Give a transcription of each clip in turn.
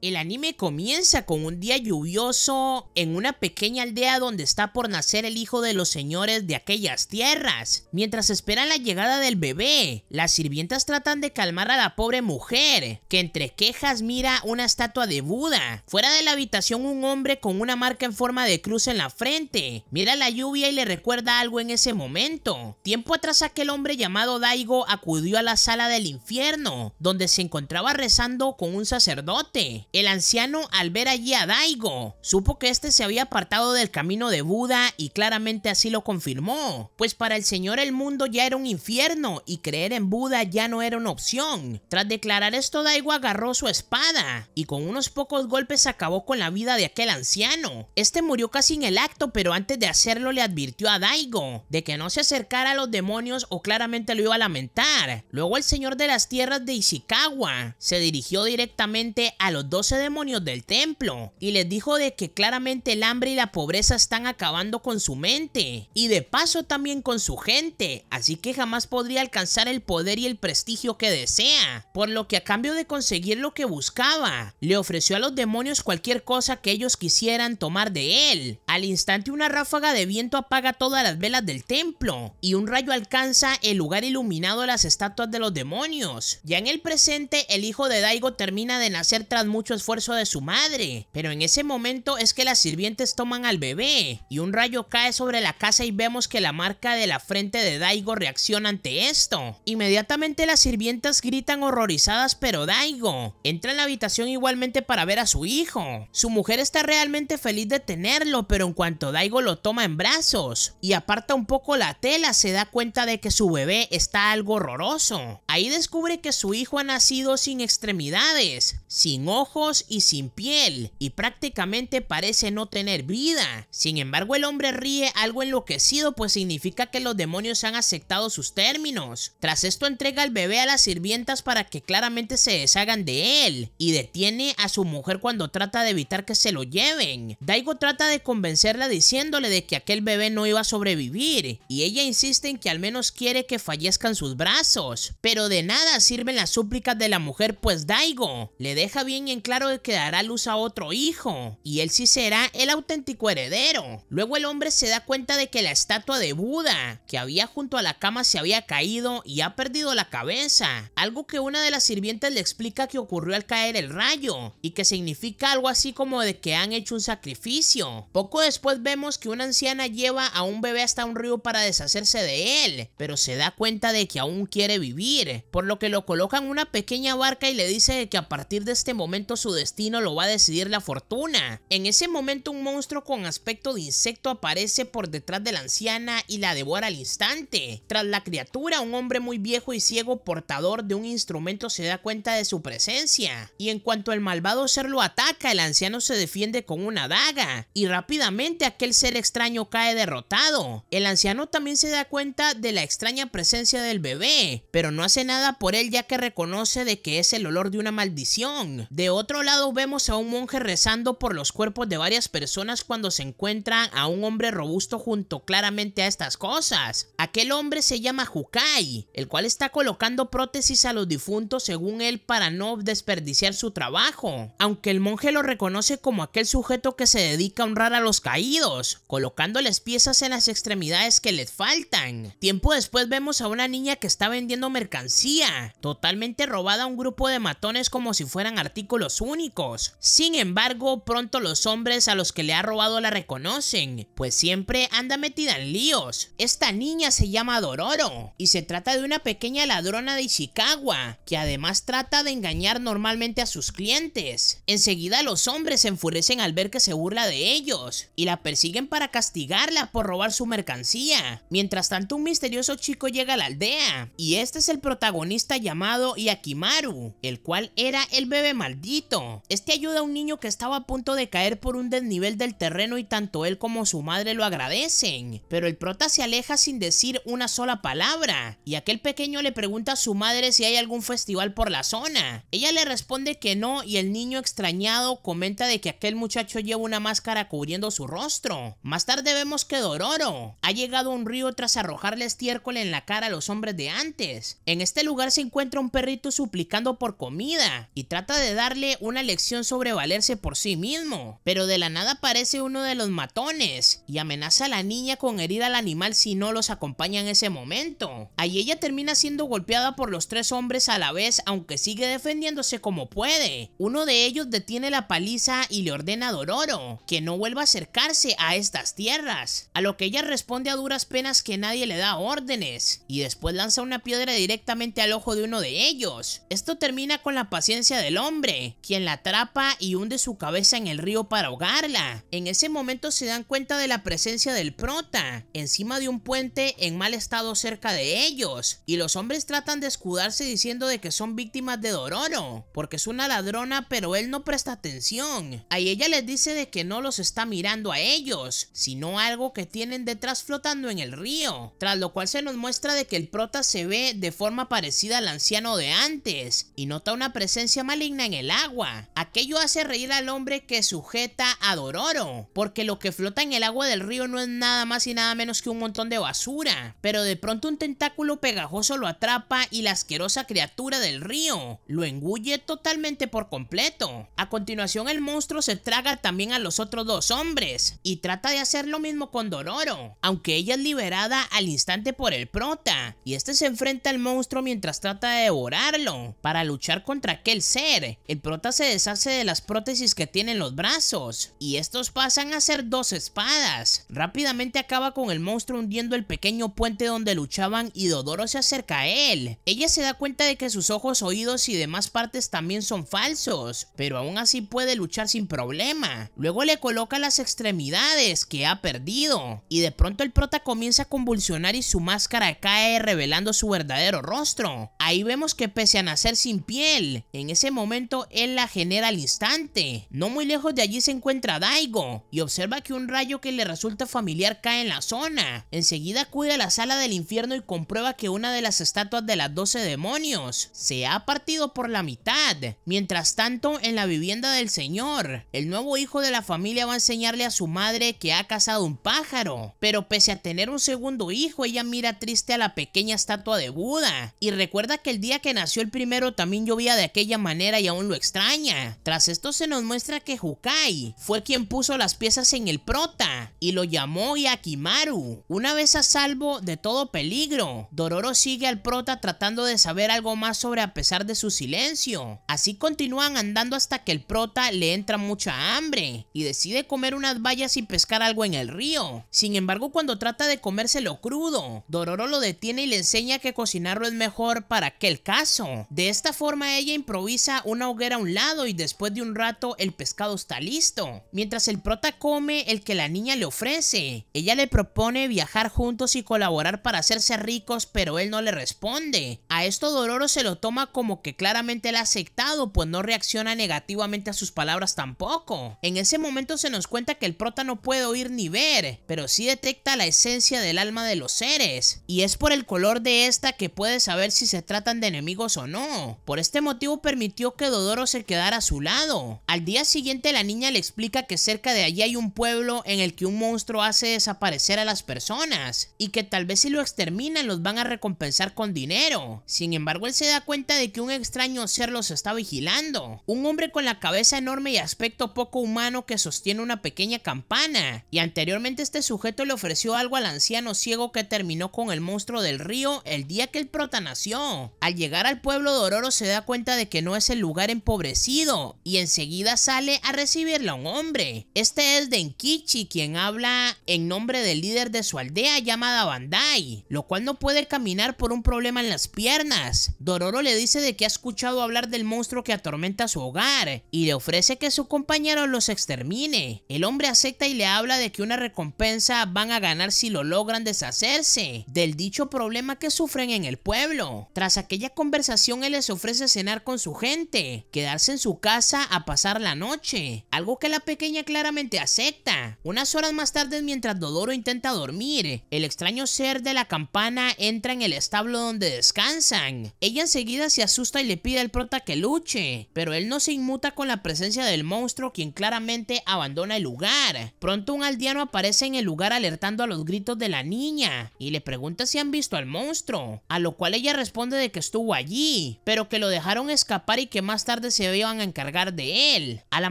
El anime comienza con un día lluvioso en una pequeña aldea donde está por nacer el hijo de los señores de aquellas tierras. Mientras esperan la llegada del bebé, las sirvientas tratan de calmar a la pobre mujer, que entre quejas mira una estatua de Buda. Fuera de la habitación un hombre con una marca en forma de cruz en la frente. Mira la lluvia y le recuerda algo en ese momento. Tiempo atrás aquel hombre llamado Daigo acudió a la sala del infierno, donde se encontraba rezando con un sacerdote. El anciano, al ver allí a Daigo, supo que este se había apartado del camino de Buda y claramente así lo confirmó, pues para el señor el mundo ya era un infierno y creer en Buda ya no era una opción. Tras declarar esto, Daigo agarró su espada y con unos pocos golpes acabó con la vida de aquel anciano. Este murió casi en el acto, pero antes de hacerlo le advirtió a Daigo de que no se acercara a los demonios o claramente lo iba a lamentar. Luego el señor de las tierras de Ishikawa se dirigió directamente a los dos demonios del templo y les dijo de que claramente el hambre y la pobreza están acabando con su mente y de paso también con su gente, así que jamás podría alcanzar el poder y el prestigio que desea, por lo que a cambio de conseguir lo que buscaba, le ofreció a los demonios cualquier cosa que ellos quisieran tomar de él. Al instante una ráfaga de viento apaga todas las velas del templo y un rayo alcanza el lugar iluminado de las estatuas de los demonios. Ya en el presente, el hijo de Daigo termina de nacer tras mucho esfuerzo de su madre. Pero en ese momento es que las sirvientes toman al bebé y un rayo cae sobre la casa y vemos que la marca de la frente de Daigo reacciona ante esto. Inmediatamente las sirvientas gritan horrorizadas pero Daigo entra en la habitación igualmente para ver a su hijo. Su mujer está realmente feliz de tenerlo pero en cuanto Daigo lo toma en brazos y aparta un poco la tela se da cuenta de que su bebé está algo horroroso. Ahí descubre que su hijo ha nacido sin extremidades, sin ojos y sin piel, y prácticamente parece no tener vida. Sin embargo, el hombre ríe algo enloquecido, pues significa que los demonios han aceptado sus términos. Tras esto entrega al bebé a las sirvientas para que claramente se deshagan de él, y detiene a su mujer cuando trata de evitar que se lo lleven. Daigo trata de convencerla diciéndole de que aquel bebé no iba a sobrevivir, y ella insiste en que al menos quiere que fallezcan sus brazos, pero de nada sirven las súplicas de la mujer pues Daigo le deja bien en claro que dará luz a otro hijo, y él sí será el auténtico heredero. Luego el hombre se da cuenta de que la estatua de Buda, que había junto a la cama, se había caído y ha perdido la cabeza, algo que una de las sirvientas le explica que ocurrió al caer el rayo, y que significa algo así como de que han hecho un sacrificio. Poco después vemos que una anciana lleva a un bebé hasta un río para deshacerse de él, pero se da cuenta de que aún quiere vivir, por lo que lo colocan en una pequeña barca y le dice que a partir de este momento su destino lo va a decidir la fortuna. En ese momento un monstruo con aspecto de insecto aparece por detrás de la anciana y la devora al instante. Tras la criatura, un hombre muy viejo y ciego portador de un instrumento se da cuenta de su presencia. Y en cuanto el malvado ser lo ataca, el anciano se defiende con una daga. Y rápidamente aquel ser extraño cae derrotado. El anciano también se da cuenta de la extraña presencia del bebé, pero no hace nada por él ya que reconoce de que es el olor de una maldición, de por otro lado vemos a un monje rezando por los cuerpos de varias personas cuando se encuentran a un hombre robusto junto claramente a estas cosas. Aquel hombre se llama Jukai, el cual está colocando prótesis a los difuntos según él para no desperdiciar su trabajo, aunque el monje lo reconoce como aquel sujeto que se dedica a honrar a los caídos, colocándoles piezas en las extremidades que les faltan. Tiempo después vemos a una niña que está vendiendo mercancía, totalmente robada a un grupo de matones como si fueran artículos únicos. Sin embargo, pronto los hombres a los que le ha robado la reconocen, pues siempre anda metida en líos. Esta niña se llama Dororo y se trata de una pequeña ladrona de Ishikawa, que además trata de engañar normalmente a sus clientes. Enseguida los hombres se enfurecen al ver que se burla de ellos y la persiguen para castigarla por robar su mercancía. Mientras tanto un misterioso chico llega a la aldea y este es el protagonista llamado Yakimaru, el cual era el bebé maldito. Este ayuda a un niño que estaba a punto de caer por un desnivel del terreno y tanto él como su madre lo agradecen, pero el prota se aleja sin decir una sola palabra. Y aquel pequeño le pregunta a su madre si hay algún festival por la zona. Ella le responde que no y el niño extrañado comenta de que aquel muchacho lleva una máscara cubriendo su rostro. Más tarde vemos que Dororo ha llegado a un río tras arrojarle estiércol en la cara a los hombres de antes. En este lugar se encuentra un perrito suplicando por comida y trata de darle una lección sobre valerse por sí mismo, pero de la nada aparece uno de los matones y amenaza a la niña con herir al animal si no los acompaña acompaña en ese momento. ahí ella termina siendo golpeada por los tres hombres a la vez, aunque sigue defendiéndose como puede. Uno de ellos detiene la paliza y le ordena a Dororo que no vuelva a acercarse a estas tierras, a lo que ella responde a duras penas que nadie le da órdenes, y después lanza una piedra directamente al ojo de uno de ellos. Esto termina con la paciencia del hombre, quien la atrapa y hunde su cabeza en el río para ahogarla. En ese momento se dan cuenta de la presencia del prota, encima de un puente en mal estado cerca de ellos. Y los hombres tratan de escudarse diciendo de que son víctimas de Dororo, porque es una ladrona pero él no presta atención. Ahí ella les dice de que no los está mirando a ellos, sino algo que tienen detrás flotando en el río, tras lo cual se nos muestra de que el prota se ve de forma parecida al anciano de antes y nota una presencia maligna en el agua. Aquello hace reír al hombre que sujeta a Dororo, porque lo que flota en el agua del río no es nada más y nada menos que un montón de basura pero de pronto un tentáculo pegajoso lo atrapa y la asquerosa criatura del río lo engulle totalmente por completo. A continuación el monstruo se traga también a los otros dos hombres y trata de hacer lo mismo con Dororo, aunque ella es liberada al instante por el prota y este se enfrenta al monstruo mientras trata de devorarlo. Para luchar contra aquel ser, el prota se deshace de las prótesis que tiene en los brazos y estos pasan a ser dos espadas. Rápidamente acaba con el monstruo hundiendo el pequeño puente donde luchaban y Dodoro se acerca a él. Ella se da cuenta de que sus ojos, oídos y demás partes también son falsos, pero aún así puede luchar sin problema. Luego le coloca las extremidades que ha perdido y de pronto el prota comienza a convulsionar y su máscara cae revelando su verdadero rostro. Ahí vemos que pese a nacer sin piel, en ese momento él la genera al instante. No muy lejos de allí se encuentra Daigo y observa que un rayo que le resulta familiar cae en la zona. Enseguida acude a la sala del infierno y comprueba que una de las estatuas de las 12 demonios se ha partido por la mitad. Mientras tanto, en la vivienda del señor, el nuevo hijo de la familia va a enseñarle a su madre que ha cazado un pájaro. Pero pese a tener un segundo hijo, ella mira triste a la pequeña estatua de Buda. Y recuerda que el día que nació el primero también llovía de aquella manera y aún lo extraña. Tras esto se nos muestra que Hukai fue quien puso las piezas en el prota y lo llamó Yakimaru. Una vez a salvo, de todo peligro. Dororo sigue al prota tratando de saber algo más sobre a pesar de su silencio. Así continúan andando hasta que el prota le entra mucha hambre y decide comer unas vallas y pescar algo en el río. Sin embargo, cuando trata de comérselo crudo, Dororo lo detiene y le enseña que cocinarlo es mejor para aquel caso. De esta forma ella improvisa una hoguera a un lado y después de un rato el pescado está listo. Mientras el prota come el que la niña le ofrece, ella le propone viajar juntos y y colaborar para hacerse ricos, pero él no le responde. A esto Dororo se lo toma como que claramente le ha aceptado, pues no reacciona negativamente a sus palabras tampoco. En ese momento se nos cuenta que el prota no puede oír ni ver, pero sí detecta la esencia del alma de los seres, y es por el color de esta que puede saber si se tratan de enemigos o no. Por este motivo permitió que Dodoro se quedara a su lado. Al día siguiente la niña le explica que cerca de allí hay un pueblo en el que un monstruo hace desaparecer a las personas, y que tal vez si lo exterminan los van a recompensar con dinero. Sin embargo, él se da cuenta de que un extraño ser los está vigilando. Un hombre con la cabeza enorme y aspecto poco humano que sostiene una pequeña campana. Y anteriormente este sujeto le ofreció algo al anciano ciego que terminó con el monstruo del río el día que el prota nació. Al llegar al pueblo de Ororo se da cuenta de que no es el lugar empobrecido y enseguida sale a recibirla a un hombre. Este es Denkichi quien habla en nombre del líder de su aldea llamada Bandai, lo cual no puede caminar por un problema en las piernas. Dororo le dice de que ha escuchado hablar del monstruo que atormenta su hogar y le ofrece que su compañero los extermine. El hombre acepta y le habla de que una recompensa van a ganar si lo logran deshacerse del dicho problema que sufren en el pueblo. Tras aquella conversación él les ofrece cenar con su gente, quedarse en su casa a pasar la noche, algo que la pequeña claramente acepta. Unas horas más tarde mientras Dodoro intenta dormir, el extraño extraño ser de la campana entra en el establo donde descansan. Ella enseguida se asusta y le pide al prota que luche, pero él no se inmuta con la presencia del monstruo quien claramente abandona el lugar. Pronto un aldeano aparece en el lugar alertando a los gritos de la niña y le pregunta si han visto al monstruo, a lo cual ella responde de que estuvo allí, pero que lo dejaron escapar y que más tarde se iban a encargar de él. A la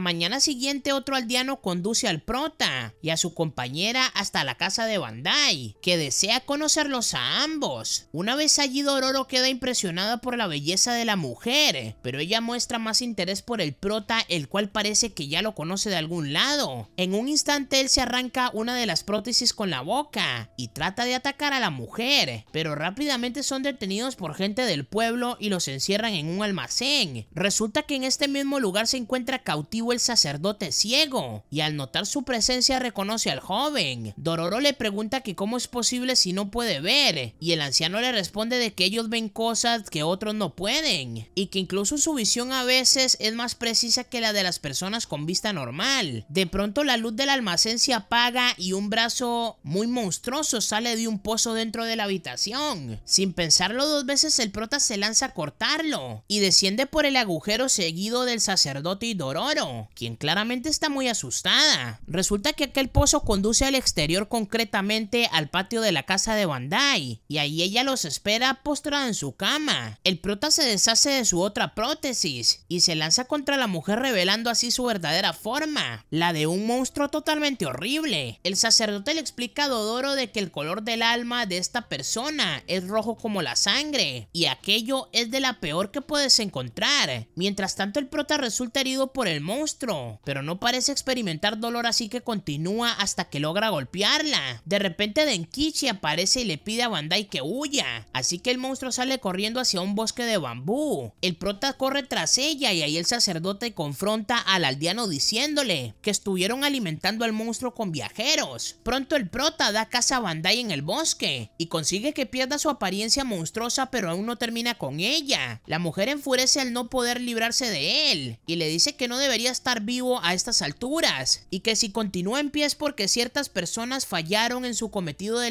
mañana siguiente otro aldeano conduce al prota y a su compañera hasta la casa de Bandai, que de desea conocerlos a ambos. Una vez allí Dororo queda impresionada por la belleza de la mujer, pero ella muestra más interés por el prota, el cual parece que ya lo conoce de algún lado. En un instante él se arranca una de las prótesis con la boca y trata de atacar a la mujer, pero rápidamente son detenidos por gente del pueblo y los encierran en un almacén. Resulta que en este mismo lugar se encuentra cautivo el sacerdote ciego y al notar su presencia reconoce al joven. Dororo le pregunta que cómo es posible si no puede ver? Y el anciano le responde de que ellos ven cosas que otros no pueden y que incluso su visión a veces es más precisa que la de las personas con vista normal. De pronto la luz del almacén se apaga y un brazo muy monstruoso sale de un pozo dentro de la habitación. Sin pensarlo dos veces el prota se lanza a cortarlo y desciende por el agujero seguido del sacerdote y dororo quien claramente está muy asustada. Resulta que aquel pozo conduce al exterior concretamente al patio de de la casa de Bandai, y ahí ella los espera postrada en su cama. El prota se deshace de su otra prótesis y se lanza contra la mujer revelando así su verdadera forma, la de un monstruo totalmente horrible. El sacerdote le explica a Dodoro de que el color del alma de esta persona es rojo como la sangre, y aquello es de la peor que puedes encontrar. Mientras tanto el prota resulta herido por el monstruo, pero no parece experimentar dolor así que continúa hasta que logra golpearla. De repente Denkichi aparece y le pide a Bandai que huya, así que el monstruo sale corriendo hacia un bosque de bambú. El prota corre tras ella y ahí el sacerdote confronta al aldeano diciéndole que estuvieron alimentando al monstruo con viajeros. Pronto el prota da casa a Bandai en el bosque y consigue que pierda su apariencia monstruosa pero aún no termina con ella. La mujer enfurece al no poder librarse de él y le dice que no debería estar vivo a estas alturas y que si continúa en pie es porque ciertas personas fallaron en su cometido de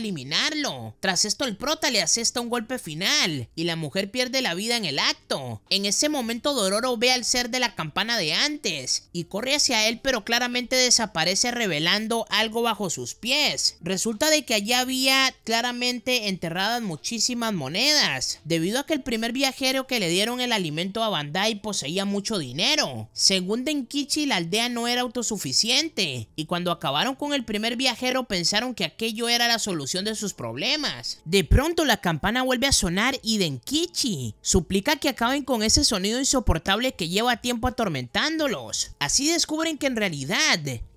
tras esto el prota le asesta un golpe final y la mujer pierde la vida en el acto. En ese momento Dororo ve al ser de la campana de antes y corre hacia él pero claramente desaparece revelando algo bajo sus pies. Resulta de que allá había claramente enterradas muchísimas monedas debido a que el primer viajero que le dieron el alimento a Bandai poseía mucho dinero. Según Denkichi la aldea no era autosuficiente y cuando acabaron con el primer viajero pensaron que aquello era la solución de sus problemas. De pronto la campana vuelve a sonar y Denkichi suplica que acaben con ese sonido insoportable que lleva tiempo atormentándolos. Así descubren que en realidad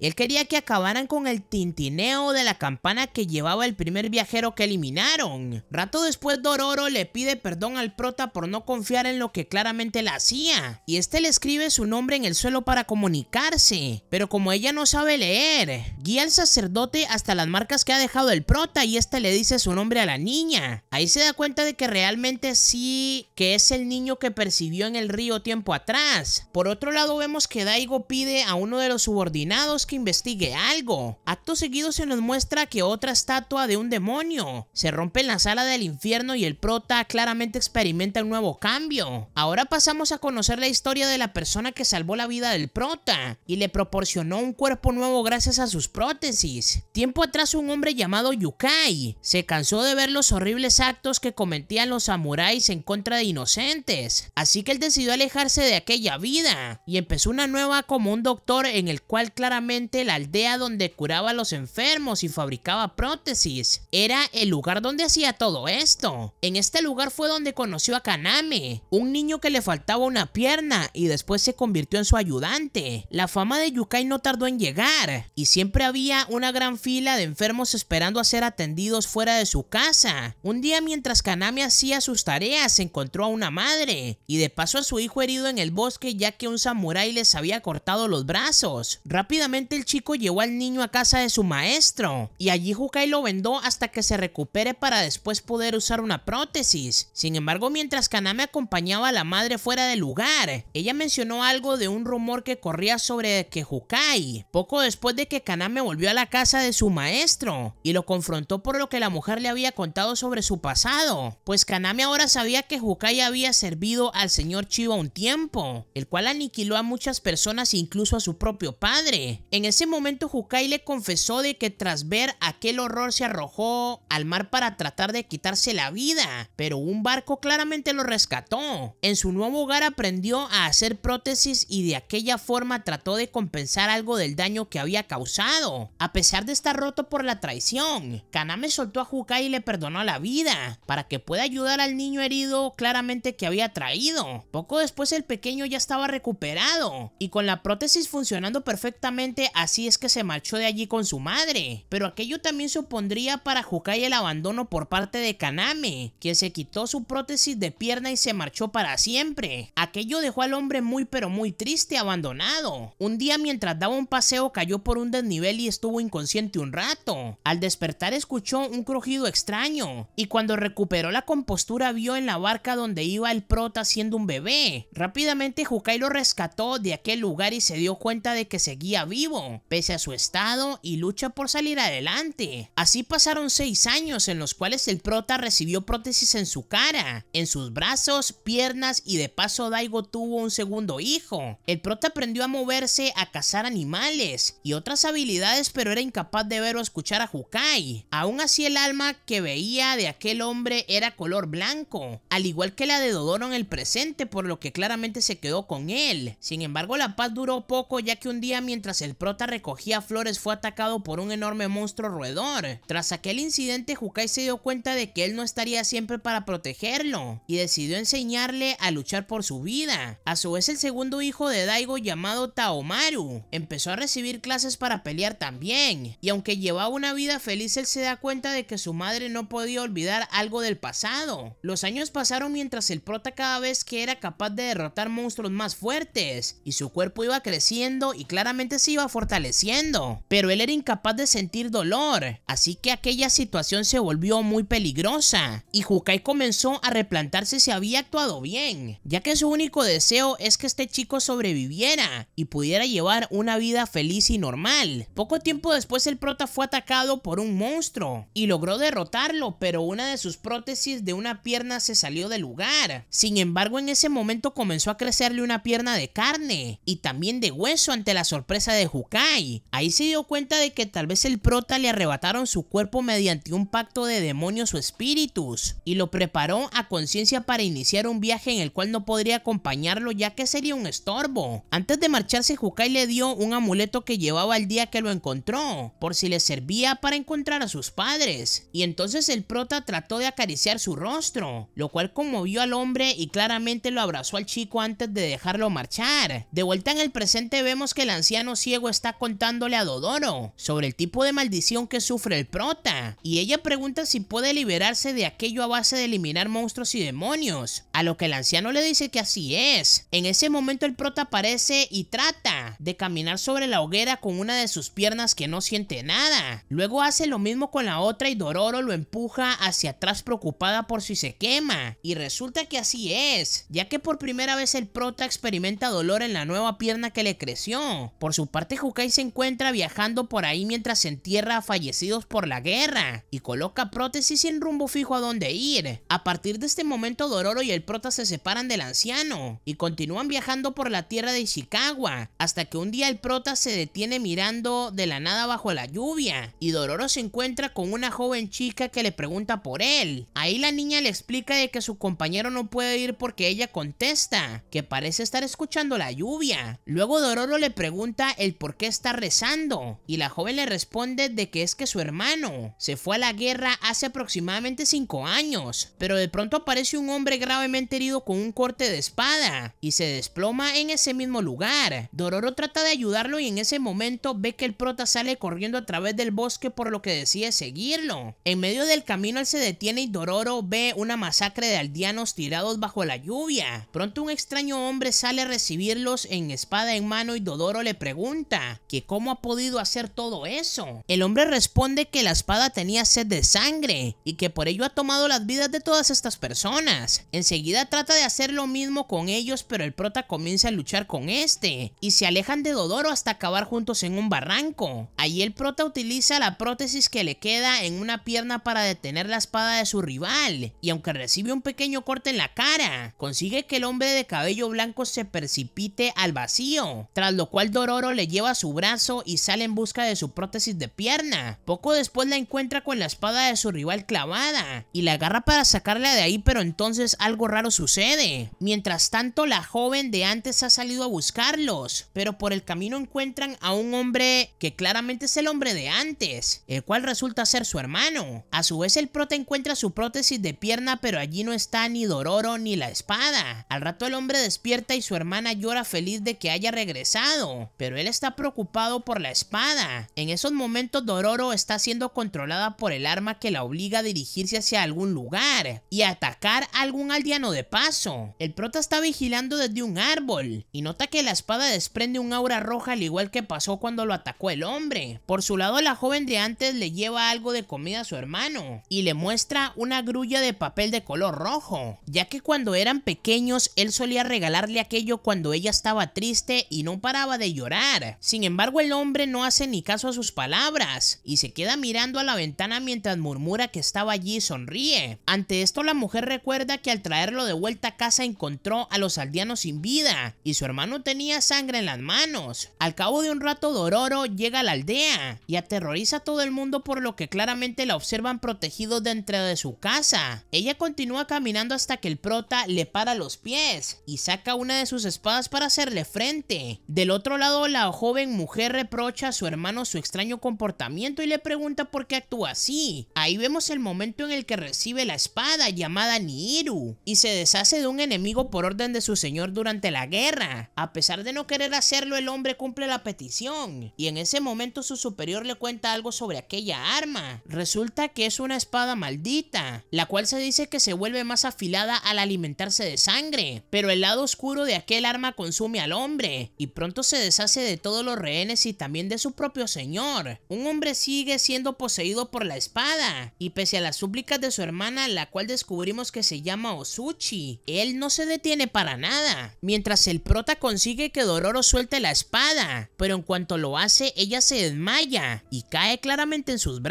él quería que acabaran con el tintineo de la campana que llevaba el primer viajero que eliminaron. Rato después Dororo le pide perdón al prota por no confiar en lo que claramente la hacía y este le escribe su nombre en el suelo para comunicarse, pero como ella no sabe leer, guía al sacerdote hasta las marcas que ha dejado el prota y esta le dice su nombre a la niña. Ahí se da cuenta de que realmente sí que es el niño que percibió en el río tiempo atrás. Por otro lado vemos que Daigo pide a uno de los subordinados que investigue algo. Acto seguido se nos muestra que otra estatua de un demonio se rompe en la sala del infierno y el prota claramente experimenta un nuevo cambio. Ahora pasamos a conocer la historia de la persona que salvó la vida del prota y le proporcionó un cuerpo nuevo gracias a sus prótesis. Tiempo atrás un hombre llamado Yuka se cansó de ver los horribles actos que cometían los samuráis en contra de inocentes, así que él decidió alejarse de aquella vida y empezó una nueva como un doctor en el cual claramente la aldea donde curaba a los enfermos y fabricaba prótesis era el lugar donde hacía todo esto. En este lugar fue donde conoció a Kaname, un niño que le faltaba una pierna y después se convirtió en su ayudante. La fama de Yukai no tardó en llegar y siempre había una gran fila de enfermos esperando a ser atendidos fuera de su casa. Un día mientras Kaname hacía sus tareas encontró a una madre y de paso a su hijo herido en el bosque ya que un samurai les había cortado los brazos. Rápidamente el chico llevó al niño a casa de su maestro y allí Hukai lo vendó hasta que se recupere para después poder usar una prótesis. Sin embargo, mientras Kaname acompañaba a la madre fuera del lugar, ella mencionó algo de un rumor que corría sobre que Hukai. Poco después de que Kaname volvió a la casa de su maestro y lo confrontó por lo que la mujer le había contado sobre su pasado, pues Kaname ahora sabía que Hukai había servido al señor Chiba un tiempo, el cual aniquiló a muchas personas incluso a su propio padre. En ese momento Jukai le confesó de que tras ver aquel horror se arrojó al mar para tratar de quitarse la vida, pero un barco claramente lo rescató. En su nuevo hogar aprendió a hacer prótesis y de aquella forma trató de compensar algo del daño que había causado, a pesar de estar roto por la traición. Kaname Kaname soltó a Hukai y le perdonó la vida, para que pueda ayudar al niño herido claramente que había traído. Poco después el pequeño ya estaba recuperado, y con la prótesis funcionando perfectamente, así es que se marchó de allí con su madre. Pero aquello también supondría para Hukai el abandono por parte de Kaname, quien se quitó su prótesis de pierna y se marchó para siempre. Aquello dejó al hombre muy pero muy triste, abandonado. Un día mientras daba un paseo cayó por un desnivel y estuvo inconsciente un rato. Al despertar escuchó escuchó un crujido extraño y cuando recuperó la compostura vio en la barca donde iba el prota siendo un bebé. Rápidamente Jukai lo rescató de aquel lugar y se dio cuenta de que seguía vivo, pese a su estado y lucha por salir adelante. Así pasaron seis años en los cuales el prota recibió prótesis en su cara, en sus brazos, piernas y de paso Daigo tuvo un segundo hijo. El prota aprendió a moverse, a cazar animales y otras habilidades pero era incapaz de ver o escuchar a Jukai. Aún Aún así el alma que veía de aquel hombre era color blanco, al igual que la de Dodoro en el presente, por lo que claramente se quedó con él. Sin embargo, la paz duró poco, ya que un día mientras el prota recogía flores fue atacado por un enorme monstruo roedor. Tras aquel incidente, Jukai se dio cuenta de que él no estaría siempre para protegerlo, y decidió enseñarle a luchar por su vida. A su vez, el segundo hijo de Daigo, llamado Taomaru, empezó a recibir clases para pelear también, y aunque llevaba una vida feliz, él se cuenta de que su madre no podía olvidar algo del pasado. Los años pasaron mientras el prota cada vez que era capaz de derrotar monstruos más fuertes, y su cuerpo iba creciendo y claramente se iba fortaleciendo, pero él era incapaz de sentir dolor, así que aquella situación se volvió muy peligrosa, y Hukai comenzó a replantarse si había actuado bien, ya que su único deseo es que este chico sobreviviera y pudiera llevar una vida feliz y normal. Poco tiempo después el prota fue atacado por un monstruo y logró derrotarlo, pero una de sus prótesis de una pierna se salió del lugar. Sin embargo, en ese momento comenzó a crecerle una pierna de carne y también de hueso ante la sorpresa de Jukai Ahí se dio cuenta de que tal vez el prota le arrebataron su cuerpo mediante un pacto de demonios o espíritus y lo preparó a conciencia para iniciar un viaje en el cual no podría acompañarlo ya que sería un estorbo. Antes de marcharse, Hukai le dio un amuleto que llevaba el día que lo encontró, por si le servía para encontrar a sus padres, y entonces el prota trató de acariciar su rostro, lo cual conmovió al hombre y claramente lo abrazó al chico antes de dejarlo marchar. De vuelta en el presente vemos que el anciano ciego está contándole a Dodoro sobre el tipo de maldición que sufre el prota, y ella pregunta si puede liberarse de aquello a base de eliminar monstruos y demonios, a lo que el anciano le dice que así es. En ese momento el prota aparece y trata de caminar sobre la hoguera con una de sus piernas que no siente nada. Luego hace lo mismo con la otra y Dororo lo empuja hacia atrás preocupada por si se quema. Y resulta que así es, ya que por primera vez el prota experimenta dolor en la nueva pierna que le creció. Por su parte Hukai se encuentra viajando por ahí mientras se entierra a fallecidos por la guerra y coloca prótesis sin rumbo fijo a dónde ir. A partir de este momento Dororo y el prota se separan del anciano y continúan viajando por la tierra de Ishikawa hasta que un día el prota se detiene mirando de la nada bajo la lluvia y Dororo se encuentra con una joven chica que le pregunta por él. Ahí la niña le explica de que su compañero no puede ir porque ella contesta, que parece estar escuchando la lluvia. Luego Dororo le pregunta el por qué está rezando y la joven le responde de que es que su hermano se fue a la guerra hace aproximadamente 5 años, pero de pronto aparece un hombre gravemente herido con un corte de espada y se desploma en ese mismo lugar. Dororo trata de ayudarlo y en ese momento ve que el prota sale corriendo a través del bosque por lo que decía seguirlo. En medio del camino él se detiene y Dodoro ve una masacre de aldeanos tirados bajo la lluvia. Pronto un extraño hombre sale a recibirlos en espada en mano y Dodoro le pregunta que cómo ha podido hacer todo eso. El hombre responde que la espada tenía sed de sangre y que por ello ha tomado las vidas de todas estas personas. Enseguida trata de hacer lo mismo con ellos pero el prota comienza a luchar con este y se alejan de Dodoro hasta acabar juntos en un barranco. Allí el prota utiliza la prótesis que le queda queda en una pierna para detener la espada de su rival, y aunque recibe un pequeño corte en la cara, consigue que el hombre de cabello blanco se precipite al vacío, tras lo cual Dororo le lleva su brazo y sale en busca de su prótesis de pierna. Poco después la encuentra con la espada de su rival clavada, y la agarra para sacarla de ahí, pero entonces algo raro sucede. Mientras tanto, la joven de antes ha salido a buscarlos, pero por el camino encuentran a un hombre que claramente es el hombre de antes, el cual resulta a ser su hermano. A su vez el prota encuentra su prótesis de pierna pero allí no está ni Dororo ni la espada. Al rato el hombre despierta y su hermana llora feliz de que haya regresado, pero él está preocupado por la espada. En esos momentos Dororo está siendo controlada por el arma que la obliga a dirigirse hacia algún lugar y a atacar a algún aldeano de paso. El prota está vigilando desde un árbol y nota que la espada desprende un aura roja al igual que pasó cuando lo atacó el hombre. Por su lado la joven de antes le lleva algo de comida a su hermano y le muestra una grulla de papel de color rojo, ya que cuando eran pequeños él solía regalarle aquello cuando ella estaba triste y no paraba de llorar. Sin embargo, el hombre no hace ni caso a sus palabras y se queda mirando a la ventana mientras murmura que estaba allí y sonríe. Ante esto, la mujer recuerda que al traerlo de vuelta a casa encontró a los aldeanos sin vida y su hermano tenía sangre en las manos. Al cabo de un rato, Dororo llega a la aldea y aterroriza a todo el mundo por lo que claramente la observan protegido dentro de su casa. Ella continúa caminando hasta que el prota le para los pies y saca una de sus espadas para hacerle frente. Del otro lado, la joven mujer reprocha a su hermano su extraño comportamiento y le pregunta por qué actúa así. Ahí vemos el momento en el que recibe la espada llamada Nihiru y se deshace de un enemigo por orden de su señor durante la guerra. A pesar de no querer hacerlo, el hombre cumple la petición y en ese momento su superior le cuenta algo sobre aquella arma Resulta que es una espada maldita, la cual se dice que se vuelve más afilada al alimentarse de sangre, pero el lado oscuro de aquel arma consume al hombre, y pronto se deshace de todos los rehenes y también de su propio señor. Un hombre sigue siendo poseído por la espada, y pese a las súplicas de su hermana, la cual descubrimos que se llama Osuchi, él no se detiene para nada, mientras el prota consigue que Dororo suelte la espada, pero en cuanto lo hace, ella se desmaya y cae claramente en sus brazos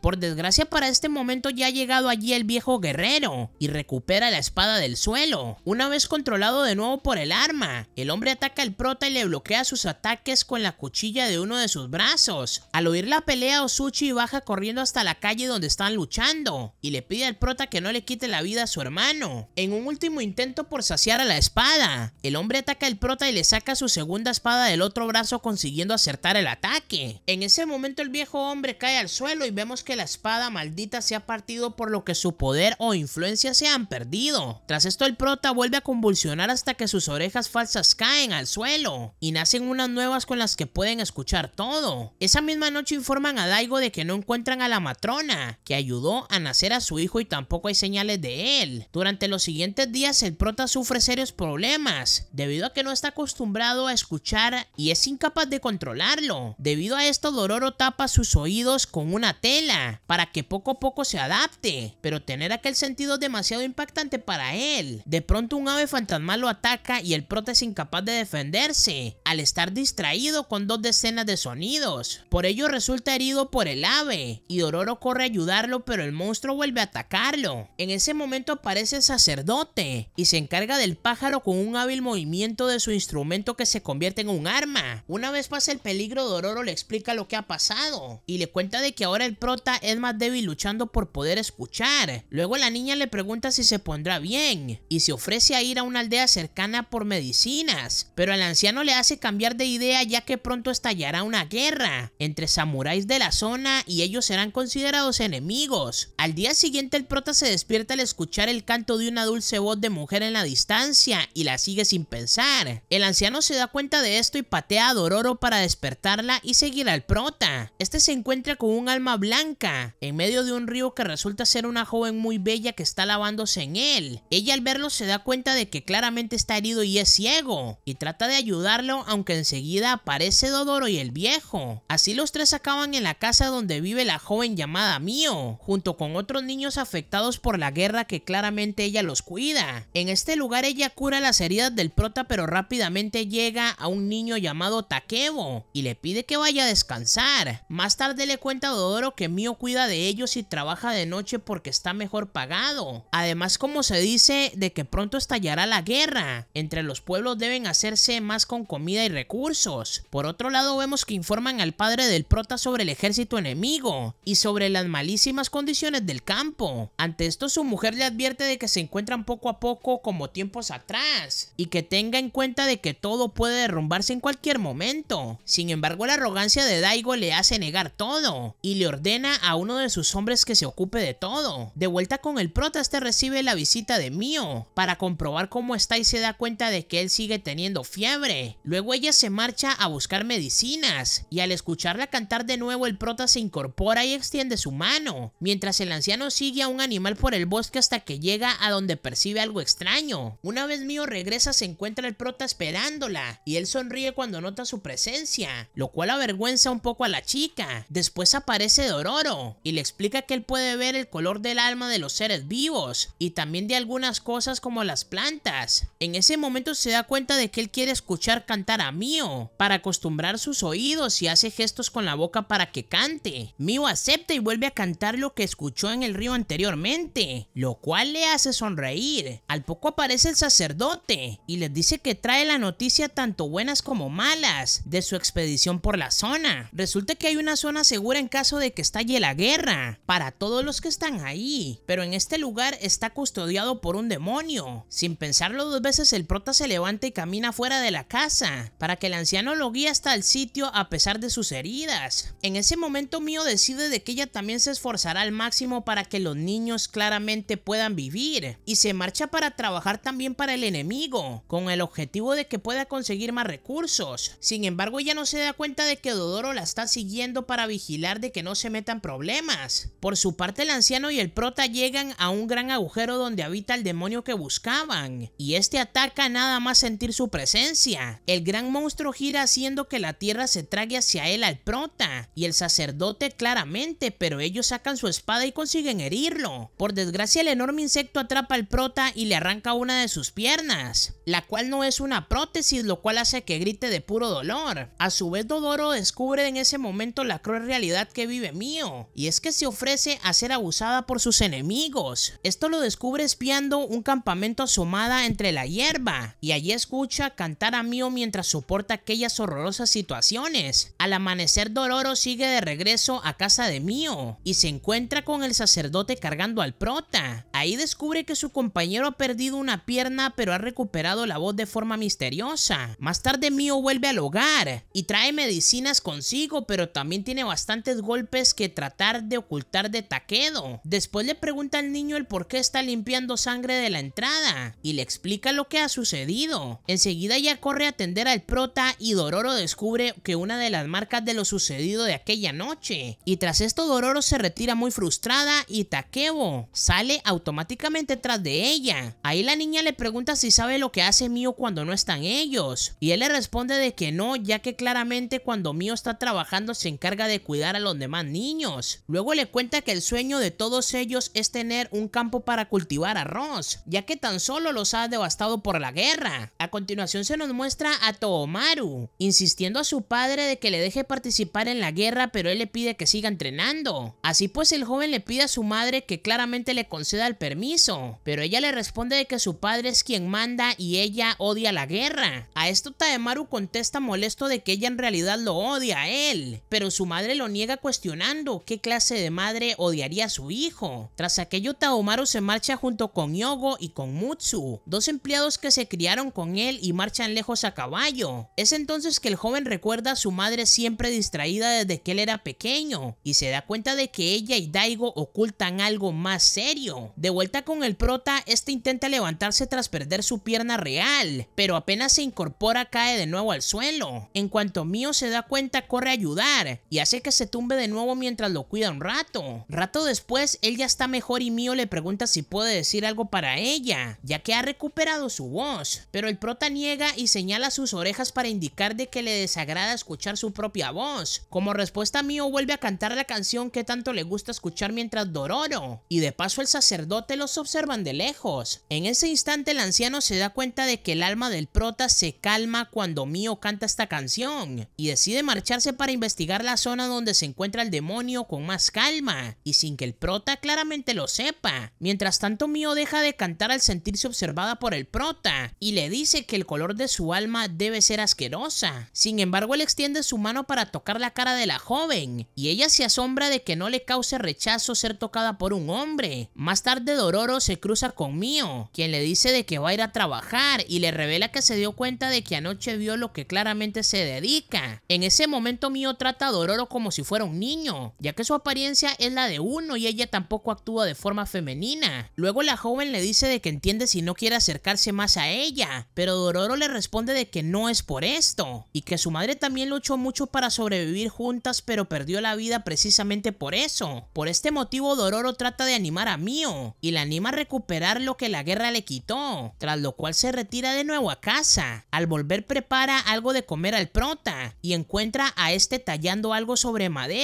por desgracia para este momento ya ha llegado allí el viejo guerrero y recupera la espada del suelo. Una vez controlado de nuevo por el arma, el hombre ataca al prota y le bloquea sus ataques con la cuchilla de uno de sus brazos. Al oír la pelea, Osuchi baja corriendo hasta la calle donde están luchando y le pide al prota que no le quite la vida a su hermano. En un último intento por saciar a la espada, el hombre ataca al prota y le saca su segunda espada del otro brazo consiguiendo acertar el ataque. En ese momento el viejo hombre cae al suelo y vemos que la espada maldita se ha partido por lo que su poder o influencia se han perdido. Tras esto el prota vuelve a convulsionar hasta que sus orejas falsas caen al suelo y nacen unas nuevas con las que pueden escuchar todo. Esa misma noche informan a Daigo de que no encuentran a la matrona, que ayudó a nacer a su hijo y tampoco hay señales de él. Durante los siguientes días el prota sufre serios problemas, debido a que no está acostumbrado a escuchar y es incapaz de controlarlo. Debido a esto Dororo tapa sus oídos con una tela para que poco a poco se adapte, pero tener aquel sentido es demasiado impactante para él. De pronto un ave fantasmal lo ataca y el prota es incapaz de defenderse, al estar distraído con dos decenas de sonidos. Por ello resulta herido por el ave y Dororo corre a ayudarlo pero el monstruo vuelve a atacarlo. En ese momento aparece el sacerdote y se encarga del pájaro con un hábil movimiento de su instrumento que se convierte en un arma. Una vez pasa el peligro Dororo le explica lo que ha pasado y le cuenta de que que ahora el prota es más débil luchando por poder escuchar. Luego la niña le pregunta si se pondrá bien y se ofrece a ir a una aldea cercana por medicinas, pero el anciano le hace cambiar de idea ya que pronto estallará una guerra entre samuráis de la zona y ellos serán considerados enemigos. Al día siguiente el prota se despierta al escuchar el canto de una dulce voz de mujer en la distancia y la sigue sin pensar. El anciano se da cuenta de esto y patea a Dororo para despertarla y seguir al prota. Este se encuentra con un alma blanca en medio de un río que resulta ser una joven muy bella que está lavándose en él. Ella al verlo se da cuenta de que claramente está herido y es ciego, y trata de ayudarlo aunque enseguida aparece Dodoro y el viejo. Así los tres acaban en la casa donde vive la joven llamada Mio, junto con otros niños afectados por la guerra que claramente ella los cuida. En este lugar ella cura las heridas del prota pero rápidamente llega a un niño llamado Takebo y le pide que vaya a descansar. Más tarde le cuenta a oro que Mío cuida de ellos y trabaja de noche porque está mejor pagado. Además, como se dice, de que pronto estallará la guerra. Entre los pueblos deben hacerse más con comida y recursos. Por otro lado, vemos que informan al padre del prota sobre el ejército enemigo y sobre las malísimas condiciones del campo. Ante esto, su mujer le advierte de que se encuentran poco a poco como tiempos atrás y que tenga en cuenta de que todo puede derrumbarse en cualquier momento. Sin embargo, la arrogancia de Daigo le hace negar todo y le ordena a uno de sus hombres que se ocupe de todo. De vuelta con el prota, este recibe la visita de Mio para comprobar cómo está y se da cuenta de que él sigue teniendo fiebre. Luego ella se marcha a buscar medicinas y al escucharla cantar de nuevo el prota se incorpora y extiende su mano, mientras el anciano sigue a un animal por el bosque hasta que llega a donde percibe algo extraño. Una vez Mio regresa se encuentra el prota esperándola y él sonríe cuando nota su presencia, lo cual avergüenza un poco a la chica. Después aparece Dororo y le explica que él puede ver el color del alma de los seres vivos y también de algunas cosas como las plantas. En ese momento se da cuenta de que él quiere escuchar cantar a Mio para acostumbrar sus oídos y hace gestos con la boca para que cante. Mio acepta y vuelve a cantar lo que escuchó en el río anteriormente, lo cual le hace sonreír. Al poco aparece el sacerdote y les dice que trae la noticia tanto buenas como malas de su expedición por la zona. Resulta que hay una zona segura en caso de que estalle la guerra para todos los que están ahí, pero en este lugar está custodiado por un demonio. Sin pensarlo dos veces el prota se levanta y camina fuera de la casa para que el anciano lo guíe hasta el sitio a pesar de sus heridas. En ese momento Mio decide de que ella también se esforzará al máximo para que los niños claramente puedan vivir y se marcha para trabajar también para el enemigo con el objetivo de que pueda conseguir más recursos. Sin embargo ella no se da cuenta de que Dodoro la está siguiendo para vigilar que no se metan problemas. Por su parte, el anciano y el prota llegan a un gran agujero donde habita el demonio que buscaban, y este ataca nada más sentir su presencia. El gran monstruo gira haciendo que la tierra se trague hacia él al prota, y el sacerdote claramente, pero ellos sacan su espada y consiguen herirlo. Por desgracia, el enorme insecto atrapa al prota y le arranca una de sus piernas, la cual no es una prótesis, lo cual hace que grite de puro dolor. A su vez, Dodoro descubre en ese momento la cruel realidad vive mío, y es que se ofrece a ser abusada por sus enemigos. Esto lo descubre espiando un campamento asomada entre la hierba, y allí escucha cantar a Mio mientras soporta aquellas horrorosas situaciones. Al amanecer Doloro sigue de regreso a casa de Mio, y se encuentra con el sacerdote cargando al prota. Ahí descubre que su compañero ha perdido una pierna pero ha recuperado la voz de forma misteriosa. Más tarde Mio vuelve al hogar y trae medicinas consigo pero también tiene bastantes golpes que tratar de ocultar de Takedo. Después le pregunta al niño el por qué está limpiando sangre de la entrada y le explica lo que ha sucedido. Enseguida ya corre a atender al prota y Dororo descubre que una de las marcas de lo sucedido de aquella noche. Y tras esto Dororo se retira muy frustrada y Takebo sale automáticamente tras de ella. Ahí la niña le pregunta si sabe lo que hace Mio cuando no están ellos. Y él le responde de que no, ya que claramente cuando Mio está trabajando se encarga de cuidar a los de niños. Luego le cuenta que el sueño de todos ellos es tener un campo para cultivar arroz, ya que tan solo los ha devastado por la guerra. A continuación se nos muestra a Toomaru, insistiendo a su padre de que le deje participar en la guerra, pero él le pide que siga entrenando. Así pues el joven le pide a su madre que claramente le conceda el permiso, pero ella le responde de que su padre es quien manda y ella odia la guerra. A esto Taemaru contesta molesto de que ella en realidad lo odia a él, pero su madre lo niega cuestionando qué clase de madre odiaría a su hijo. Tras aquello, Taomaru se marcha junto con Yogo y con Mutsu, dos empleados que se criaron con él y marchan lejos a caballo. Es entonces que el joven recuerda a su madre siempre distraída desde que él era pequeño y se da cuenta de que ella y Daigo ocultan algo más serio. De vuelta con el prota, este intenta levantarse tras perder su pierna real, pero apenas se incorpora cae de nuevo al suelo. En cuanto Mio se da cuenta corre a ayudar y hace que se tumbe de nuevo mientras lo cuida un rato. Rato después, él ya está mejor y Mio le pregunta si puede decir algo para ella, ya que ha recuperado su voz. Pero el prota niega y señala sus orejas para indicar de que le desagrada escuchar su propia voz. Como respuesta, Mio vuelve a cantar la canción que tanto le gusta escuchar mientras Dororo, y de paso el sacerdote los observan de lejos. En ese instante el anciano se da cuenta de que el alma del prota se calma cuando Mio canta esta canción, y decide marcharse para investigar la zona donde se encuentra encuentra al demonio con más calma y sin que el prota claramente lo sepa. Mientras tanto Mio deja de cantar al sentirse observada por el prota y le dice que el color de su alma debe ser asquerosa. Sin embargo él extiende su mano para tocar la cara de la joven y ella se asombra de que no le cause rechazo ser tocada por un hombre. Más tarde Dororo se cruza con Mio, quien le dice de que va a ir a trabajar y le revela que se dio cuenta de que anoche vio lo que claramente se dedica. En ese momento Mio trata a Dororo como si fuera un niño, ya que su apariencia es la de uno y ella tampoco actúa de forma femenina. Luego la joven le dice de que entiende si no quiere acercarse más a ella, pero Dororo le responde de que no es por esto, y que su madre también luchó mucho para sobrevivir juntas pero perdió la vida precisamente por eso. Por este motivo Dororo trata de animar a Mio, y la anima a recuperar lo que la guerra le quitó, tras lo cual se retira de nuevo a casa. Al volver prepara algo de comer al prota, y encuentra a este tallando algo sobre madera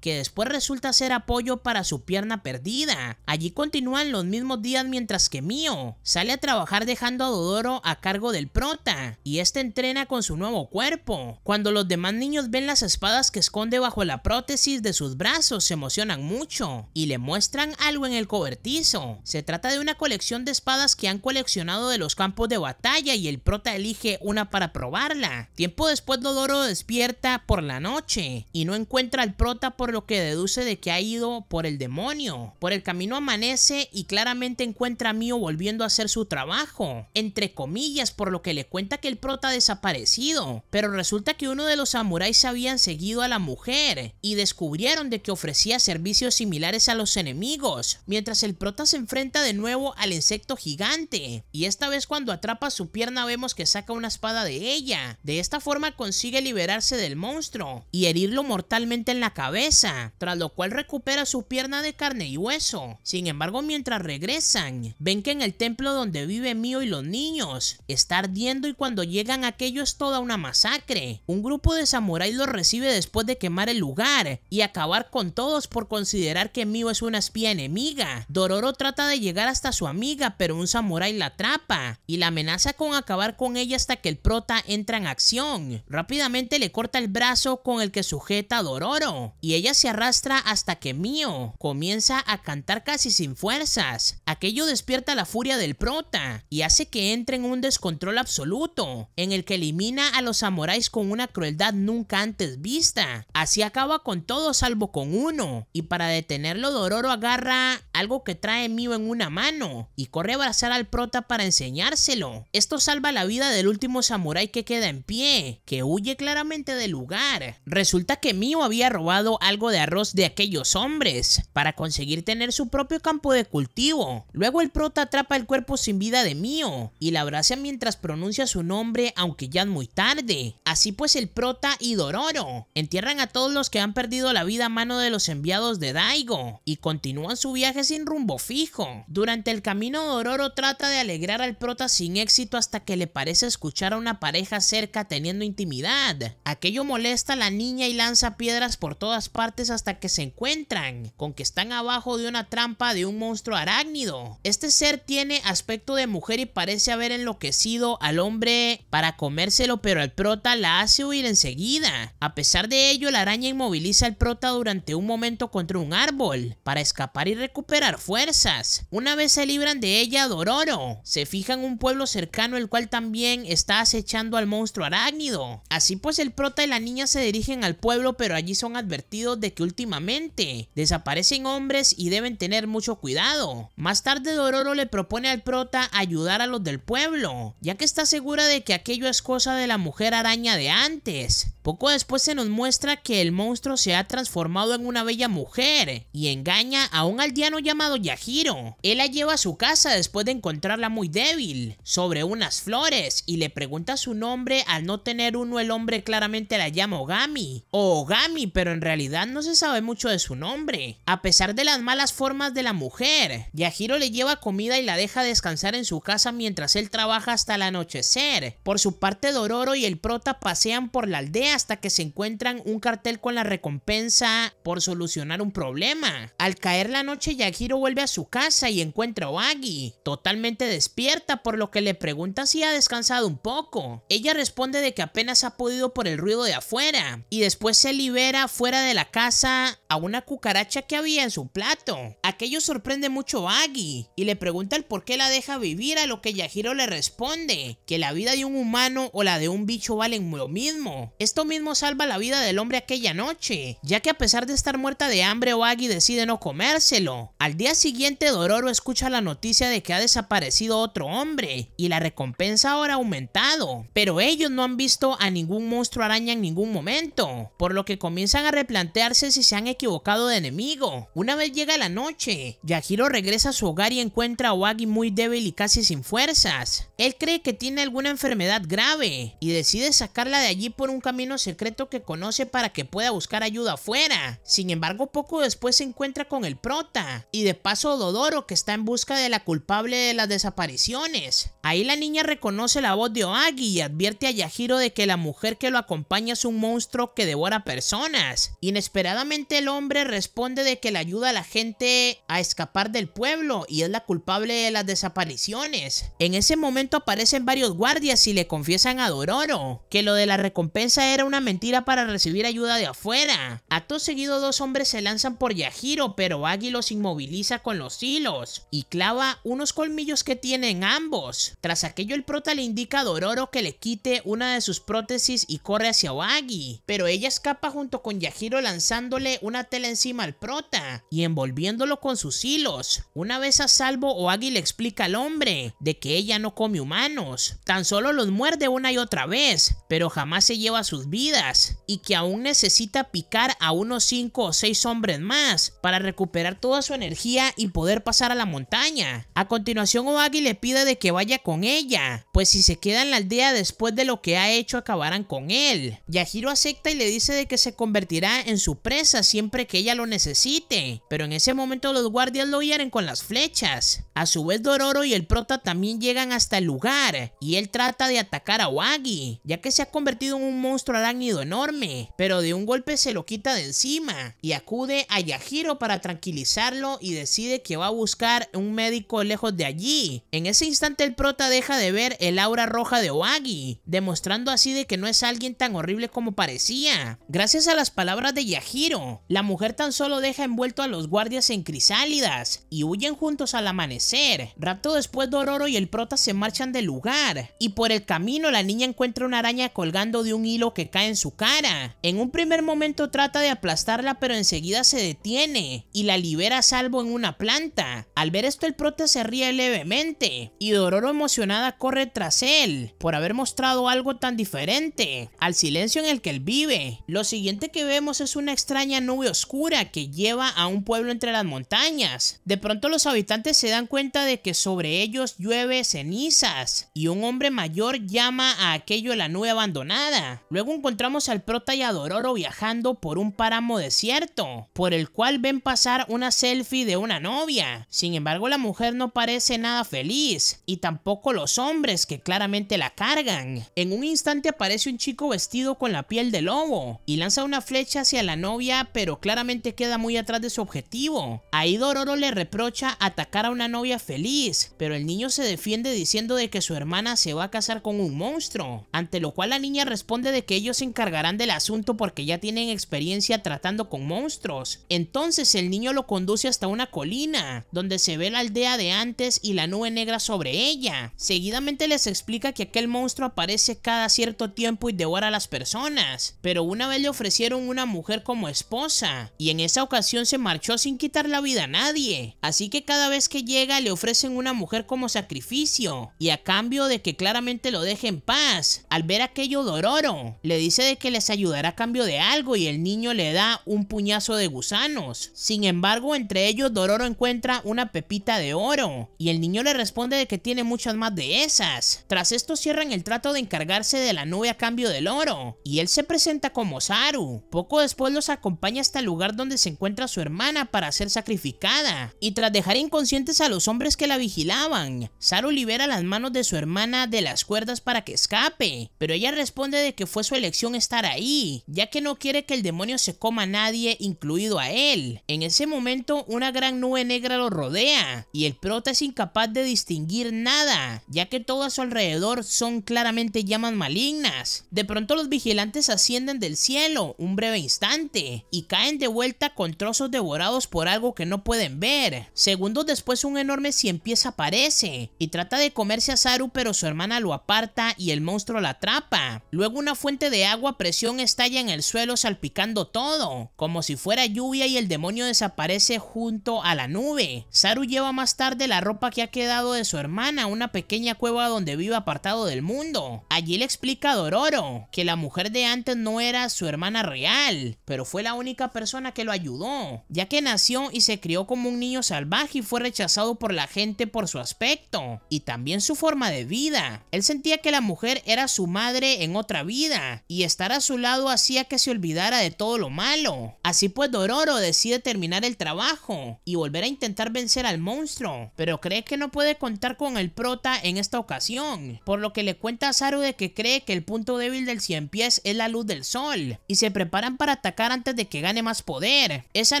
que después resulta ser apoyo para su pierna perdida. Allí continúan los mismos días mientras que Mio sale a trabajar dejando a Dodoro a cargo del prota, y este entrena con su nuevo cuerpo. Cuando los demás niños ven las espadas que esconde bajo la prótesis de sus brazos, se emocionan mucho, y le muestran algo en el cobertizo. Se trata de una colección de espadas que han coleccionado de los campos de batalla y el prota elige una para probarla. Tiempo después Dodoro despierta por la noche y no encuentra al prota por lo que deduce de que ha ido por el demonio. Por el camino amanece y claramente encuentra a Mio volviendo a hacer su trabajo, entre comillas, por lo que le cuenta que el prota ha desaparecido. Pero resulta que uno de los samuráis habían seguido a la mujer y descubrieron de que ofrecía servicios similares a los enemigos, mientras el prota se enfrenta de nuevo al insecto gigante. Y esta vez cuando atrapa su pierna vemos que saca una espada de ella. De esta forma consigue liberarse del monstruo y herirlo mortalmente en la cabeza, tras lo cual recupera su pierna de carne y hueso. Sin embargo, mientras regresan, ven que en el templo donde vive Mio y los niños está ardiendo y cuando llegan aquello es toda una masacre. Un grupo de samuráis los recibe después de quemar el lugar y acabar con todos por considerar que Mio es una espía enemiga. Dororo trata de llegar hasta su amiga, pero un samurái la atrapa y la amenaza con acabar con ella hasta que el prota entra en acción. Rápidamente le corta el brazo con el que sujeta a Dororo y ella se arrastra hasta que Mio comienza a cantar casi sin fuerzas. Aquello despierta la furia del prota y hace que entre en un descontrol absoluto en el que elimina a los samuráis con una crueldad nunca antes vista. Así acaba con todo salvo con uno y para detenerlo Dororo agarra algo que trae Mio en una mano y corre a abrazar al prota para enseñárselo. Esto salva la vida del último samurái que queda en pie, que huye claramente del lugar. Resulta que Mio había robado algo de arroz de aquellos hombres para conseguir tener su propio campo de cultivo. Luego el prota atrapa el cuerpo sin vida de Mío y la abraza mientras pronuncia su nombre aunque ya es muy tarde. Así pues el prota y Dororo entierran a todos los que han perdido la vida a mano de los enviados de Daigo y continúan su viaje sin rumbo fijo. Durante el camino Dororo trata de alegrar al prota sin éxito hasta que le parece escuchar a una pareja cerca teniendo intimidad. Aquello molesta a la niña y lanza piedras por por todas partes hasta que se encuentran con que están abajo de una trampa de un monstruo arácnido. Este ser tiene aspecto de mujer y parece haber enloquecido al hombre para comérselo, pero el prota la hace huir enseguida. A pesar de ello, la araña inmoviliza al prota durante un momento contra un árbol para escapar y recuperar fuerzas. Una vez se libran de ella, Dororo se fija en un pueblo cercano el cual también está acechando al monstruo arácnido. Así pues, el prota y la niña se dirigen al pueblo, pero allí son Advertido de que últimamente desaparecen hombres y deben tener mucho cuidado. Más tarde Dororo le propone al prota ayudar a los del pueblo, ya que está segura de que aquello es cosa de la mujer araña de antes. Poco después se nos muestra que el monstruo se ha transformado en una bella mujer y engaña a un aldeano llamado Yahiro. Él la lleva a su casa después de encontrarla muy débil, sobre unas flores, y le pregunta su nombre al no tener uno el hombre claramente la llama Ogami. O Ogami, pero en realidad no se sabe mucho de su nombre, a pesar de las malas formas de la mujer. Yajiro le lleva comida y la deja descansar en su casa mientras él trabaja hasta el anochecer. Por su parte, Dororo y el prota pasean por la aldea hasta que se encuentran un cartel con la recompensa por solucionar un problema. Al caer la noche, Yajiro vuelve a su casa y encuentra a Oagi, totalmente despierta, por lo que le pregunta si ha descansado un poco. Ella responde de que apenas ha podido por el ruido de afuera, y después se libera fuera de la casa a una cucaracha que había en su plato. Aquello sorprende mucho a Aggie y le pregunta el por qué la deja vivir a lo que Yahiro le responde, que la vida de un humano o la de un bicho valen lo mismo. Esto mismo salva la vida del hombre aquella noche, ya que a pesar de estar muerta de hambre Agui decide no comérselo. Al día siguiente Dororo escucha la noticia de que ha desaparecido otro hombre y la recompensa ahora ha aumentado, pero ellos no han visto a ningún monstruo araña en ningún momento, por lo que comienzan a replantearse si se han equivocado de enemigo. Una vez llega la noche, Yahiro regresa a su hogar y encuentra a Oagi muy débil y casi sin fuerzas. Él cree que tiene alguna enfermedad grave y decide sacarla de allí por un camino secreto que conoce para que pueda buscar ayuda afuera. Sin embargo, poco después se encuentra con el prota y de paso Dodoro que está en busca de la culpable de las desapariciones. Ahí la niña reconoce la voz de Oagi y advierte a Yahiro de que la mujer que lo acompaña es un monstruo que devora personas. Pues, inesperadamente el hombre responde de que le ayuda a la gente a escapar del pueblo y es la culpable de las desapariciones. En ese momento aparecen varios guardias y le confiesan a Dororo que lo de la recompensa era una mentira para recibir ayuda de afuera. Acto seguido dos hombres se lanzan por Yajiro pero Agi los inmoviliza con los hilos y clava unos colmillos que tienen ambos. Tras aquello el prota le indica a Dororo que le quite una de sus prótesis y corre hacia Wagi, pero ella escapa junto con Yajiro Yajiro lanzándole una tela encima al prota y envolviéndolo con sus hilos. Una vez a salvo, Oagi le explica al hombre de que ella no come humanos, tan solo los muerde una y otra vez, pero jamás se lleva sus vidas y que aún necesita picar a unos 5 o 6 hombres más para recuperar toda su energía y poder pasar a la montaña. A continuación, Oagi le pide de que vaya con ella, pues si se queda en la aldea después de lo que ha hecho acabarán con él. Yajiro acepta y le dice de que se convertirá en su presa siempre que ella lo necesite, pero en ese momento los guardias lo hieren con las flechas. A su vez Dororo y el prota también llegan hasta el lugar y él trata de atacar a wagui ya que se ha convertido en un monstruo arácnido enorme, pero de un golpe se lo quita de encima y acude a Yajiro para tranquilizarlo y decide que va a buscar un médico lejos de allí. En ese instante el prota deja de ver el aura roja de wagui demostrando así de que no es alguien tan horrible como parecía. Gracias a las palabras palabras de Yajiro, La mujer tan solo deja envuelto a los guardias en crisálidas y huyen juntos al amanecer. Rato después Dororo y el prota se marchan del lugar y por el camino la niña encuentra una araña colgando de un hilo que cae en su cara. En un primer momento trata de aplastarla pero enseguida se detiene y la libera a salvo en una planta. Al ver esto el prota se ríe levemente y Dororo emocionada corre tras él por haber mostrado algo tan diferente al silencio en el que él vive. Lo siguiente que vemos es una extraña nube oscura que lleva a un pueblo entre las montañas. De pronto los habitantes se dan cuenta de que sobre ellos llueve cenizas y un hombre mayor llama a aquello la nube abandonada. Luego encontramos al prota y a Dororo viajando por un páramo desierto, por el cual ven pasar una selfie de una novia. Sin embargo, la mujer no parece nada feliz y tampoco los hombres que claramente la cargan. En un instante aparece un chico vestido con la piel de lobo y lanza una flecha Echa hacia la novia, pero claramente queda muy atrás de su objetivo. Ahí Dororo le reprocha atacar a una novia feliz, pero el niño se defiende diciendo de que su hermana se va a casar con un monstruo, ante lo cual la niña responde de que ellos se encargarán del asunto porque ya tienen experiencia tratando con monstruos. Entonces el niño lo conduce hasta una colina, donde se ve la aldea de antes y la nube negra sobre ella. Seguidamente les explica que aquel monstruo aparece cada cierto tiempo y devora a las personas, pero una vez le ofrecieron una mujer como esposa, y en esa ocasión se marchó sin quitar la vida a nadie. Así que cada vez que llega le ofrecen una mujer como sacrificio, y a cambio de que claramente lo deje en paz. Al ver aquello Dororo, le dice de que les ayudará a cambio de algo y el niño le da un puñazo de gusanos. Sin embargo, entre ellos Dororo encuentra una pepita de oro, y el niño le responde de que tiene muchas más de esas. Tras esto cierran el trato de encargarse de la nube a cambio del oro, y él se presenta como Saru. Poco después los acompaña hasta el lugar donde se encuentra su hermana para ser sacrificada, y tras dejar inconscientes a los hombres que la vigilaban, Saru libera las manos de su hermana de las cuerdas para que escape, pero ella responde de que fue su elección estar ahí, ya que no quiere que el demonio se coma a nadie, incluido a él. En ese momento, una gran nube negra lo rodea, y el prota es incapaz de distinguir nada, ya que todo a su alrededor son claramente llamas malignas. De pronto los vigilantes ascienden del cielo, un breve instante y caen de vuelta con trozos devorados por algo que no pueden ver. Segundos después un enorme cien pies aparece y trata de comerse a Saru pero su hermana lo aparta y el monstruo la atrapa. Luego una fuente de agua a presión estalla en el suelo salpicando todo, como si fuera lluvia y el demonio desaparece junto a la nube. Saru lleva más tarde la ropa que ha quedado de su hermana a una pequeña cueva donde vive apartado del mundo. Allí le explica a Dororo que la mujer de antes no era su hermana real pero fue la única persona que lo ayudó, ya que nació y se crió como un niño salvaje y fue rechazado por la gente por su aspecto y también su forma de vida. Él sentía que la mujer era su madre en otra vida y estar a su lado hacía que se olvidara de todo lo malo. Así pues Dororo decide terminar el trabajo y volver a intentar vencer al monstruo, pero cree que no puede contar con el prota en esta ocasión, por lo que le cuenta a Saru de que cree que el punto débil del cien pies es la luz del sol y se prepara para atacar antes de que gane más poder. Esa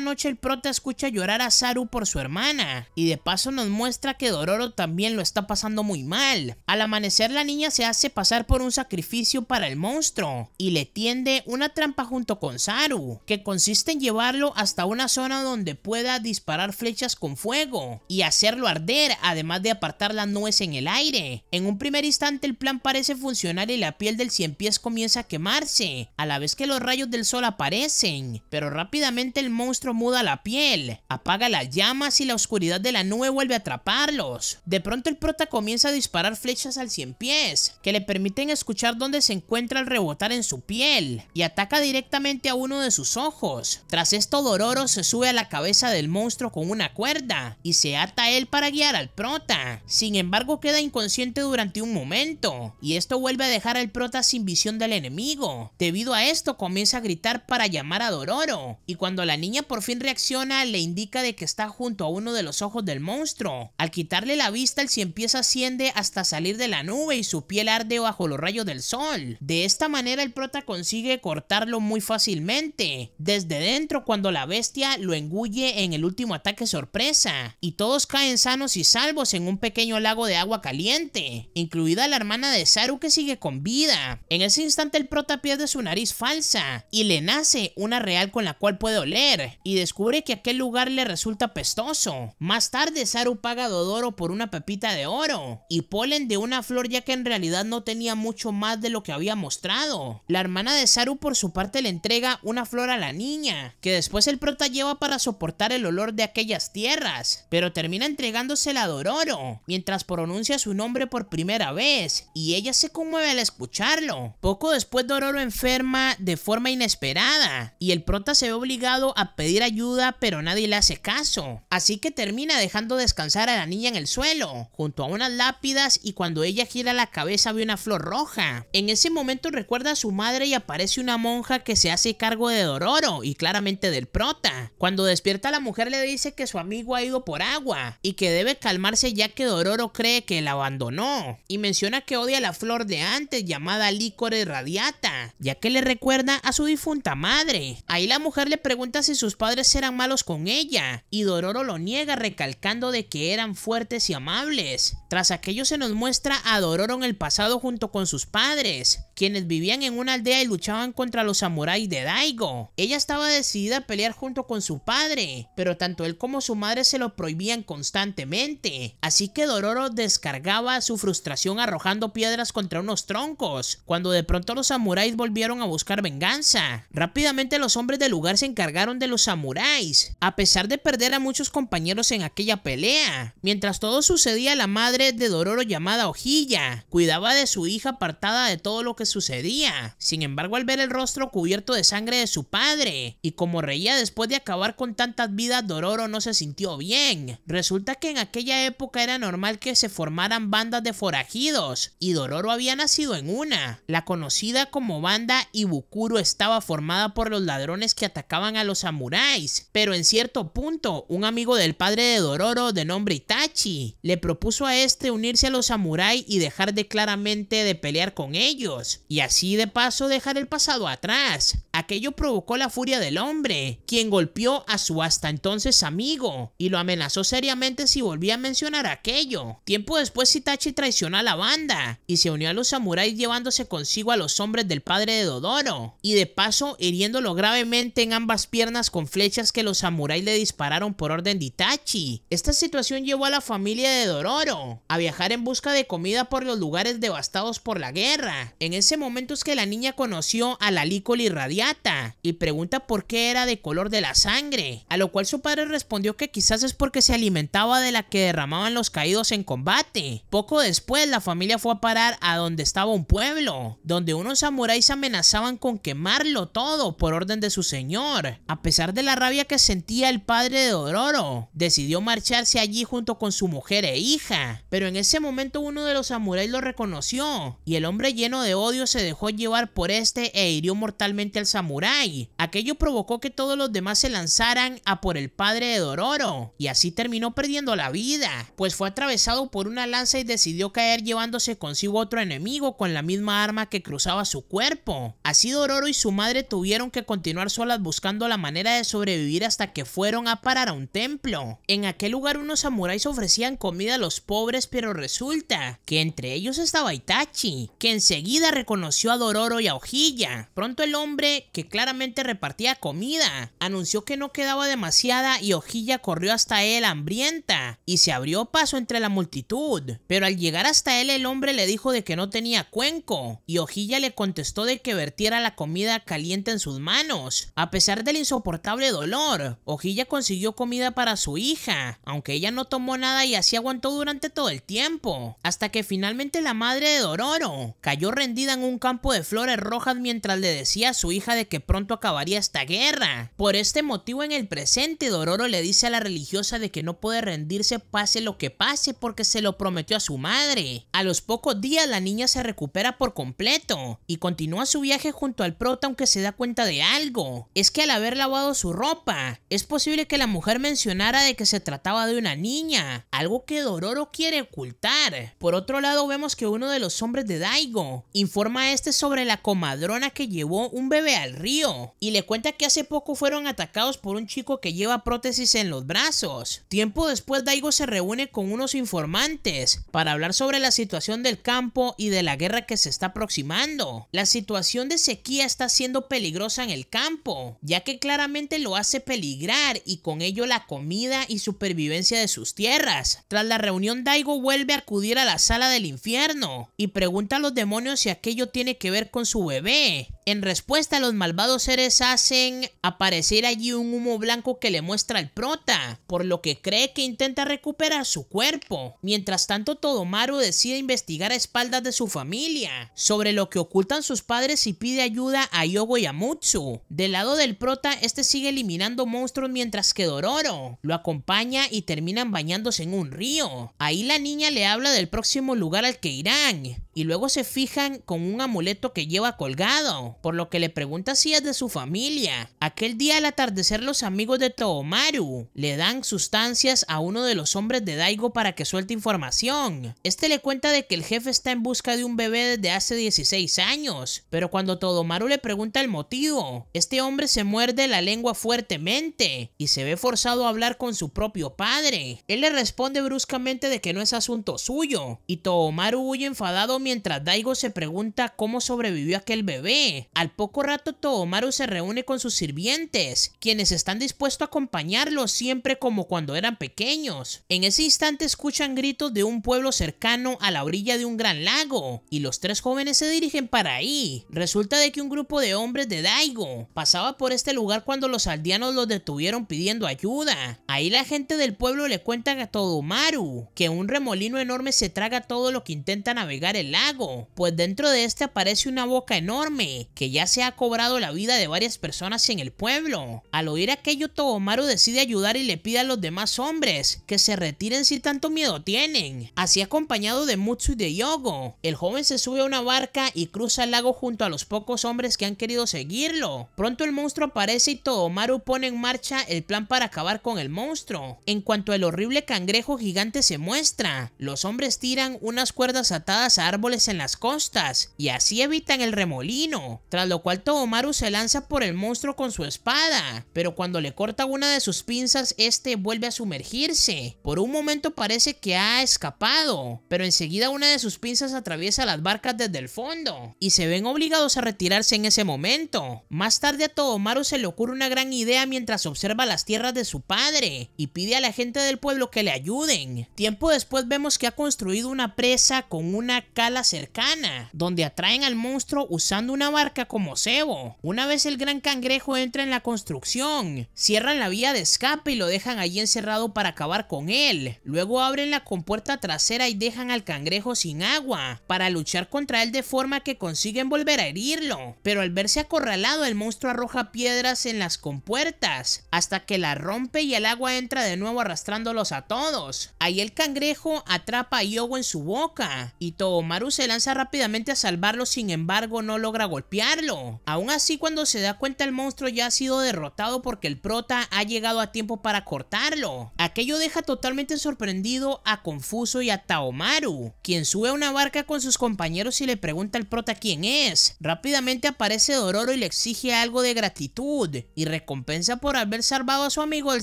noche el prota escucha llorar a Saru por su hermana, y de paso nos muestra que Dororo también lo está pasando muy mal. Al amanecer la niña se hace pasar por un sacrificio para el monstruo, y le tiende una trampa junto con Saru, que consiste en llevarlo hasta una zona donde pueda disparar flechas con fuego, y hacerlo arder, además de apartar las nubes en el aire. En un primer instante el plan parece funcionar y la piel del cien pies comienza a quemarse, a la vez que los rayos del sol aparecen, pero rápidamente el monstruo muda la piel, apaga las llamas y la oscuridad de la nube vuelve a atraparlos. De pronto el prota comienza a disparar flechas al cien pies, que le permiten escuchar dónde se encuentra al rebotar en su piel, y ataca directamente a uno de sus ojos. Tras esto Dororo se sube a la cabeza del monstruo con una cuerda, y se ata a él para guiar al prota. Sin embargo queda inconsciente durante un momento, y esto vuelve a dejar al prota sin visión del enemigo. Debido a esto comienza a gritar para llamar a Dororo. Y cuando la niña por fin reacciona, le indica de que está junto a uno de los ojos del monstruo. Al quitarle la vista, el empieza empieza asciende hasta salir de la nube y su piel arde bajo los rayos del sol. De esta manera, el prota consigue cortarlo muy fácilmente. Desde dentro, cuando la bestia lo engulle en el último ataque sorpresa. Y todos caen sanos y salvos en un pequeño lago de agua caliente, incluida la hermana de Saru que sigue con vida. En ese instante, el prota pierde su nariz falsa y le nace una real con la cual puede oler y descubre que aquel lugar le resulta pestoso. Más tarde, Saru paga a Dodoro por una pepita de oro y polen de una flor ya que en realidad no tenía mucho más de lo que había mostrado. La hermana de Saru por su parte le entrega una flor a la niña, que después el prota lleva para soportar el olor de aquellas tierras, pero termina entregándosela a Dororo, mientras pronuncia su nombre por primera vez, y ella se conmueve al escucharlo. Poco después Dororo enferma de forma inesperada esperada y el prota se ve obligado a pedir ayuda pero nadie le hace caso, así que termina dejando descansar a la niña en el suelo, junto a unas lápidas y cuando ella gira la cabeza ve una flor roja. En ese momento recuerda a su madre y aparece una monja que se hace cargo de Dororo y claramente del prota. Cuando despierta la mujer le dice que su amigo ha ido por agua y que debe calmarse ya que Dororo cree que la abandonó y menciona que odia la flor de antes llamada licor radiata, ya que le recuerda a su difunto junta madre. Ahí la mujer le pregunta si sus padres eran malos con ella, y Dororo lo niega recalcando de que eran fuertes y amables. Tras aquello se nos muestra a Dororo en el pasado junto con sus padres, quienes vivían en una aldea y luchaban contra los samuráis de Daigo. Ella estaba decidida a pelear junto con su padre, pero tanto él como su madre se lo prohibían constantemente, así que Dororo descargaba su frustración arrojando piedras contra unos troncos, cuando de pronto los samuráis volvieron a buscar venganza. Rápidamente los hombres del lugar se encargaron de los samuráis, a pesar de perder a muchos compañeros en aquella pelea. Mientras todo sucedía, la madre de Dororo llamada Ojilla cuidaba de su hija apartada de todo lo que sucedía. Sin embargo, al ver el rostro cubierto de sangre de su padre, y como reía después de acabar con tantas vidas, Dororo no se sintió bien. Resulta que en aquella época era normal que se formaran bandas de forajidos, y Dororo había nacido en una. La conocida como banda Ibukuro estaba formada por los ladrones que atacaban a los samuráis, pero en cierto punto, un amigo del padre de Dororo, de nombre Itachi, le propuso a este unirse a los samuráis y dejar de claramente de pelear con ellos, y así de paso dejar el pasado atrás. Aquello provocó la furia del hombre, quien golpeó a su hasta entonces amigo, y lo amenazó seriamente si volvía a mencionar aquello. Tiempo después Itachi traicionó a la banda, y se unió a los samuráis llevándose consigo a los hombres del padre de Dodoro, y de paso hiriéndolo gravemente en ambas piernas con flechas que los samuráis le dispararon por orden de Itachi. Esta situación llevó a la familia de Dororo a viajar en busca de comida por los lugares devastados por la guerra. En ese momento es que la niña conoció a la Licoli Radiata y pregunta por qué era de color de la sangre, a lo cual su padre respondió que quizás es porque se alimentaba de la que derramaban los caídos en combate. Poco después la familia fue a parar a donde estaba un pueblo, donde unos samuráis amenazaban con quemarlo todo por orden de su señor. A pesar de la rabia que sentía el padre de Dororo, decidió marcharse allí junto con su mujer e hija. Pero en ese momento uno de los samuráis lo reconoció y el hombre lleno de odio se dejó llevar por este e hirió mortalmente al samurái. Aquello provocó que todos los demás se lanzaran a por el padre de Dororo y así terminó perdiendo la vida, pues fue atravesado por una lanza y decidió caer llevándose consigo otro enemigo con la misma arma que cruzaba su cuerpo. Así Dororo y su madre tuvieron que continuar solas buscando la manera de sobrevivir hasta que fueron a parar a un templo. En aquel lugar unos samuráis ofrecían comida a los pobres, pero resulta que entre ellos estaba Itachi, que enseguida reconoció a Dororo y a Ojilla. Pronto el hombre, que claramente repartía comida, anunció que no quedaba demasiada y Ojilla corrió hasta él hambrienta y se abrió paso entre la multitud. Pero al llegar hasta él el hombre le dijo de que no tenía cuenco y Ojilla le contestó de que vertiera la comida en sus manos. A pesar del insoportable dolor, Ojilla consiguió comida para su hija, aunque ella no tomó nada y así aguantó durante todo el tiempo, hasta que finalmente la madre de Dororo cayó rendida en un campo de flores rojas mientras le decía a su hija de que pronto acabaría esta guerra. Por este motivo en el presente, Dororo le dice a la religiosa de que no puede rendirse pase lo que pase porque se lo prometió a su madre. A los pocos días la niña se recupera por completo y continúa su viaje junto al prota aunque se da cuenta de algo, es que al haber lavado su ropa, es posible que la mujer mencionara de que se trataba de una niña, algo que Dororo quiere ocultar. Por otro lado vemos que uno de los hombres de Daigo informa a este sobre la comadrona que llevó un bebé al río y le cuenta que hace poco fueron atacados por un chico que lleva prótesis en los brazos. Tiempo después Daigo se reúne con unos informantes para hablar sobre la situación del campo y de la guerra que se está aproximando. La situación de sequía está siendo peligrosa en el campo, ya que claramente lo hace peligrar y con ello la comida y supervivencia de sus tierras. Tras la reunión, Daigo vuelve a acudir a la sala del infierno y pregunta a los demonios si aquello tiene que ver con su bebé, en respuesta, los malvados seres hacen aparecer allí un humo blanco que le muestra al prota, por lo que cree que intenta recuperar su cuerpo. Mientras tanto, Todomaru decide investigar a espaldas de su familia sobre lo que ocultan sus padres y pide ayuda a Yogo y a Mutsu. Del lado del prota, este sigue eliminando monstruos mientras que Dororo lo acompaña y terminan bañándose en un río. Ahí la niña le habla del próximo lugar al que irán, y luego se fijan con un amuleto que lleva colgado, por lo que le pregunta si es de su familia. Aquel día al atardecer los amigos de Toomaru le dan sustancias a uno de los hombres de Daigo para que suelte información. Este le cuenta de que el jefe está en busca de un bebé desde hace 16 años, pero cuando Todomaru le pregunta el motivo, este hombre se muerde la lengua fuertemente y se ve forzado a hablar con su propio padre. Él le responde bruscamente de que no es asunto suyo y Toomaru huye enfadado mientras Daigo se pregunta cómo sobrevivió aquel bebé. Al poco rato Todomaru se reúne con sus sirvientes, quienes están dispuestos a acompañarlo siempre como cuando eran pequeños. En ese instante escuchan gritos de un pueblo cercano a la orilla de un gran lago, y los tres jóvenes se dirigen para ahí. Resulta de que un grupo de hombres de Daigo pasaba por este lugar cuando los aldeanos los detuvieron pidiendo ayuda. Ahí la gente del pueblo le cuenta a Todomaru que un remolino enorme se traga todo lo que intenta navegar el lago, pues dentro de este aparece una boca enorme que ya se ha cobrado la vida de varias personas en el pueblo. Al oír aquello, Tobomaru decide ayudar y le pide a los demás hombres que se retiren si tanto miedo tienen. Así acompañado de Mutsu y de Yogo, el joven se sube a una barca y cruza el lago junto a los pocos hombres que han querido seguirlo. Pronto el monstruo aparece y Todomaru pone en marcha el plan para acabar con el monstruo. En cuanto el horrible cangrejo gigante se muestra, los hombres tiran unas cuerdas atadas a árboles en las costas y así evitan el remolino, tras lo cual Todomaru se lanza por el monstruo con su espada, pero cuando le corta una de sus pinzas este vuelve a sumergirse. Por un momento parece que ha escapado, pero enseguida una de sus pinzas atraviesa las barcas desde el fondo y se ven obligados a retirarse en ese momento. Más tarde a Todomaru se le ocurre una gran idea mientras observa las tierras de su padre y pide a la gente del pueblo que le ayuden. Tiempo después vemos que ha construido una presa con una la cercana, donde atraen al monstruo usando una barca como cebo. Una vez el gran cangrejo entra en la construcción, cierran la vía de escape y lo dejan allí encerrado para acabar con él. Luego abren la compuerta trasera y dejan al cangrejo sin agua, para luchar contra él de forma que consiguen volver a herirlo. Pero al verse acorralado, el monstruo arroja piedras en las compuertas, hasta que la rompe y el agua entra de nuevo arrastrándolos a todos. Ahí el cangrejo atrapa a Yogo en su boca, y Tomás se lanza rápidamente a salvarlo, sin embargo no logra golpearlo. Aún así cuando se da cuenta el monstruo ya ha sido derrotado porque el prota ha llegado a tiempo para cortarlo. Aquello deja totalmente sorprendido a Confuso y a Taomaru, quien sube a una barca con sus compañeros y le pregunta al prota quién es. Rápidamente aparece Dororo y le exige algo de gratitud y recompensa por haber salvado a su amigo el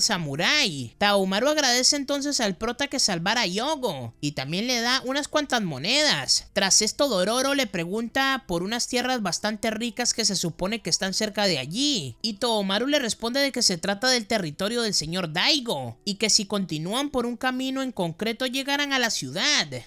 samurái. Taomaru agradece entonces al prota que salvara a Yogo y también le da unas cuantas monedas. Tras esto, Dororo le pregunta por unas tierras bastante ricas que se supone que están cerca de allí, y Todomaru le responde de que se trata del territorio del señor Daigo, y que si continúan por un camino en concreto llegarán a la ciudad.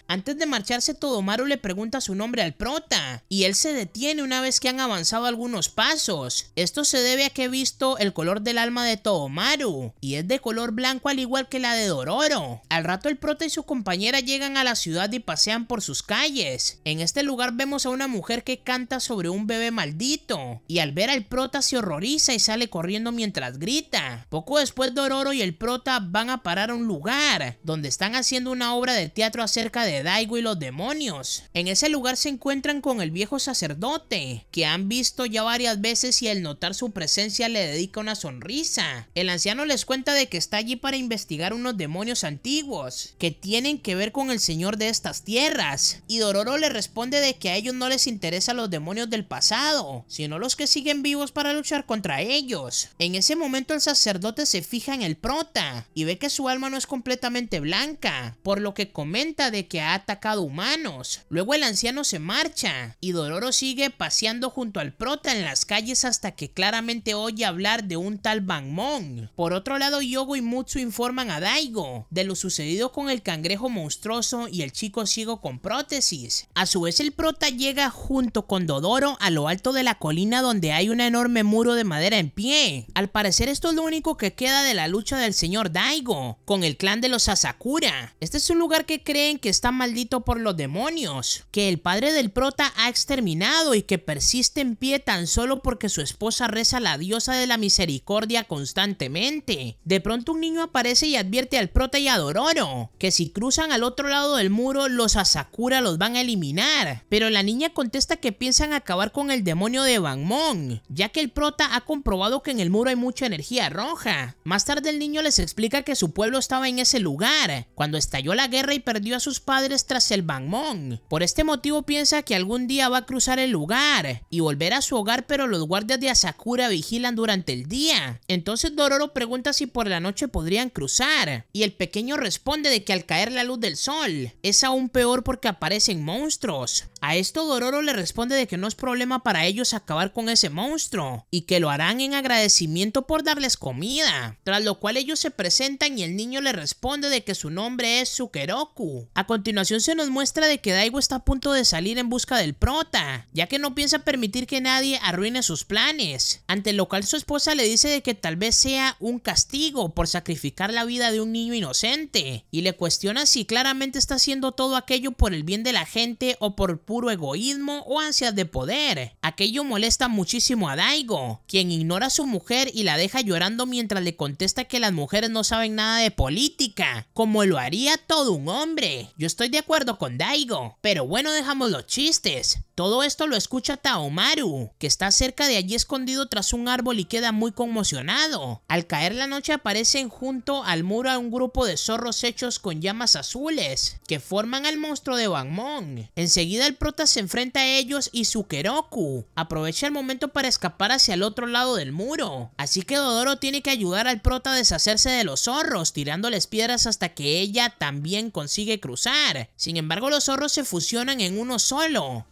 Antes de marcharse, Todomaru le pregunta su nombre al prota, y él se detiene una vez que han avanzado algunos pasos. Esto se debe a que he visto el color del alma de Todomaru. y es de color blanco al igual que la de Dororo. Al rato el prota y su compañera llegan a la ciudad y pasean por sus calles en este lugar vemos a una mujer que canta sobre un bebé maldito, y al ver al prota se horroriza y sale corriendo mientras grita. Poco después Dororo y el prota van a parar a un lugar, donde están haciendo una obra de teatro acerca de Daigo y los demonios. En ese lugar se encuentran con el viejo sacerdote, que han visto ya varias veces y al notar su presencia le dedica una sonrisa. El anciano les cuenta de que está allí para investigar unos demonios antiguos, que tienen que ver con el señor de estas tierras, y Dororo Dororo le responde de que a ellos no les interesa los demonios del pasado, sino los que siguen vivos para luchar contra ellos. En ese momento el sacerdote se fija en el prota y ve que su alma no es completamente blanca, por lo que comenta de que ha atacado humanos. Luego el anciano se marcha y Dororo sigue paseando junto al prota en las calles hasta que claramente oye hablar de un tal Bangmon. Por otro lado, Yogo y Mutsu informan a Daigo de lo sucedido con el cangrejo monstruoso y el chico ciego con prótesis a su vez el prota llega junto con Dodoro a lo alto de la colina donde hay un enorme muro de madera en pie. Al parecer esto es lo único que queda de la lucha del señor Daigo con el clan de los Asakura. Este es un lugar que creen que está maldito por los demonios, que el padre del prota ha exterminado y que persiste en pie tan solo porque su esposa reza a la diosa de la misericordia constantemente. De pronto un niño aparece y advierte al prota y a Dororo que si cruzan al otro lado del muro los Asakura los van a eliminar, pero la niña contesta que piensan acabar con el demonio de Mong, ya que el prota ha comprobado que en el muro hay mucha energía roja. Más tarde el niño les explica que su pueblo estaba en ese lugar, cuando estalló la guerra y perdió a sus padres tras el Mong. Por este motivo piensa que algún día va a cruzar el lugar y volver a su hogar, pero los guardias de Asakura vigilan durante el día. Entonces Dororo pregunta si por la noche podrían cruzar, y el pequeño responde de que al caer la luz del sol, es aún peor porque aparecen monstros. A esto Dororo le responde de que no es problema para ellos acabar con ese monstruo y que lo harán en agradecimiento por darles comida, tras lo cual ellos se presentan y el niño le responde de que su nombre es Sukeroku. A continuación se nos muestra de que Daigo está a punto de salir en busca del prota, ya que no piensa permitir que nadie arruine sus planes. Ante lo cual su esposa le dice de que tal vez sea un castigo por sacrificar la vida de un niño inocente y le cuestiona si claramente está haciendo todo aquello por el bien de la gente o por puro egoísmo o ansias de poder. Aquello molesta muchísimo a Daigo, quien ignora a su mujer y la deja llorando mientras le contesta que las mujeres no saben nada de política, como lo haría todo un hombre. Yo estoy de acuerdo con Daigo, pero bueno dejamos los chistes. Todo esto lo escucha Taomaru, que está cerca de allí escondido tras un árbol y queda muy conmocionado. Al caer la noche aparecen junto al muro a un grupo de zorros hechos con llamas azules, que forman al monstruo de Banmon. Enseguida el prota se enfrenta a ellos y Sukeroku aprovecha el momento para escapar hacia el otro lado del muro. Así que Dodoro tiene que ayudar al prota a deshacerse de los zorros, tirándoles piedras hasta que ella también consigue cruzar. Sin embargo, los zorros se fusionan en uno solo,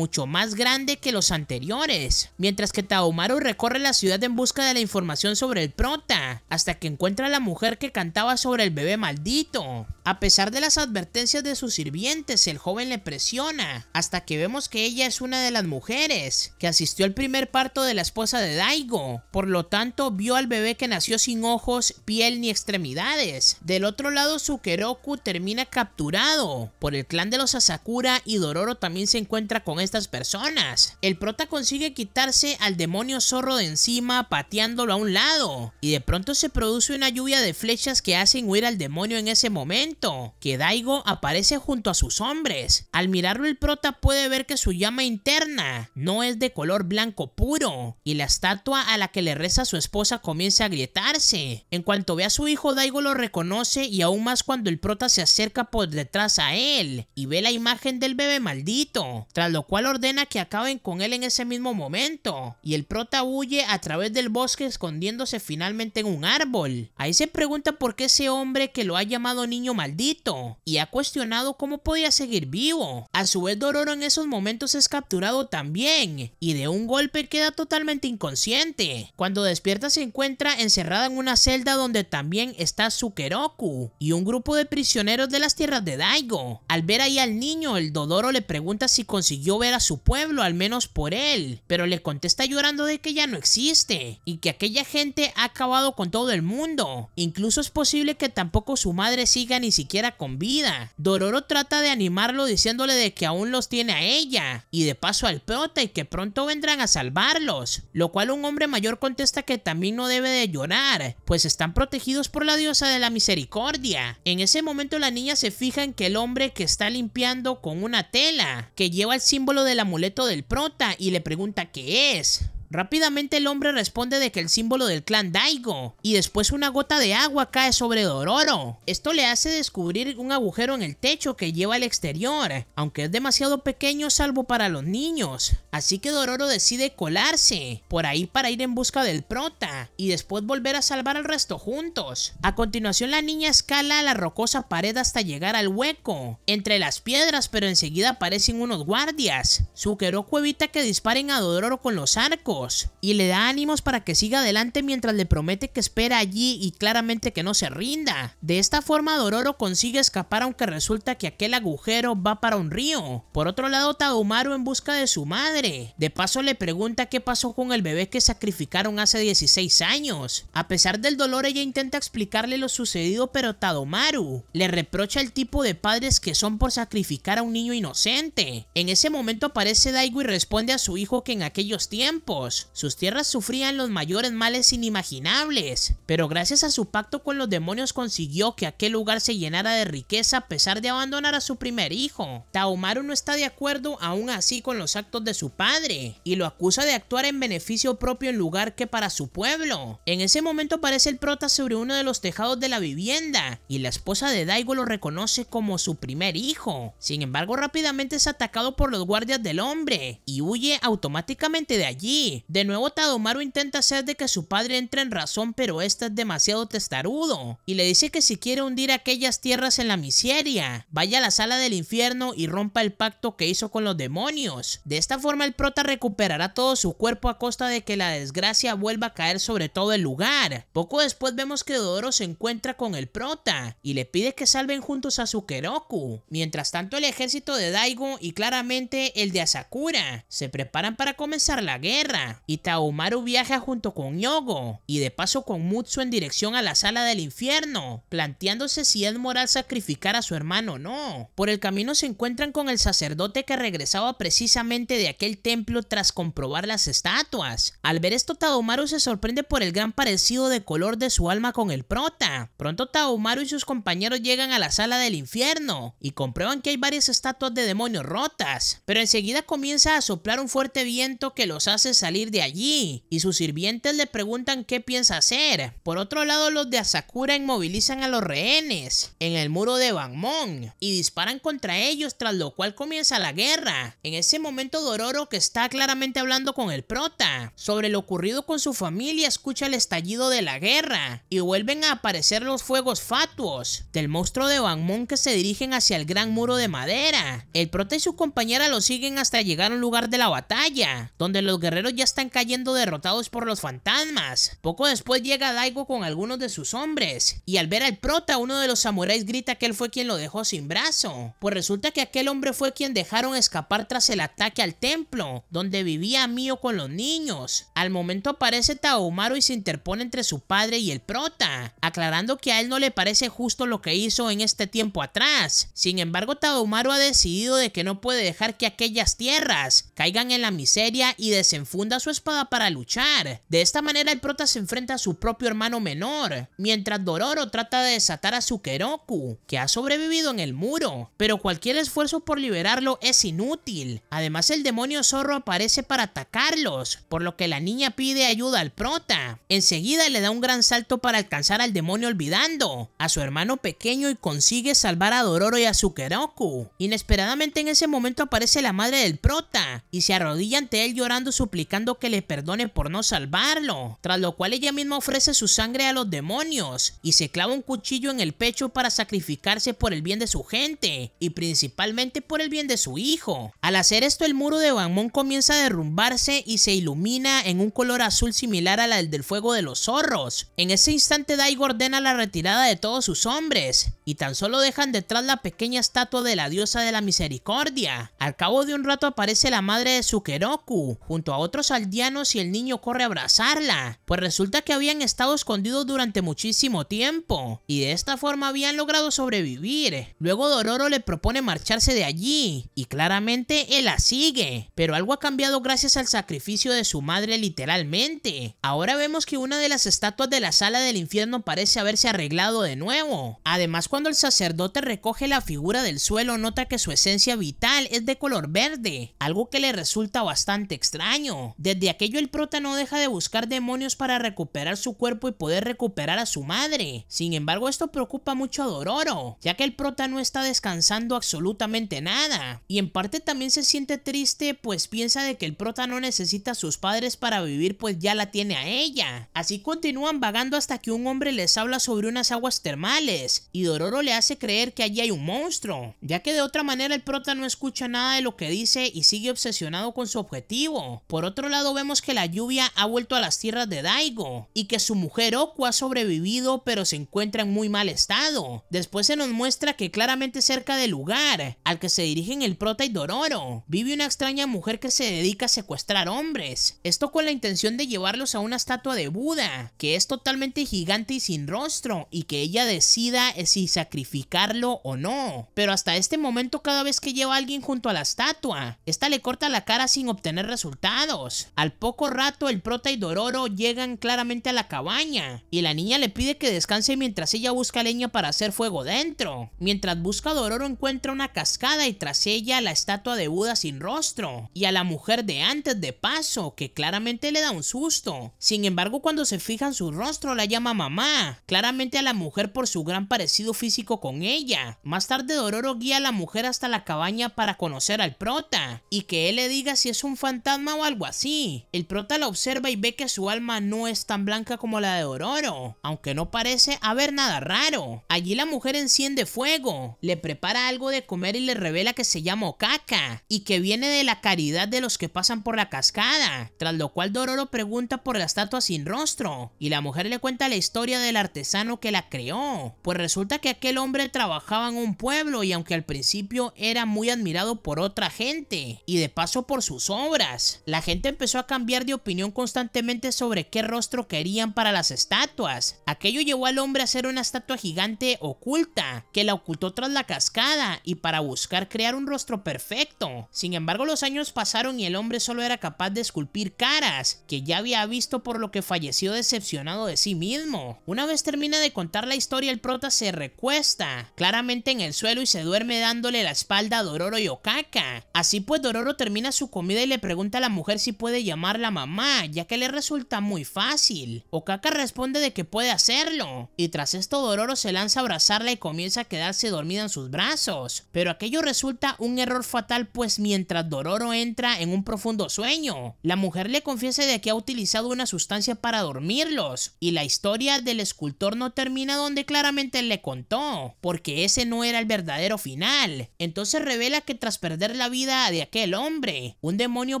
más grande que los anteriores, mientras que Taomaru recorre la ciudad en busca de la información sobre el prota, hasta que encuentra a la mujer que cantaba sobre el bebé maldito. A pesar de las advertencias de sus sirvientes, el joven le presiona, hasta que vemos que ella es una de las mujeres, que asistió al primer parto de la esposa de Daigo, por lo tanto vio al bebé que nació sin ojos, piel ni extremidades. Del otro lado, Sukeroku termina capturado por el clan de los Asakura y Dororo también se encuentra con estas personas. El prota consigue quitarse al demonio zorro de encima pateándolo a un lado y de pronto se produce una lluvia de flechas que hacen huir al demonio en ese momento, que Daigo aparece junto a sus hombres. Al mirarlo el prota puede ver que su llama interna no es de color blanco puro y la estatua a la que le reza su esposa comienza a agrietarse. En cuanto ve a su hijo Daigo lo reconoce y aún más cuando el prota se acerca por detrás a él y ve la imagen del bebé maldito, tras lo cual ordena que acaben con él en ese mismo momento, y el prota huye a través del bosque escondiéndose finalmente en un árbol. Ahí se pregunta por qué ese hombre que lo ha llamado niño maldito, y ha cuestionado cómo podía seguir vivo. A su vez Dororo en esos momentos es capturado también, y de un golpe queda totalmente inconsciente. Cuando despierta se encuentra encerrada en una celda donde también está Sukeroku, y un grupo de prisioneros de las tierras de Daigo. Al ver ahí al niño, el Dodoro le pregunta si consiguió ver su pueblo al menos por él, pero le contesta llorando de que ya no existe y que aquella gente ha acabado con todo el mundo. Incluso es posible que tampoco su madre siga ni siquiera con vida. Dororo trata de animarlo diciéndole de que aún los tiene a ella y de paso al prota y que pronto vendrán a salvarlos, lo cual un hombre mayor contesta que también no debe de llorar, pues están protegidos por la diosa de la misericordia. En ese momento la niña se fija en que el hombre que está limpiando con una tela, que lleva el símbolo del amuleto del prota y le pregunta qué es. Rápidamente el hombre responde de que el símbolo del clan Daigo, y después una gota de agua cae sobre Dororo. Esto le hace descubrir un agujero en el techo que lleva al exterior, aunque es demasiado pequeño salvo para los niños. Así que Dororo decide colarse por ahí para ir en busca del prota, y después volver a salvar al resto juntos. A continuación la niña escala la rocosa pared hasta llegar al hueco, entre las piedras pero enseguida aparecen unos guardias. Sukeroku evita que disparen a Dororo con los arcos, y le da ánimos para que siga adelante mientras le promete que espera allí y claramente que no se rinda. De esta forma Dororo consigue escapar aunque resulta que aquel agujero va para un río. Por otro lado Tadomaru en busca de su madre. De paso le pregunta qué pasó con el bebé que sacrificaron hace 16 años. A pesar del dolor ella intenta explicarle lo sucedido pero Tadomaru le reprocha el tipo de padres que son por sacrificar a un niño inocente. En ese momento aparece Daigo y responde a su hijo que en aquellos tiempos sus tierras sufrían los mayores males inimaginables, pero gracias a su pacto con los demonios consiguió que aquel lugar se llenara de riqueza a pesar de abandonar a su primer hijo. Taomaru no está de acuerdo aún así con los actos de su padre y lo acusa de actuar en beneficio propio en lugar que para su pueblo. En ese momento aparece el prota sobre uno de los tejados de la vivienda y la esposa de Daigo lo reconoce como su primer hijo. Sin embargo, rápidamente es atacado por los guardias del hombre y huye automáticamente de allí. De nuevo Tadomaru intenta hacer de que su padre entre en razón pero este es demasiado testarudo y le dice que si quiere hundir aquellas tierras en la miseria, vaya a la sala del infierno y rompa el pacto que hizo con los demonios. De esta forma el prota recuperará todo su cuerpo a costa de que la desgracia vuelva a caer sobre todo el lugar. Poco después vemos que Dodoro se encuentra con el prota y le pide que salven juntos a Sukeroku. Mientras tanto el ejército de Daigo y claramente el de Asakura se preparan para comenzar la guerra y Taumaru viaja junto con Yogo y de paso con Mutsu en dirección a la sala del infierno, planteándose si es moral sacrificar a su hermano o no. Por el camino se encuentran con el sacerdote que regresaba precisamente de aquel templo tras comprobar las estatuas. Al ver esto Taumaru se sorprende por el gran parecido de color de su alma con el prota. Pronto Taumaru y sus compañeros llegan a la sala del infierno y comprueban que hay varias estatuas de demonios rotas, pero enseguida comienza a soplar un fuerte viento que los hace salir de allí, y sus sirvientes le preguntan qué piensa hacer. Por otro lado, los de Asakura inmovilizan a los rehenes en el muro de Banmon y disparan contra ellos, tras lo cual comienza la guerra. En ese momento, Dororo, que está claramente hablando con el prota sobre lo ocurrido con su familia, escucha el estallido de la guerra y vuelven a aparecer los fuegos fatuos del monstruo de Banmon que se dirigen hacia el gran muro de madera. El prota y su compañera lo siguen hasta llegar a un lugar de la batalla, donde los guerreros ya están cayendo derrotados por los fantasmas. Poco después llega Daigo con algunos de sus hombres, y al ver al prota, uno de los samuráis grita que él fue quien lo dejó sin brazo. Pues resulta que aquel hombre fue quien dejaron escapar tras el ataque al templo, donde vivía Mio con los niños. Al momento aparece Taumaru y se interpone entre su padre y el prota, aclarando que a él no le parece justo lo que hizo en este tiempo atrás. Sin embargo, Taumaru ha decidido de que no puede dejar que aquellas tierras caigan en la miseria y desenfunda su espada para luchar. De esta manera el prota se enfrenta a su propio hermano menor, mientras Dororo trata de desatar a Sukeroku, que ha sobrevivido en el muro, pero cualquier esfuerzo por liberarlo es inútil. Además el demonio zorro aparece para atacarlos, por lo que la niña pide ayuda al prota. Enseguida le da un gran salto para alcanzar al demonio olvidando a su hermano pequeño y consigue salvar a Dororo y a Sukeroku. Inesperadamente en ese momento aparece la madre del prota y se arrodilla ante él llorando suplicando que le perdone por no salvarlo, tras lo cual ella misma ofrece su sangre a los demonios y se clava un cuchillo en el pecho para sacrificarse por el bien de su gente y principalmente por el bien de su hijo. Al hacer esto el muro de Banmon comienza a derrumbarse y se ilumina en un color azul similar al del fuego de los zorros. En ese instante Daigo ordena la retirada de todos sus hombres y tan solo dejan detrás la pequeña estatua de la diosa de la misericordia. Al cabo de un rato aparece la madre de Sukeroku junto a otros los y el niño corre a abrazarla, pues resulta que habían estado escondidos durante muchísimo tiempo, y de esta forma habían logrado sobrevivir. Luego Dororo le propone marcharse de allí, y claramente él la sigue, pero algo ha cambiado gracias al sacrificio de su madre literalmente. Ahora vemos que una de las estatuas de la sala del infierno parece haberse arreglado de nuevo. Además, cuando el sacerdote recoge la figura del suelo, nota que su esencia vital es de color verde, algo que le resulta bastante extraño. Desde aquello el prota no deja de buscar demonios para recuperar su cuerpo y poder recuperar a su madre. Sin embargo, esto preocupa mucho a Dororo, ya que el prota no está descansando absolutamente nada. Y en parte también se siente triste, pues piensa de que el prota no necesita a sus padres para vivir, pues ya la tiene a ella. Así continúan vagando hasta que un hombre les habla sobre unas aguas termales, y Dororo le hace creer que allí hay un monstruo, ya que de otra manera el prota no escucha nada de lo que dice y sigue obsesionado con su objetivo. Por otro lado vemos que la lluvia ha vuelto a las tierras de Daigo y que su mujer Oku ha sobrevivido pero se encuentra en muy mal estado. Después se nos muestra que claramente cerca del lugar al que se dirigen el prota y Dororo vive una extraña mujer que se dedica a secuestrar hombres. Esto con la intención de llevarlos a una estatua de Buda, que es totalmente gigante y sin rostro y que ella decida si sacrificarlo o no. Pero hasta este momento cada vez que lleva a alguien junto a la estatua, esta le corta la cara sin obtener resultados. Al poco rato, el prota y Dororo llegan claramente a la cabaña y la niña le pide que descanse mientras ella busca leña para hacer fuego dentro. Mientras busca, Dororo encuentra una cascada y tras ella la estatua de Buda sin rostro y a la mujer de antes de paso, que claramente le da un susto. Sin embargo, cuando se fija en su rostro, la llama mamá, claramente a la mujer por su gran parecido físico con ella. Más tarde, Dororo guía a la mujer hasta la cabaña para conocer al prota y que él le diga si es un fantasma o algo así. El prota la observa y ve que su alma no es tan blanca como la de Dororo. aunque no parece haber nada raro. Allí la mujer enciende fuego, le prepara algo de comer y le revela que se llama Okaka y que viene de la caridad de los que pasan por la cascada, tras lo cual Dororo pregunta por la estatua sin rostro y la mujer le cuenta la historia del artesano que la creó, pues resulta que aquel hombre trabajaba en un pueblo y aunque al principio era muy admirado por otra gente y de paso por sus obras, la gente empezó a cambiar de opinión constantemente sobre qué rostro querían para las estatuas. Aquello llevó al hombre a hacer una estatua gigante oculta, que la ocultó tras la cascada y para buscar crear un rostro perfecto. Sin embargo, los años pasaron y el hombre solo era capaz de esculpir caras, que ya había visto por lo que falleció decepcionado de sí mismo. Una vez termina de contar la historia, el prota se recuesta, claramente en el suelo y se duerme dándole la espalda a Dororo y Okaka. Así pues, Dororo termina su comida y le pregunta a la mujer si puede puede llamar la mamá, ya que le resulta muy fácil. Okaka responde de que puede hacerlo, y tras esto Dororo se lanza a abrazarla y comienza a quedarse dormida en sus brazos. Pero aquello resulta un error fatal pues mientras Dororo entra en un profundo sueño, la mujer le confiesa de que ha utilizado una sustancia para dormirlos, y la historia del escultor no termina donde claramente le contó, porque ese no era el verdadero final. Entonces revela que tras perder la vida de aquel hombre, un demonio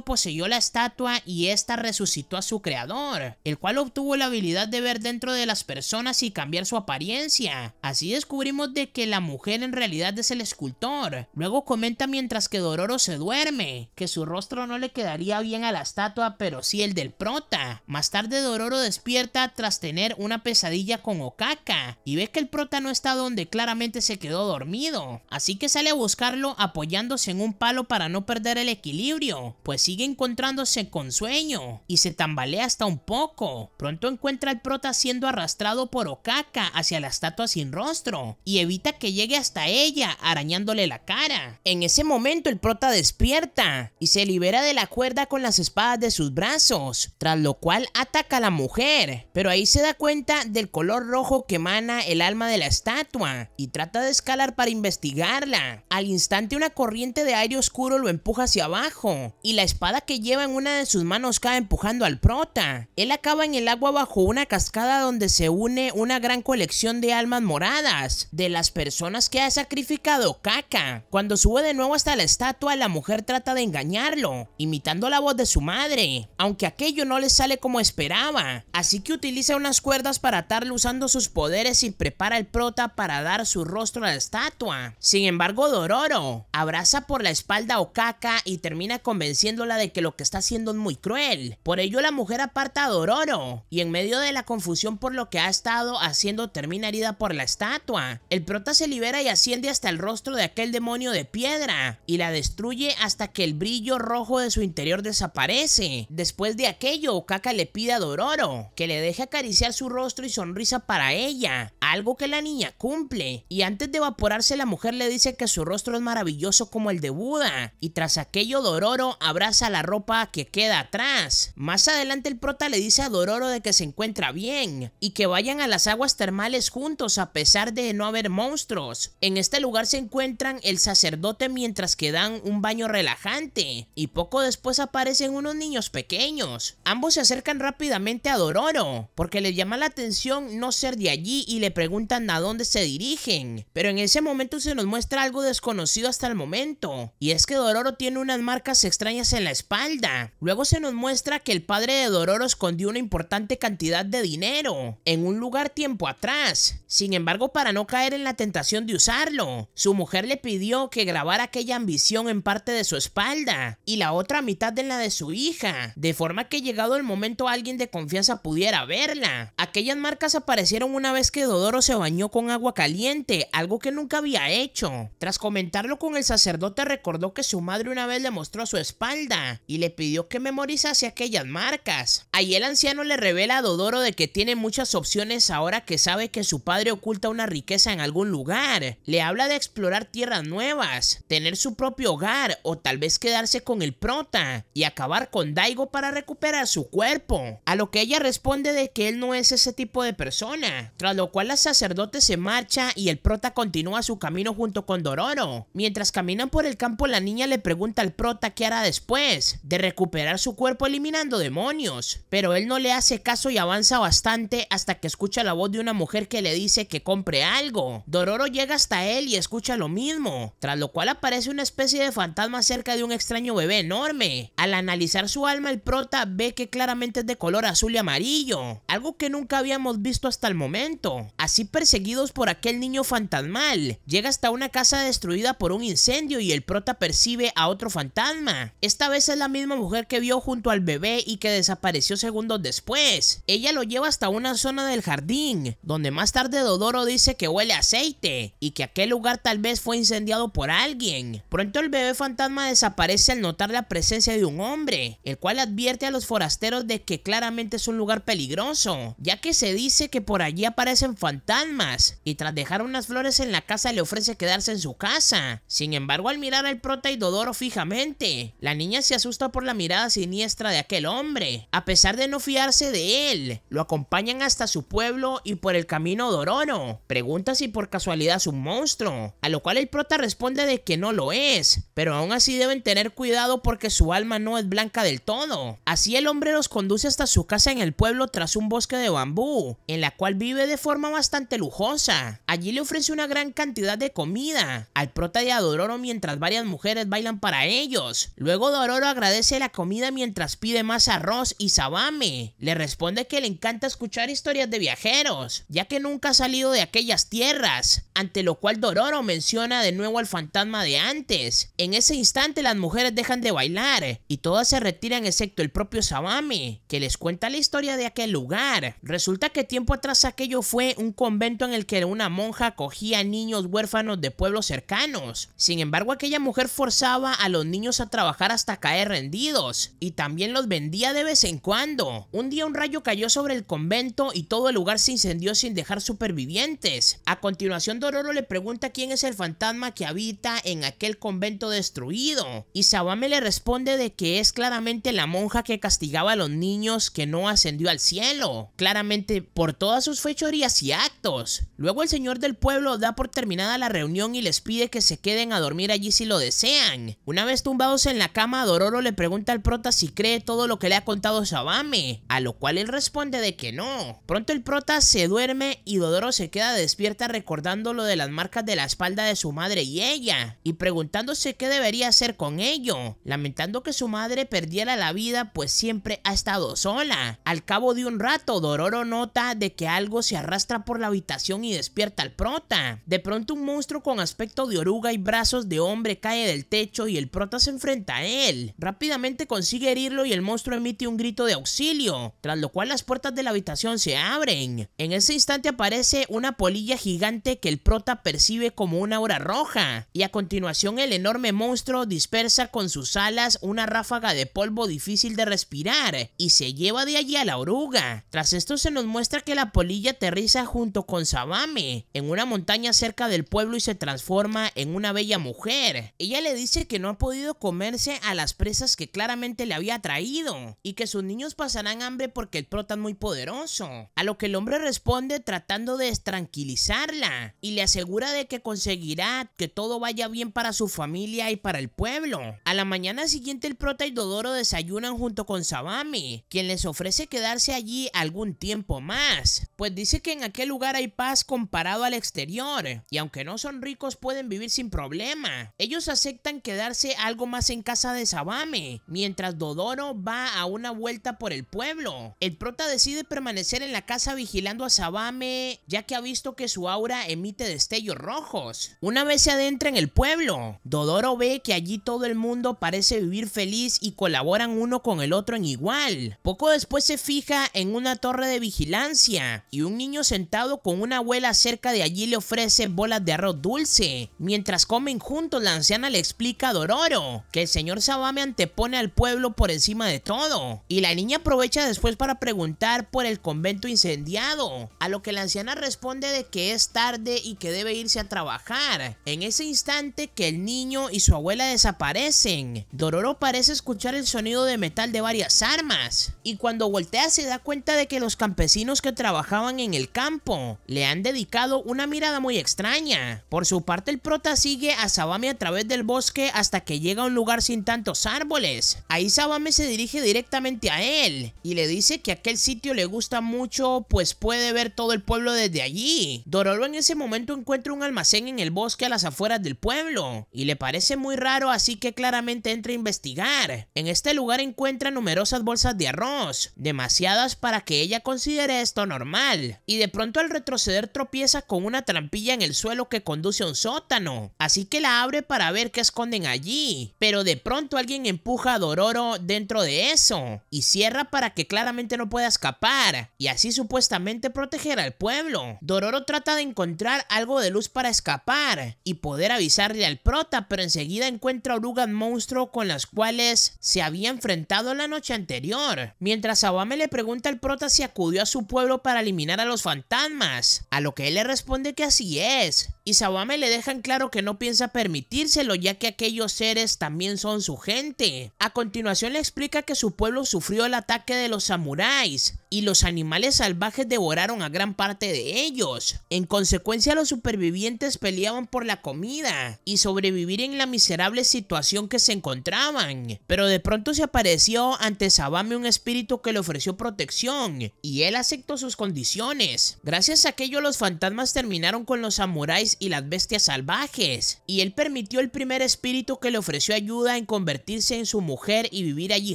poseyó la estatua y esta resucitó a su creador, el cual obtuvo la habilidad de ver dentro de las personas y cambiar su apariencia. Así descubrimos de que la mujer en realidad es el escultor. Luego comenta mientras que Dororo se duerme, que su rostro no le quedaría bien a la estatua, pero sí el del prota. Más tarde Dororo despierta tras tener una pesadilla con Okaka y ve que el prota no está donde claramente se quedó dormido. Así que sale a buscarlo apoyándose en un palo para no perder el equilibrio, pues sigue encontrándose con sueño y se tambalea hasta un poco. Pronto encuentra al prota siendo arrastrado por Okaka hacia la estatua sin rostro y evita que llegue hasta ella arañándole la cara. En ese momento el prota despierta y se libera de la cuerda con las espadas de sus brazos, tras lo cual ataca a la mujer, pero ahí se da cuenta del color rojo que emana el alma de la estatua y trata de escalar para investigarla. Al instante una corriente de aire oscuro lo empuja hacia abajo y la espada que lleva en una de sus manos cae empujando al prota. Él acaba en el agua bajo una cascada donde se une una gran colección de almas moradas de las personas que ha sacrificado Kaka. Cuando sube de nuevo hasta la estatua, la mujer trata de engañarlo, imitando la voz de su madre, aunque aquello no le sale como esperaba. Así que utiliza unas cuerdas para atarlo usando sus poderes y prepara el prota para dar su rostro a la estatua. Sin embargo, Dororo abraza por la espalda a Okaka y termina convenciéndola de que lo que está haciendo muy cruel. Por ello la mujer aparta a Dororo y en medio de la confusión por lo que ha estado haciendo termina herida por la estatua. El prota se libera y asciende hasta el rostro de aquel demonio de piedra y la destruye hasta que el brillo rojo de su interior desaparece. Después de aquello, Kaka le pide a Dororo que le deje acariciar su rostro y sonrisa para ella, algo que la niña cumple. Y antes de evaporarse la mujer le dice que su rostro es maravilloso como el de Buda y tras aquello Dororo abraza la ropa que queda atrás. Más adelante el prota le dice a Dororo de que se encuentra bien y que vayan a las aguas termales juntos a pesar de no haber monstruos. En este lugar se encuentran el sacerdote mientras que dan un baño relajante y poco después aparecen unos niños pequeños. Ambos se acercan rápidamente a Dororo porque le llama la atención no ser de allí y le preguntan a dónde se dirigen. Pero en ese momento se nos muestra algo desconocido hasta el momento y es que Dororo tiene unas marcas extrañas en la espalda Luego se nos muestra que el padre de Dororo escondió una importante cantidad de dinero en un lugar tiempo atrás. Sin embargo, para no caer en la tentación de usarlo, su mujer le pidió que grabara aquella ambición en parte de su espalda y la otra mitad en la de su hija, de forma que llegado el momento alguien de confianza pudiera verla. Aquellas marcas aparecieron una vez que Dodoro se bañó con agua caliente, algo que nunca había hecho. Tras comentarlo con el sacerdote recordó que su madre una vez le mostró su espalda y le pidió que memoriza hacia aquellas marcas. Ahí el anciano le revela a Dodoro de que tiene muchas opciones ahora que sabe que su padre oculta una riqueza en algún lugar. Le habla de explorar tierras nuevas, tener su propio hogar o tal vez quedarse con el prota y acabar con Daigo para recuperar su cuerpo. A lo que ella responde de que él no es ese tipo de persona, tras lo cual la sacerdote se marcha y el prota continúa su camino junto con Dororo. Mientras caminan por el campo la niña le pregunta al prota qué hará después de recuperar su cuerpo eliminando demonios. Pero él no le hace caso y avanza bastante hasta que escucha la voz de una mujer que le dice que compre algo. Dororo llega hasta él y escucha lo mismo, tras lo cual aparece una especie de fantasma cerca de un extraño bebé enorme. Al analizar su alma, el prota ve que claramente es de color azul y amarillo, algo que nunca habíamos visto hasta el momento. Así perseguidos por aquel niño fantasmal, llega hasta una casa destruida por un incendio y el prota percibe a otro fantasma. Esta vez es la misma mujer que vio junto al bebé y que desapareció segundos después. Ella lo lleva hasta una zona del jardín, donde más tarde Dodoro dice que huele a aceite y que aquel lugar tal vez fue incendiado por alguien. Pronto el bebé fantasma desaparece al notar la presencia de un hombre, el cual advierte a los forasteros de que claramente es un lugar peligroso, ya que se dice que por allí aparecen fantasmas y tras dejar unas flores en la casa le ofrece quedarse en su casa. Sin embargo, al mirar al prota y Dodoro fijamente, la niña se asusta por la mirada siniestra de aquel hombre. A pesar de no fiarse de él, lo acompañan hasta su pueblo y por el camino Dororo, Pregunta si por casualidad es un monstruo, a lo cual el prota responde de que no lo es, pero aún así deben tener cuidado porque su alma no es blanca del todo. Así el hombre los conduce hasta su casa en el pueblo tras un bosque de bambú, en la cual vive de forma bastante lujosa. Allí le ofrece una gran cantidad de comida al prota de Dororo mientras varias mujeres bailan para ellos. Luego Dororo agradece la comida mientras pide más arroz y sabame. Le responde que le encanta escuchar historias de viajeros, ya que nunca ha salido de aquellas tierras, ante lo cual Dororo menciona de nuevo al fantasma de antes. En ese instante las mujeres dejan de bailar y todas se retiran excepto el propio Sabame, que les cuenta la historia de aquel lugar. Resulta que tiempo atrás aquello fue un convento en el que una monja cogía niños huérfanos de pueblos cercanos. Sin embargo, aquella mujer forzaba a los niños a trabajar hasta caer rendidos y también los vendía de vez en cuando. Un día un rayo cayó sobre el convento y todo el lugar se incendió sin dejar supervivientes. A continuación Dororo le pregunta quién es el fantasma que habita en aquel convento destruido y Sabame le responde de que es claramente la monja que castigaba a los niños que no ascendió al cielo, claramente por todas sus fechorías y actos. Luego el señor del pueblo da por terminada la reunión y les pide que se queden a dormir allí si lo desean. Una vez tumbados en la cama, Dororo le pregunta al prota si cree todo lo que le ha contado Sabame, a lo cual él responde de que no. Pronto el prota se duerme y Dodoro se queda despierta recordando lo de las marcas de la espalda de su madre y ella, y preguntándose qué debería hacer con ello, lamentando que su madre perdiera la vida pues siempre ha estado sola. Al cabo de un rato, Dororo nota de que algo se arrastra por la habitación y despierta al prota. De pronto un monstruo con aspecto de oruga y brazos de hombre cae del techo y el prota se enfrenta a él. Rápidamente consigue herirlo y el monstruo emite un grito de auxilio, tras lo cual las puertas de la habitación se abren. En ese instante aparece una polilla gigante que el prota percibe como una aura roja, y a continuación el enorme monstruo dispersa con sus alas una ráfaga de polvo difícil de respirar y se lleva de allí a la oruga. Tras esto se nos muestra que la polilla aterriza junto con Sabame en una montaña cerca del pueblo y se transforma en una bella mujer. Ella le dice que no ha podido comerse a las presas que claramente le había traído y que sus niños pasarán hambre porque el prota es muy poderoso. A lo que el hombre responde tratando de tranquilizarla y le asegura de que conseguirá que todo vaya bien para su familia y para el pueblo. A la mañana siguiente el prota y Dodoro desayunan junto con Sabami, quien les ofrece quedarse allí algún tiempo más, pues dice que en aquel lugar hay paz comparado al exterior y aunque no son ricos pueden vivir sin problema. Ellos aceptan quedarse algo más en casa de Sabami, mientras Dodoro va a una vuelta por el pueblo. El prota decide permanecer en la casa vigilando a Sabame, ya que ha visto que su aura emite destellos rojos. Una vez se adentra en el pueblo, Dodoro ve que allí todo el mundo parece vivir feliz y colaboran uno con el otro en igual. Poco después se fija en una torre de vigilancia y un niño sentado con una abuela cerca de allí le ofrece bolas de arroz dulce. Mientras comen juntos, la anciana le explica a Dororo que el señor Sabame antepone al pueblo por encima de todo. Y la niña aprovecha después para preguntar por el convento incendiado, a lo que la anciana responde de que es tarde y que debe irse a trabajar. En ese instante que el niño y su abuela desaparecen, Dororo parece escuchar el sonido de metal de varias armas, y cuando voltea se da cuenta de que los campesinos que trabajaban en el campo le han dedicado una mirada muy extraña. Por su parte el prota sigue a Sabami a través del bosque hasta que llega a un lugar sin tantos árboles, Ahí Sabame se dirige directamente a él y le dice que aquel sitio le gusta mucho, pues puede ver todo el pueblo desde allí. Dorolo en ese momento encuentra un almacén en el bosque a las afueras del pueblo y le parece muy raro, así que claramente entra a investigar. En este lugar encuentra numerosas bolsas de arroz, demasiadas para que ella considere esto normal, y de pronto al retroceder tropieza con una trampilla en el suelo que conduce a un sótano, así que la abre para ver qué esconden allí, pero de pronto alguien empuja a Dorolo Dororo dentro de eso y cierra para que claramente no pueda escapar y así supuestamente proteger al pueblo. Dororo trata de encontrar algo de luz para escapar y poder avisarle al prota, pero enseguida encuentra a monstruo con las cuales se había enfrentado la noche anterior. Mientras Sawame le pregunta al prota si acudió a su pueblo para eliminar a los fantasmas, a lo que él le responde que así es. Y Sawame le dejan claro que no piensa permitírselo ya que aquellos seres también son su gente continuación le explica que su pueblo sufrió el ataque de los samuráis, y los animales salvajes devoraron a gran parte de ellos. En consecuencia los supervivientes peleaban por la comida y sobrevivir en la miserable situación que se encontraban. Pero de pronto se apareció ante Sabame un espíritu que le ofreció protección y él aceptó sus condiciones. Gracias a aquello los fantasmas terminaron con los samuráis y las bestias salvajes y él permitió el primer espíritu que le ofreció ayuda en convertirse en su mujer y vivir allí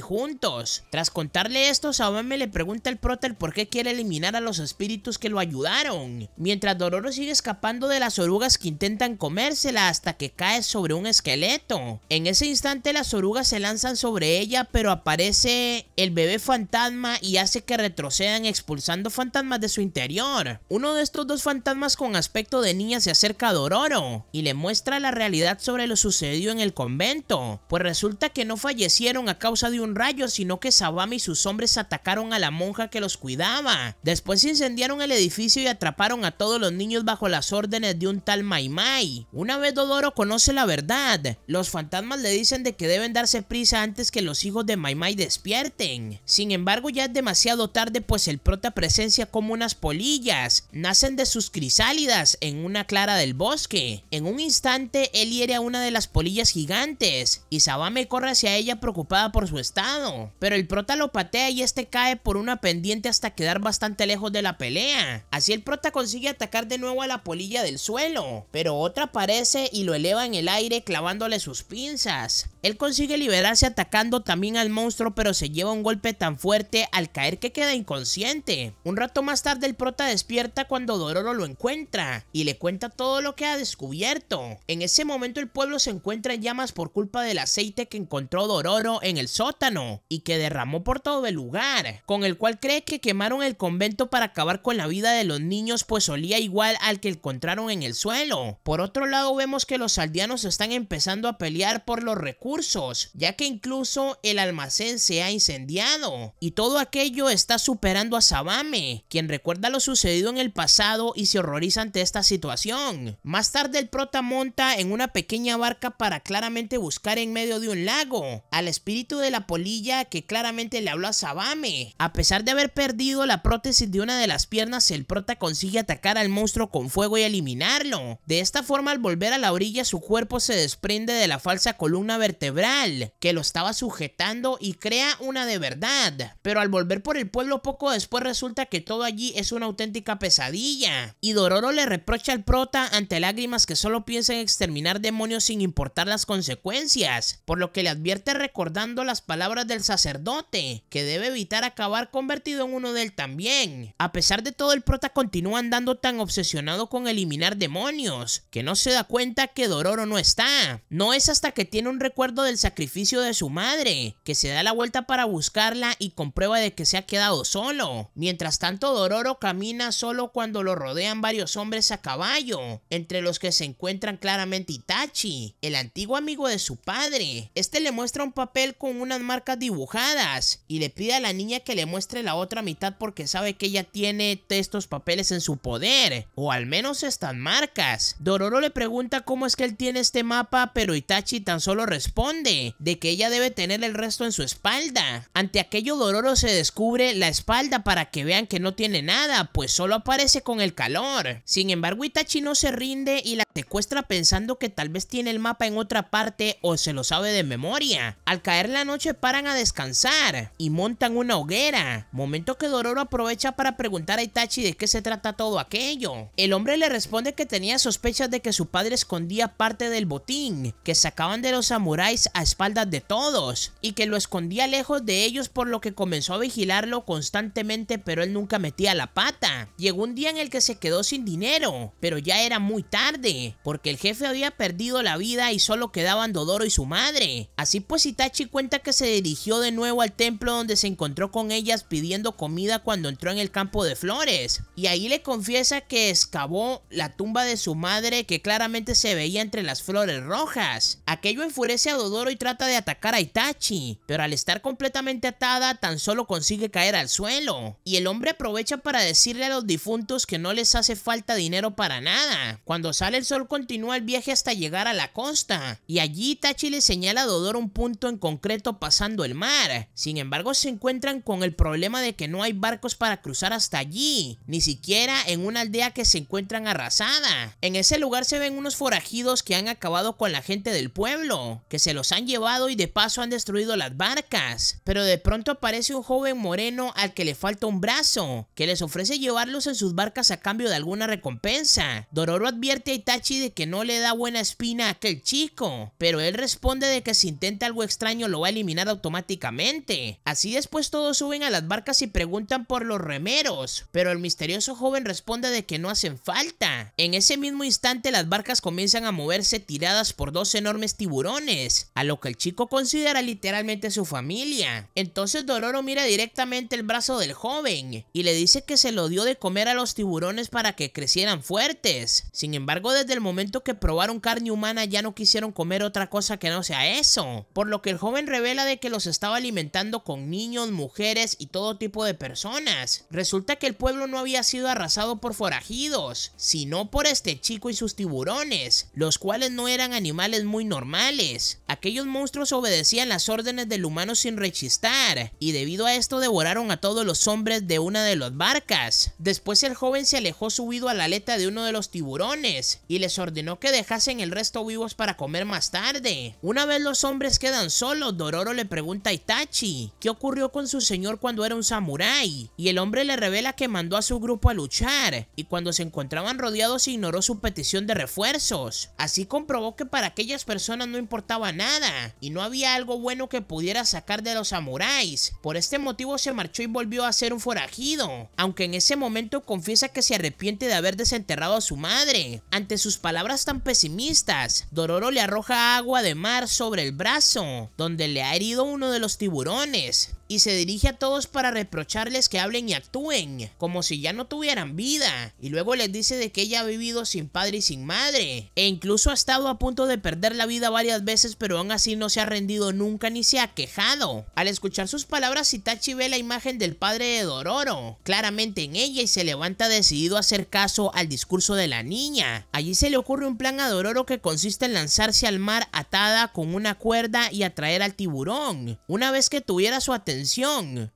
juntos. Tras contarle esto, Sabame le pregunta al Protel por qué quiere eliminar a los espíritus que lo ayudaron, mientras Dororo sigue escapando de las orugas que intentan comérsela hasta que cae sobre un esqueleto. En ese instante las orugas se lanzan sobre ella, pero aparece el bebé fantasma y hace que retrocedan expulsando fantasmas de su interior. Uno de estos dos fantasmas con aspecto de niña se acerca a Dororo y le muestra la realidad sobre lo sucedido en el convento, pues resulta que no fallecieron a causa de un rayo, sino que Sabami y sus hombres atacaron a la monja que los cuidaba. Después incendiaron el edificio y atraparon a todos los niños bajo las órdenes de un tal Maimai. Una vez Dodoro conoce la verdad, los fantasmas le dicen de que deben darse prisa antes que los hijos de Maimai despierten. Sin embargo, ya es demasiado tarde pues el prota presencia como unas polillas, nacen de sus crisálidas en una clara del bosque. En un instante, él hiere a una de las polillas gigantes y Sabame corre hacia ella preocupada por su estado, pero el prota lo patea y este cae por una pendiente hasta quedar bastante lejos de la pelea. Así el prota consigue atacar de nuevo a la polilla del suelo, pero otra aparece y lo eleva en el aire clavándole sus pinzas. Él consigue liberarse atacando también al monstruo pero se lleva un golpe tan fuerte al caer que queda inconsciente. Un rato más tarde el prota despierta cuando Dororo lo encuentra y le cuenta todo lo que ha descubierto. En ese momento el pueblo se encuentra en llamas por culpa del aceite que encontró Dororo en el sótano y que derramó por todo el lugar, con el cual cree que quemaron el convento para acabar con la vida de los niños pues olía igual al que encontraron en el suelo. Por otro lado vemos que los aldeanos están empezando a pelear por los recursos, ya que incluso el almacén se ha incendiado. Y todo aquello está superando a Sabame, quien recuerda lo sucedido en el pasado y se horroriza ante esta situación. Más tarde el prota monta en una pequeña barca para claramente buscar en medio de un lago al espíritu de la polilla que claramente le habló a Sabame. A pesar de haber perdido la prótesis de una de las piernas, el prota consigue atacar al monstruo con fuego y eliminarlo. De esta forma, al volver a la orilla, su cuerpo se desprende de la falsa columna vertebral que lo estaba sujetando y crea una de verdad. Pero al volver por el pueblo poco después resulta que todo allí es una auténtica pesadilla. Y Dororo le reprocha al prota ante lágrimas que solo piensa en exterminar demonios sin importar las consecuencias, por lo que le advierte recordando las palabras del sacerdote, que debe evitar acabar convertido en uno de él también. A pesar de todo, el prota continúa andando tan obsesionado con eliminar demonios, que no se da cuenta que Dororo no está. No es hasta que tiene un recuerdo del sacrificio de su madre, que se da la vuelta para buscarla y comprueba de que se ha quedado solo. Mientras tanto, Dororo camina solo cuando lo rodean varios hombres a caballo, entre los que se encuentran claramente Itachi, el antiguo amigo de su padre. Este le muestra un papel con unas marcas dibujadas y le pide a la niña que le muestre la otra mitad porque sabe que ella tiene estos papeles en su poder, o al menos están marcas. Dororo le pregunta cómo es que él tiene este mapa, pero Itachi tan solo responde de que ella debe tener el resto en su espalda. Ante aquello Dororo se descubre la espalda para que vean que no tiene nada, pues solo aparece con el calor. Sin embargo Itachi no se rinde y la secuestra pensando que tal vez tiene el mapa en otra parte o se lo sabe de memoria. Al caer la noche paran a descansar y montan una hoguera, momento que Dororo aprovecha para preguntar a Itachi de qué se trata todo aquello. El hombre le responde que tenía sospechas de que su padre escondía parte del botín, que sacaban de los samuráis a espaldas de todos, y que lo escondía lejos de ellos por lo que comenzó a vigilarlo constantemente pero él nunca metía la pata. Llegó un día en el que se quedó sin dinero, pero ya era muy tarde, porque el jefe había perdido la vida y solo quedaban Dodoro y su madre. Así pues Itachi cuenta que se dirigió de nuevo al templo donde se encontró con ellas pidiendo comida cuando entró en el campo de flores. Y ahí le confiesa que excavó la tumba de su madre que claramente se veía entre las flores rojas. Aquello enfurece a Dodoro y trata de atacar a Itachi, pero al estar completamente atada tan solo consigue caer al suelo. Y el hombre aprovecha para decirle a los difuntos que no les hace falta dinero para nada. Cuando sale el sol continúa el viaje hasta llegar a la costa, y allí Itachi le señala a Dodoro un punto en concreto pasando el mar. Sin embargo se encuentran con el problema de que no hay barcos para cruzar hasta allí, ni siquiera en una aldea que se encuentran arrasada. En ese lugar se ven unos forajidos que han acabado con la gente del pueblo, que se los han llevado y de paso han destruido las barcas. Pero de pronto aparece un joven moreno al que le falta un brazo, que les ofrece llevarlos en sus barcas a cambio de alguna recompensa. Dororo advierte a Itachi de que no le da buena espina a aquel chico, pero él responde de que si intenta algo extraño lo va a eliminar automáticamente. Así después todos suben a las barcas y preguntan por los remeros, pero el misterioso joven responde de que no hacen falta. En ese mismo instante las barcas comienzan a moverse tiradas por dos enormes tiburones, a lo que el chico considera literalmente su familia. Entonces Dororo mira directamente el brazo del joven y le dice que se lo dio de comer a los tiburones para que crecieran fuertes. Sin embargo, desde el momento que probaron carne humana ya no quisieron comer otra cosa que no sea eso, por lo que el joven revela de que los estaba alimentando con niños, mujeres y todo tipo de personas. Resulta que el pueblo no había sido arrasado por forajidos, sino por este chico y sus tiburones, los cuales no eran animales muy normales. Aquellos monstruos obedecían las órdenes del humano sin rechistar, y debido a esto devoraron a todos los hombres de una de las barcas. Después el joven se alejó subido a la aleta de uno de los tiburones, y les ordenó que dejasen el resto vivos para comer más tarde. Una vez los hombres quedan solos, Dororo le pregunta a Itachi, ¿qué ocurrió con su señor cuando era un samurai y el hombre le revela que mandó a su grupo a luchar y cuando se encontraban rodeados ignoró su petición de refuerzos. Así comprobó que para aquellas personas no importaba nada y no había algo bueno que pudiera sacar de los samuráis. Por este motivo se marchó y volvió a ser un forajido, aunque en ese momento confiesa que se arrepiente de haber desenterrado a su madre. Ante sus palabras tan pesimistas, Dororo le arroja agua de mar sobre el brazo, donde le ha herido uno de los tiburones y se dirige a todos para reprocharles que hablen y actúen, como si ya no tuvieran vida, y luego les dice de que ella ha vivido sin padre y sin madre, e incluso ha estado a punto de perder la vida varias veces, pero aún así no se ha rendido nunca ni se ha quejado. Al escuchar sus palabras, Itachi ve la imagen del padre de Dororo, claramente en ella, y se levanta decidido a hacer caso al discurso de la niña. Allí se le ocurre un plan a Dororo que consiste en lanzarse al mar atada con una cuerda y atraer al tiburón. Una vez que tuviera su atención,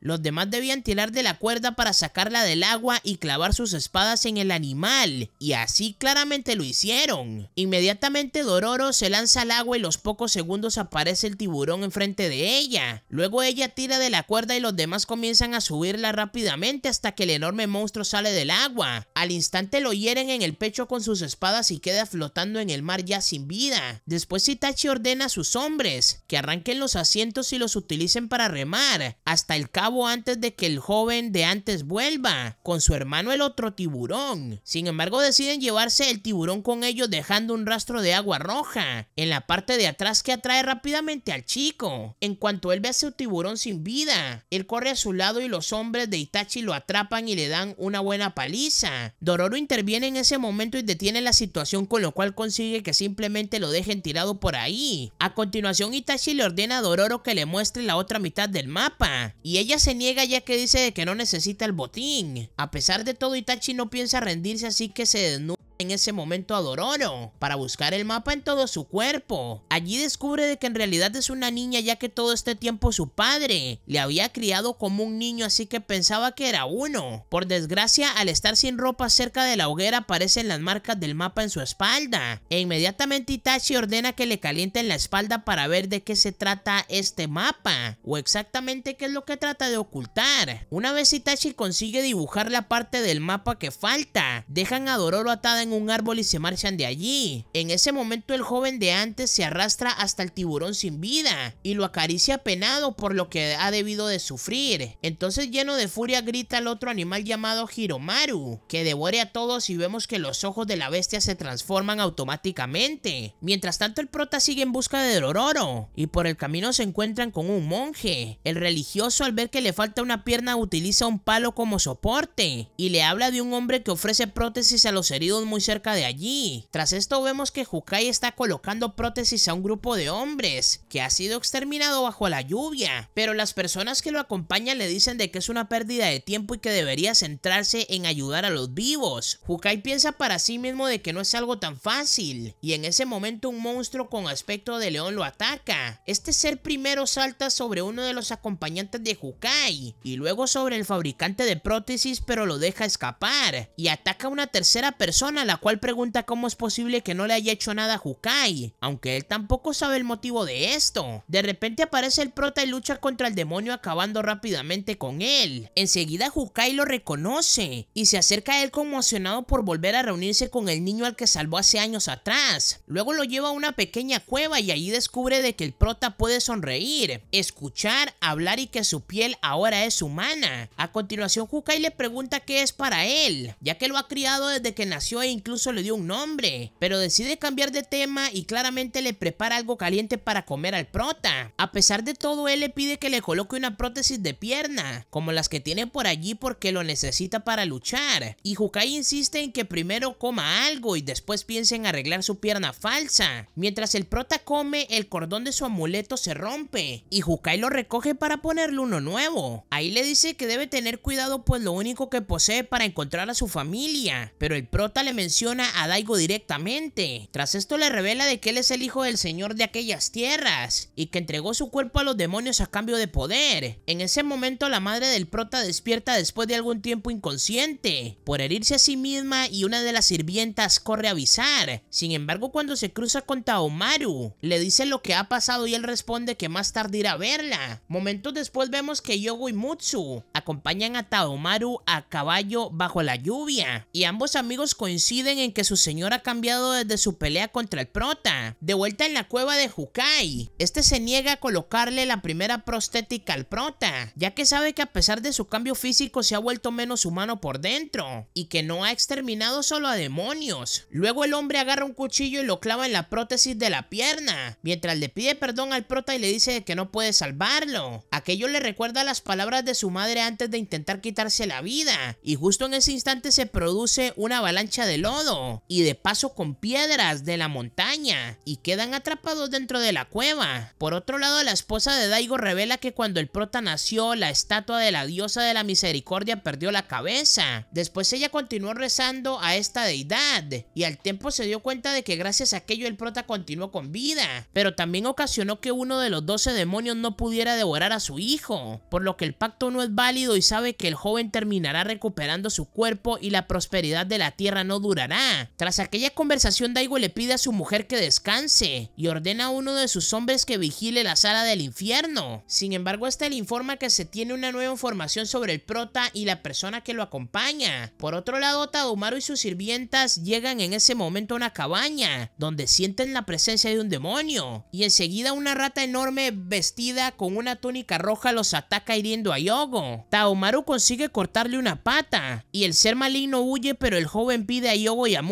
los demás debían tirar de la cuerda para sacarla del agua y clavar sus espadas en el animal, y así claramente lo hicieron. Inmediatamente Dororo se lanza al agua y los pocos segundos aparece el tiburón enfrente de ella. Luego ella tira de la cuerda y los demás comienzan a subirla rápidamente hasta que el enorme monstruo sale del agua. Al instante lo hieren en el pecho con sus espadas y queda flotando en el mar ya sin vida. Después Itachi ordena a sus hombres que arranquen los asientos y los utilicen para remar, hasta el cabo antes de que el joven de antes vuelva, con su hermano el otro tiburón. Sin embargo, deciden llevarse el tiburón con ellos dejando un rastro de agua roja en la parte de atrás que atrae rápidamente al chico. En cuanto él ve a su tiburón sin vida, él corre a su lado y los hombres de Itachi lo atrapan y le dan una buena paliza. Dororo interviene en ese momento y detiene la situación con lo cual consigue que simplemente lo dejen tirado por ahí. A continuación Itachi le ordena a Dororo que le muestre la otra mitad del mapa y ella se niega ya que dice que no necesita el botín. A pesar de todo, Itachi no piensa rendirse, así que se desnuda en ese momento a Dororo para buscar el mapa en todo su cuerpo. Allí descubre de que en realidad es una niña ya que todo este tiempo su padre le había criado como un niño así que pensaba que era uno. Por desgracia al estar sin ropa cerca de la hoguera aparecen las marcas del mapa en su espalda e inmediatamente Itachi ordena que le calienten la espalda para ver de qué se trata este mapa o exactamente qué es lo que trata de ocultar. Una vez Itachi consigue dibujar la parte del mapa que falta, dejan a Dororo atada un árbol y se marchan de allí. En ese momento el joven de antes se arrastra hasta el tiburón sin vida y lo acaricia penado por lo que ha debido de sufrir. Entonces lleno de furia grita al otro animal llamado Hiromaru, que devore a todos y vemos que los ojos de la bestia se transforman automáticamente. Mientras tanto el prota sigue en busca de Dororo y por el camino se encuentran con un monje. El religioso al ver que le falta una pierna utiliza un palo como soporte y le habla de un hombre que ofrece prótesis a los heridos cerca de allí. Tras esto vemos que Hukai está colocando prótesis a un grupo de hombres, que ha sido exterminado bajo la lluvia, pero las personas que lo acompañan le dicen de que es una pérdida de tiempo y que debería centrarse en ayudar a los vivos. Hukai piensa para sí mismo de que no es algo tan fácil, y en ese momento un monstruo con aspecto de león lo ataca. Este ser primero salta sobre uno de los acompañantes de Hukai, y luego sobre el fabricante de prótesis pero lo deja escapar, y ataca a una tercera persona la cual pregunta cómo es posible que no le haya hecho nada a Hukai, aunque él tampoco sabe el motivo de esto. De repente aparece el prota y lucha contra el demonio acabando rápidamente con él. Enseguida Hukai lo reconoce y se acerca a él conmocionado por volver a reunirse con el niño al que salvó hace años atrás. Luego lo lleva a una pequeña cueva y allí descubre de que el prota puede sonreír, escuchar, hablar y que su piel ahora es humana. A continuación Hukai le pregunta qué es para él, ya que lo ha criado desde que nació incluso le dio un nombre, pero decide cambiar de tema y claramente le prepara algo caliente para comer al prota. A pesar de todo, él le pide que le coloque una prótesis de pierna, como las que tiene por allí porque lo necesita para luchar, y Jukai insiste en que primero coma algo y después piense en arreglar su pierna falsa. Mientras el prota come, el cordón de su amuleto se rompe, y Jukai lo recoge para ponerle uno nuevo. Ahí le dice que debe tener cuidado pues lo único que posee para encontrar a su familia, pero el prota le menciona menciona a Daigo directamente. Tras esto le revela de que él es el hijo del señor de aquellas tierras y que entregó su cuerpo a los demonios a cambio de poder. En ese momento la madre del prota despierta después de algún tiempo inconsciente por herirse a sí misma y una de las sirvientas corre a avisar. Sin embargo cuando se cruza con Taomaru le dice lo que ha pasado y él responde que más tarde irá a verla. Momentos después vemos que Yogo y Mutsu acompañan a Taomaru a caballo bajo la lluvia y ambos amigos coinciden en que su señor ha cambiado desde su pelea contra el prota. De vuelta en la cueva de Hukai, este se niega a colocarle la primera prostética al prota, ya que sabe que a pesar de su cambio físico se ha vuelto menos humano por dentro, y que no ha exterminado solo a demonios. Luego el hombre agarra un cuchillo y lo clava en la prótesis de la pierna, mientras le pide perdón al prota y le dice que no puede salvarlo. Aquello le recuerda las palabras de su madre antes de intentar quitarse la vida, y justo en ese instante se produce una avalancha de lodo y de paso con piedras de la montaña y quedan atrapados dentro de la cueva. Por otro lado, la esposa de Daigo revela que cuando el prota nació, la estatua de la diosa de la misericordia perdió la cabeza. Después ella continuó rezando a esta deidad y al tiempo se dio cuenta de que gracias a aquello el prota continuó con vida, pero también ocasionó que uno de los 12 demonios no pudiera devorar a su hijo, por lo que el pacto no es válido y sabe que el joven terminará recuperando su cuerpo y la prosperidad de la tierra no durará. Tras aquella conversación, Daigo le pide a su mujer que descanse y ordena a uno de sus hombres que vigile la sala del infierno. Sin embargo, este le informa que se tiene una nueva información sobre el prota y la persona que lo acompaña. Por otro lado, Tadumaru y sus sirvientas llegan en ese momento a una cabaña, donde sienten la presencia de un demonio, y enseguida una rata enorme vestida con una túnica roja los ataca hiriendo a Yogo. Taomaru consigue cortarle una pata, y el ser maligno huye pero el joven pide a Yogo voy a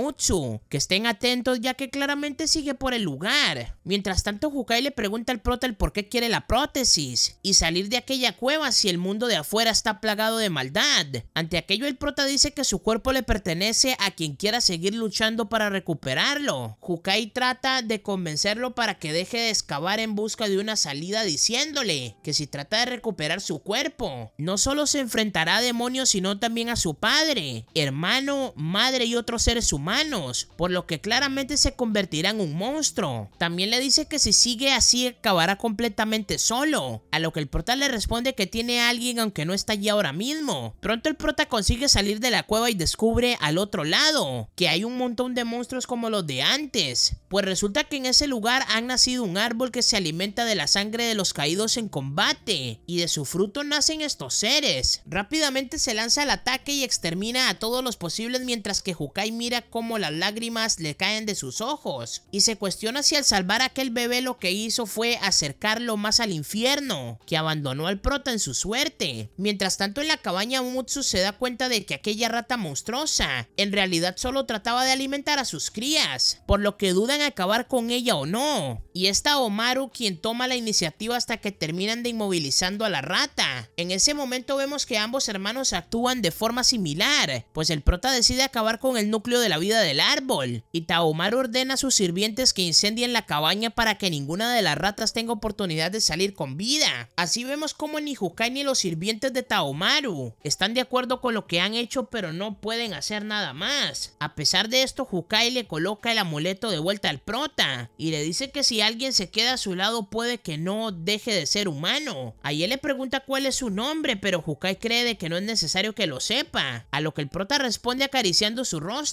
Que estén atentos ya que claramente sigue por el lugar. Mientras tanto, Hukai le pregunta al prota el por qué quiere la prótesis y salir de aquella cueva si el mundo de afuera está plagado de maldad. Ante aquello, el prota dice que su cuerpo le pertenece a quien quiera seguir luchando para recuperarlo. Jukai trata de convencerlo para que deje de excavar en busca de una salida diciéndole que si trata de recuperar su cuerpo, no solo se enfrentará a demonios sino también a su padre, hermano, madre y otro seres humanos, por lo que claramente se convertirá en un monstruo. También le dice que si sigue así acabará completamente solo, a lo que el prota le responde que tiene a alguien aunque no está allí ahora mismo. Pronto el prota consigue salir de la cueva y descubre al otro lado, que hay un montón de monstruos como los de antes, pues resulta que en ese lugar han nacido un árbol que se alimenta de la sangre de los caídos en combate, y de su fruto nacen estos seres. Rápidamente se lanza al ataque y extermina a todos los posibles mientras que y mira cómo las lágrimas le caen de sus ojos y se cuestiona si al salvar a aquel bebé lo que hizo fue acercarlo más al infierno, que abandonó al prota en su suerte. Mientras tanto en la cabaña Mutsu se da cuenta de que aquella rata monstruosa en realidad solo trataba de alimentar a sus crías, por lo que dudan acabar con ella o no. Y está Omaru quien toma la iniciativa hasta que terminan de inmovilizando a la rata. En ese momento vemos que ambos hermanos actúan de forma similar, pues el prota decide acabar con el núcleo de la vida del árbol. Y Taomaru ordena a sus sirvientes que incendien la cabaña para que ninguna de las ratas tenga oportunidad de salir con vida. Así vemos como ni Hukai ni los sirvientes de Taomaru están de acuerdo con lo que han hecho pero no pueden hacer nada más. A pesar de esto, Hukai le coloca el amuleto de vuelta al prota y le dice que si alguien se queda a su lado puede que no deje de ser humano. él le pregunta cuál es su nombre, pero Hukai cree que no es necesario que lo sepa, a lo que el prota responde acariciando su rostro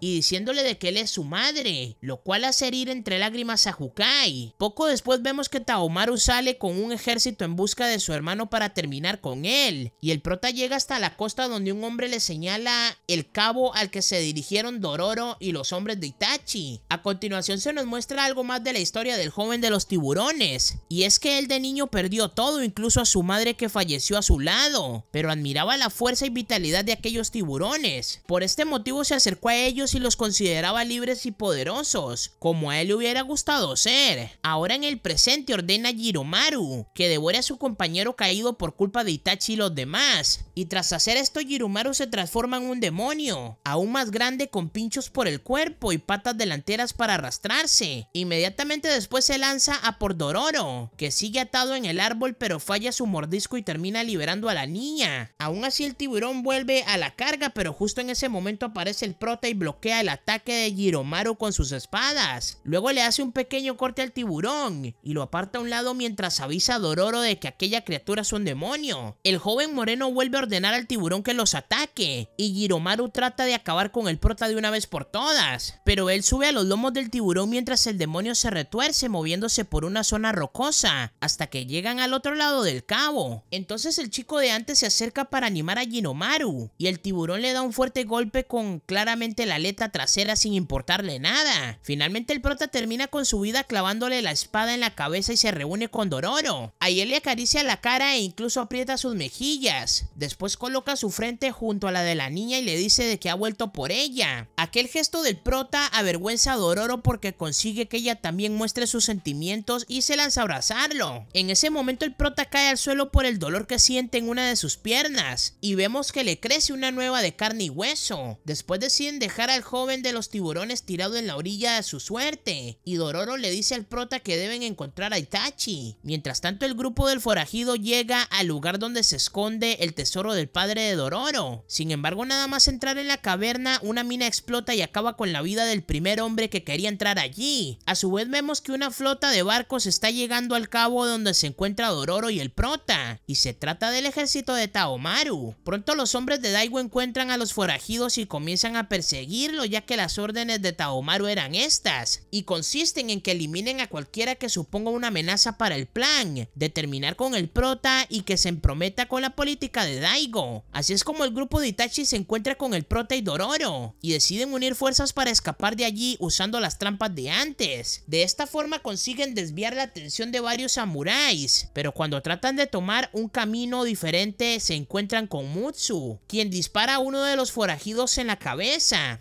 y diciéndole de que él es su madre, lo cual hace herir entre lágrimas a Hukai. Poco después vemos que Taomaru sale con un ejército en busca de su hermano para terminar con él, y el prota llega hasta la costa donde un hombre le señala el cabo al que se dirigieron Dororo y los hombres de Itachi. A continuación se nos muestra algo más de la historia del joven de los tiburones, y es que él de niño perdió todo, incluso a su madre que falleció a su lado, pero admiraba la fuerza y vitalidad de aquellos tiburones. Por este motivo se acercó a ellos y los consideraba libres y poderosos, como a él le hubiera gustado ser. Ahora en el presente ordena a Giromaru que devore a su compañero caído por culpa de Itachi y los demás, y tras hacer esto Jiromaru se transforma en un demonio, aún más grande con pinchos por el cuerpo y patas delanteras para arrastrarse. Inmediatamente después se lanza a por Dororo, que sigue atado en el árbol pero falla su mordisco y termina liberando a la niña. Aún así el tiburón vuelve a la carga pero justo en ese momento aparece el prota y bloquea el ataque de Giromaru con sus espadas. Luego le hace un pequeño corte al tiburón y lo aparta a un lado mientras avisa a Dororo de que aquella criatura es un demonio. El joven moreno vuelve a ordenar al tiburón que los ataque y Giromaru trata de acabar con el prota de una vez por todas, pero él sube a los lomos del tiburón mientras el demonio se retuerce moviéndose por una zona rocosa hasta que llegan al otro lado del cabo. Entonces el chico de antes se acerca para animar a Giromaru y el tiburón le da un fuerte golpe con claro la aleta trasera sin importarle nada. Finalmente el prota termina con su vida clavándole la espada en la cabeza y se reúne con Dororo. ahí él le acaricia la cara e incluso aprieta sus mejillas. Después coloca su frente junto a la de la niña y le dice de que ha vuelto por ella. Aquel gesto del prota avergüenza a Dororo porque consigue que ella también muestre sus sentimientos y se lanza a abrazarlo. En ese momento el prota cae al suelo por el dolor que siente en una de sus piernas y vemos que le crece una nueva de carne y hueso. Después de deciden dejar al joven de los tiburones tirado en la orilla a su suerte, y Dororo le dice al prota que deben encontrar a Itachi. Mientras tanto, el grupo del forajido llega al lugar donde se esconde el tesoro del padre de Dororo. Sin embargo, nada más entrar en la caverna, una mina explota y acaba con la vida del primer hombre que quería entrar allí. A su vez, vemos que una flota de barcos está llegando al cabo donde se encuentra Dororo y el prota, y se trata del ejército de Taomaru. Pronto los hombres de Daigo encuentran a los forajidos y comienzan a perseguirlo ya que las órdenes de Taomaru eran estas y consisten en que eliminen a cualquiera que suponga una amenaza para el plan, de terminar con el prota y que se emprometa con la política de Daigo. Así es como el grupo de Itachi se encuentra con el prota y Dororo y deciden unir fuerzas para escapar de allí usando las trampas de antes. De esta forma consiguen desviar la atención de varios samuráis, pero cuando tratan de tomar un camino diferente se encuentran con Mutsu, quien dispara a uno de los forajidos en la cabeza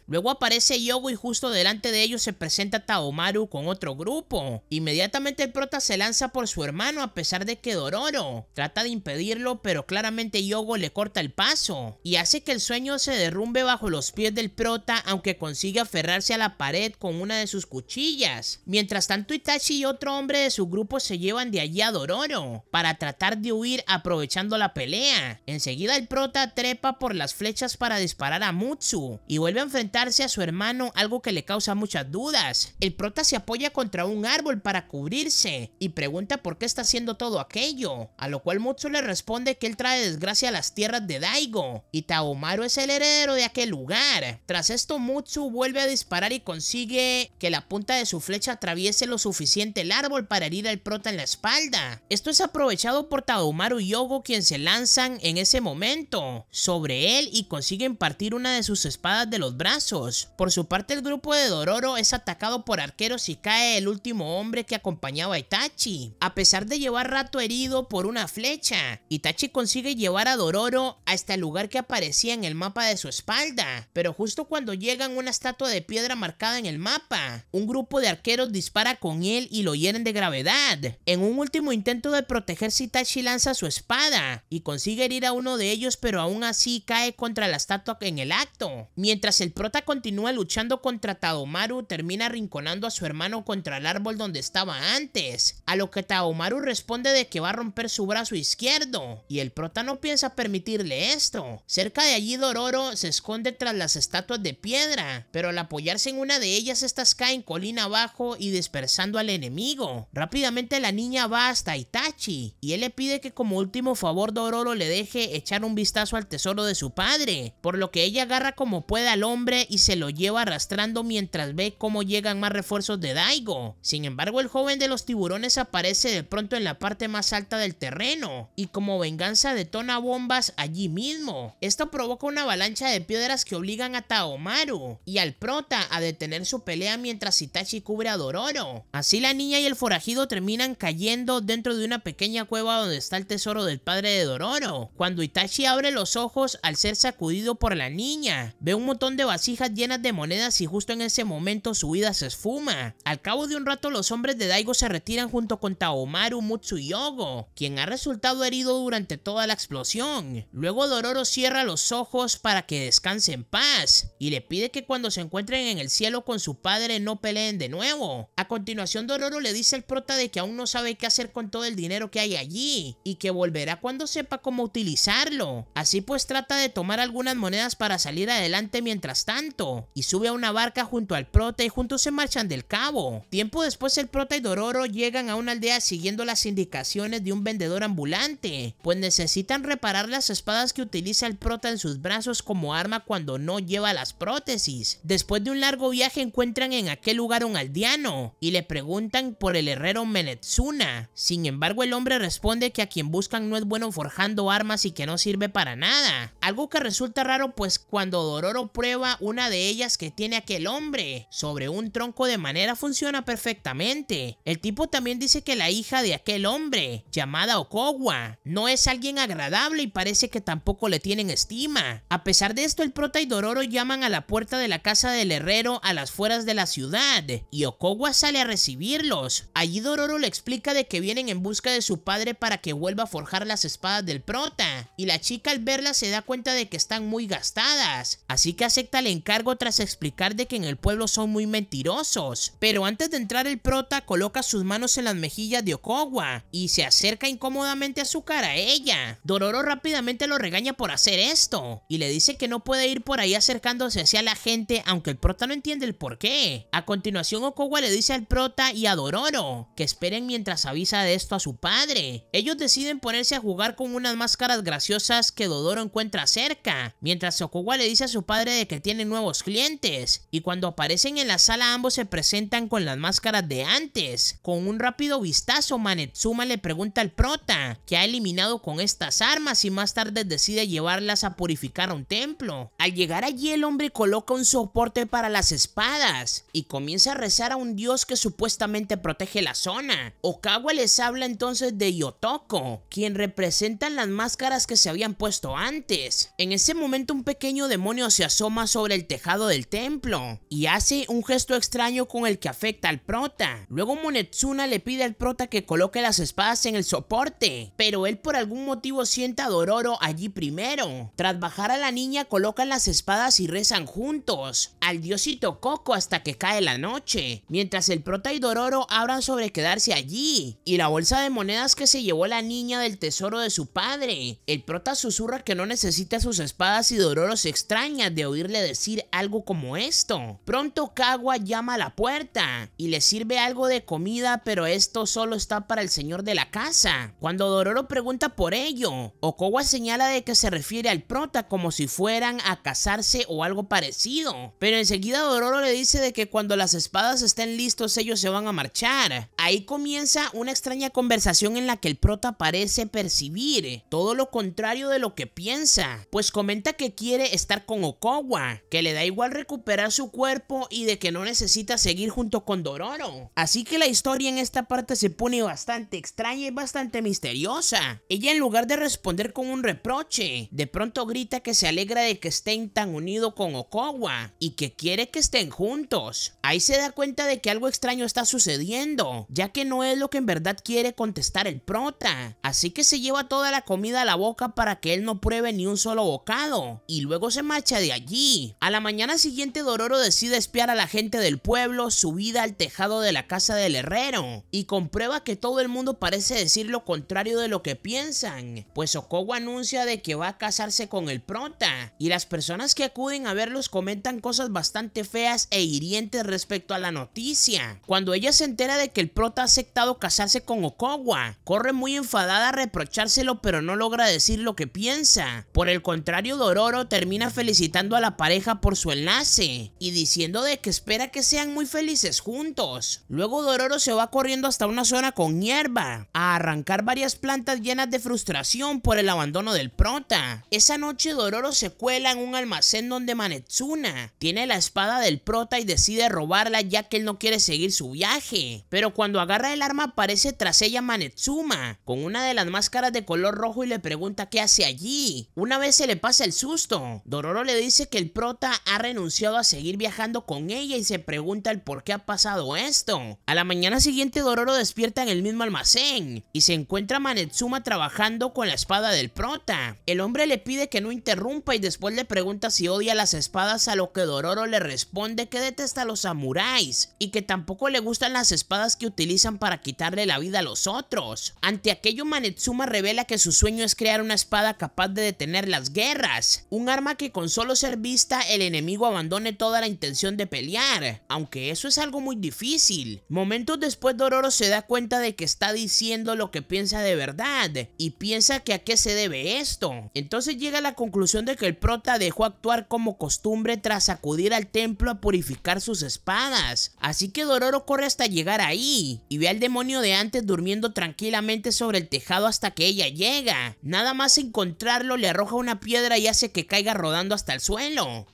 Luego aparece Yogo y justo delante de ellos se presenta Taomaru con otro grupo. Inmediatamente el prota se lanza por su hermano a pesar de que Dororo trata de impedirlo, pero claramente Yogo le corta el paso y hace que el sueño se derrumbe bajo los pies del prota, aunque consigue aferrarse a la pared con una de sus cuchillas. Mientras tanto, Itachi y otro hombre de su grupo se llevan de allí a Dororo para tratar de huir aprovechando la pelea. Enseguida el prota trepa por las flechas para disparar a Mutsu y vuelve a enfrentarse a su hermano, algo que le causa muchas dudas. El prota se apoya contra un árbol para cubrirse y pregunta por qué está haciendo todo aquello, a lo cual Mutsu le responde que él trae desgracia a las tierras de Daigo y Taomaru es el heredero de aquel lugar. Tras esto Mutsu vuelve a disparar y consigue que la punta de su flecha atraviese lo suficiente el árbol para herir al prota en la espalda. Esto es aprovechado por Taomaru y Yogo quien se lanzan en ese momento sobre él y consiguen partir una de sus espadas de los brazos. Por su parte, el grupo de Dororo es atacado por arqueros y cae el último hombre que acompañaba a Itachi. A pesar de llevar rato herido por una flecha, Itachi consigue llevar a Dororo hasta el lugar que aparecía en el mapa de su espalda. Pero justo cuando llegan una estatua de piedra marcada en el mapa, un grupo de arqueros dispara con él y lo hieren de gravedad. En un último intento de protegerse, Itachi lanza su espada y consigue herir a uno de ellos, pero aún así cae contra la estatua en el acto. Mientras Mientras el prota continúa luchando contra Taomaru, termina arrinconando a su hermano contra el árbol donde estaba antes, a lo que Taomaru responde de que va a romper su brazo izquierdo, y el prota no piensa permitirle esto. Cerca de allí Dororo se esconde tras las estatuas de piedra, pero al apoyarse en una de ellas estas caen colina abajo y dispersando al enemigo. Rápidamente la niña va hasta Itachi, y él le pide que como último favor Dororo le deje echar un vistazo al tesoro de su padre, por lo que ella agarra como puede al hombre y se lo lleva arrastrando mientras ve cómo llegan más refuerzos de Daigo. Sin embargo, el joven de los tiburones aparece de pronto en la parte más alta del terreno y como venganza detona bombas allí mismo. Esto provoca una avalancha de piedras que obligan a Taomaru y al prota a detener su pelea mientras Itachi cubre a Dororo. Así la niña y el forajido terminan cayendo dentro de una pequeña cueva donde está el tesoro del padre de Dororo. Cuando Itachi abre los ojos al ser sacudido por la niña, ve un montón de vasijas llenas de monedas y justo en ese momento su vida se esfuma. Al cabo de un rato los hombres de Daigo se retiran junto con Taomaru, Mutsu y Yogo, quien ha resultado herido durante toda la explosión. Luego Dororo cierra los ojos para que descanse en paz y le pide que cuando se encuentren en el cielo con su padre no peleen de nuevo. A continuación Dororo le dice al prota de que aún no sabe qué hacer con todo el dinero que hay allí y que volverá cuando sepa cómo utilizarlo. Así pues trata de tomar algunas monedas para salir adelante mientras tanto, y sube a una barca junto al prota y juntos se marchan del cabo. Tiempo después el prota y Dororo llegan a una aldea siguiendo las indicaciones de un vendedor ambulante, pues necesitan reparar las espadas que utiliza el prota en sus brazos como arma cuando no lleva las prótesis. Después de un largo viaje encuentran en aquel lugar un aldeano y le preguntan por el herrero Menetsuna. Sin embargo el hombre responde que a quien buscan no es bueno forjando armas y que no sirve para nada. Algo que resulta raro pues cuando Dororo prueba, una de ellas que tiene aquel hombre sobre un tronco de manera funciona perfectamente. El tipo también dice que la hija de aquel hombre, llamada Okowa, no es alguien agradable y parece que tampoco le tienen estima. A pesar de esto, el prota y Dororo llaman a la puerta de la casa del herrero a las fueras de la ciudad y Okowa sale a recibirlos. Allí Dororo le explica de que vienen en busca de su padre para que vuelva a forjar las espadas del prota y la chica al verlas se da cuenta de que están muy gastadas, así que acepta el encargo tras explicar de que en el pueblo son muy mentirosos. Pero antes de entrar el prota coloca sus manos en las mejillas de Okowa y se acerca incómodamente a su cara a ella. Dororo rápidamente lo regaña por hacer esto y le dice que no puede ir por ahí acercándose hacia la gente aunque el prota no entiende el por qué. A continuación Okowa le dice al prota y a Dororo que esperen mientras avisa de esto a su padre. Ellos deciden ponerse a jugar con unas máscaras graciosas que Dodoro encuentra cerca, mientras Okowa le dice a su padre de que tiene nuevos clientes, y cuando aparecen en la sala ambos se presentan con las máscaras de antes. Con un rápido vistazo, Manetsuma le pregunta al prota que ha eliminado con estas armas y más tarde decide llevarlas a purificar un templo. Al llegar allí el hombre coloca un soporte para las espadas y comienza a rezar a un dios que supuestamente protege la zona. Okawa les habla entonces de Yotoko, quien representa las máscaras que se habían puesto antes. En ese momento un pequeño demonio se asoma Toma sobre el tejado del templo y hace un gesto extraño con el que afecta al prota. Luego Monetsuna le pide al prota que coloque las espadas en el soporte, pero él por algún motivo sienta a Dororo allí primero. Tras bajar a la niña colocan las espadas y rezan juntos al diosito Coco hasta que cae la noche, mientras el prota y Dororo hablan sobre quedarse allí y la bolsa de monedas que se llevó la niña del tesoro de su padre. El prota susurra que no necesita sus espadas y Dororo se extraña de oírle decir algo como esto. Pronto Kawa llama a la puerta y le sirve algo de comida, pero esto solo está para el señor de la casa. Cuando Dororo pregunta por ello, Okowa señala de que se refiere al prota como si fueran a casarse o algo parecido. Pero enseguida Dororo le dice de que cuando las espadas estén listos ellos se van a marchar. Ahí comienza una extraña conversación en la que el prota parece percibir todo lo contrario de lo que piensa, pues comenta que quiere estar con Okowa que le da igual recuperar su cuerpo y de que no necesita seguir junto con Dororo. Así que la historia en esta parte se pone bastante extraña y bastante misteriosa. Ella en lugar de responder con un reproche, de pronto grita que se alegra de que estén tan unidos con Okowa y que quiere que estén juntos. Ahí se da cuenta de que algo extraño está sucediendo, ya que no es lo que en verdad quiere contestar el prota. Así que se lleva toda la comida a la boca para que él no pruebe ni un solo bocado y luego se marcha de allí allí. A la mañana siguiente Dororo decide espiar a la gente del pueblo, subida al tejado de la casa del herrero, y comprueba que todo el mundo parece decir lo contrario de lo que piensan, pues Okowa anuncia de que va a casarse con el prota, y las personas que acuden a verlos comentan cosas bastante feas e hirientes respecto a la noticia. Cuando ella se entera de que el prota ha aceptado casarse con Okowa, corre muy enfadada a reprochárselo pero no logra decir lo que piensa. Por el contrario, Dororo termina felicitando a la pareja por su enlace y diciendo de que espera que sean muy felices juntos. Luego Dororo se va corriendo hasta una zona con hierba a arrancar varias plantas llenas de frustración por el abandono del prota. Esa noche Dororo se cuela en un almacén donde Manetsuna tiene la espada del prota y decide robarla ya que él no quiere seguir su viaje. Pero cuando agarra el arma aparece tras ella Manetsuma con una de las máscaras de color rojo y le pregunta qué hace allí. Una vez se le pasa el susto, Dororo le dice que el prota ha renunciado a seguir viajando con ella y se pregunta el por qué ha pasado esto. A la mañana siguiente Dororo despierta en el mismo almacén y se encuentra Manetsuma trabajando con la espada del prota. El hombre le pide que no interrumpa y después le pregunta si odia las espadas a lo que Dororo le responde que detesta a los samuráis y que tampoco le gustan las espadas que utilizan para quitarle la vida a los otros. Ante aquello Manetsuma revela que su sueño es crear una espada capaz de detener las guerras, un arma que con solo ser vista el enemigo abandone toda la intención de pelear, aunque eso es algo muy difícil. Momentos después Dororo se da cuenta de que está diciendo lo que piensa de verdad y piensa que a qué se debe esto. Entonces llega a la conclusión de que el prota dejó actuar como costumbre tras acudir al templo a purificar sus espadas. Así que Dororo corre hasta llegar ahí y ve al demonio de antes durmiendo tranquilamente sobre el tejado hasta que ella llega. Nada más encontrarlo le arroja una piedra y hace que caiga rodando hasta el suelo.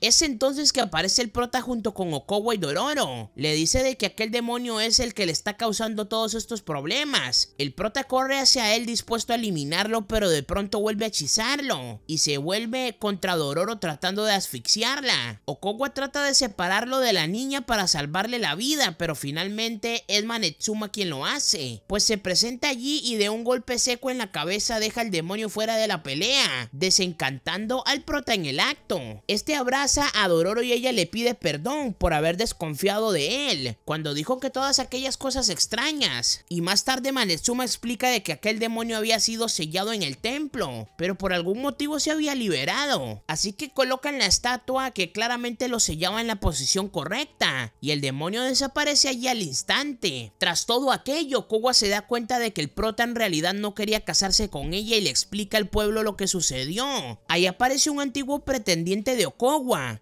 Es entonces que aparece el prota junto con Okowa y Dororo. Le dice de que aquel demonio es el que le está causando todos estos problemas. El prota corre hacia él dispuesto a eliminarlo, pero de pronto vuelve a hechizarlo y se vuelve contra Dororo tratando de asfixiarla. Okowa trata de separarlo de la niña para salvarle la vida, pero finalmente es Manetsuma quien lo hace, pues se presenta allí y de un golpe seco en la cabeza deja al demonio fuera de la pelea, desencantando al prota en el acto. Este abraza a Dororo y ella le pide perdón por haber desconfiado de él, cuando dijo que todas aquellas cosas extrañas. Y más tarde Manetsuma explica de que aquel demonio había sido sellado en el templo, pero por algún motivo se había liberado. Así que colocan la estatua que claramente lo sellaba en la posición correcta, y el demonio desaparece allí al instante. Tras todo aquello, Kowa se da cuenta de que el prota en realidad no quería casarse con ella y le explica al pueblo lo que sucedió. Ahí aparece un antiguo pretendiente de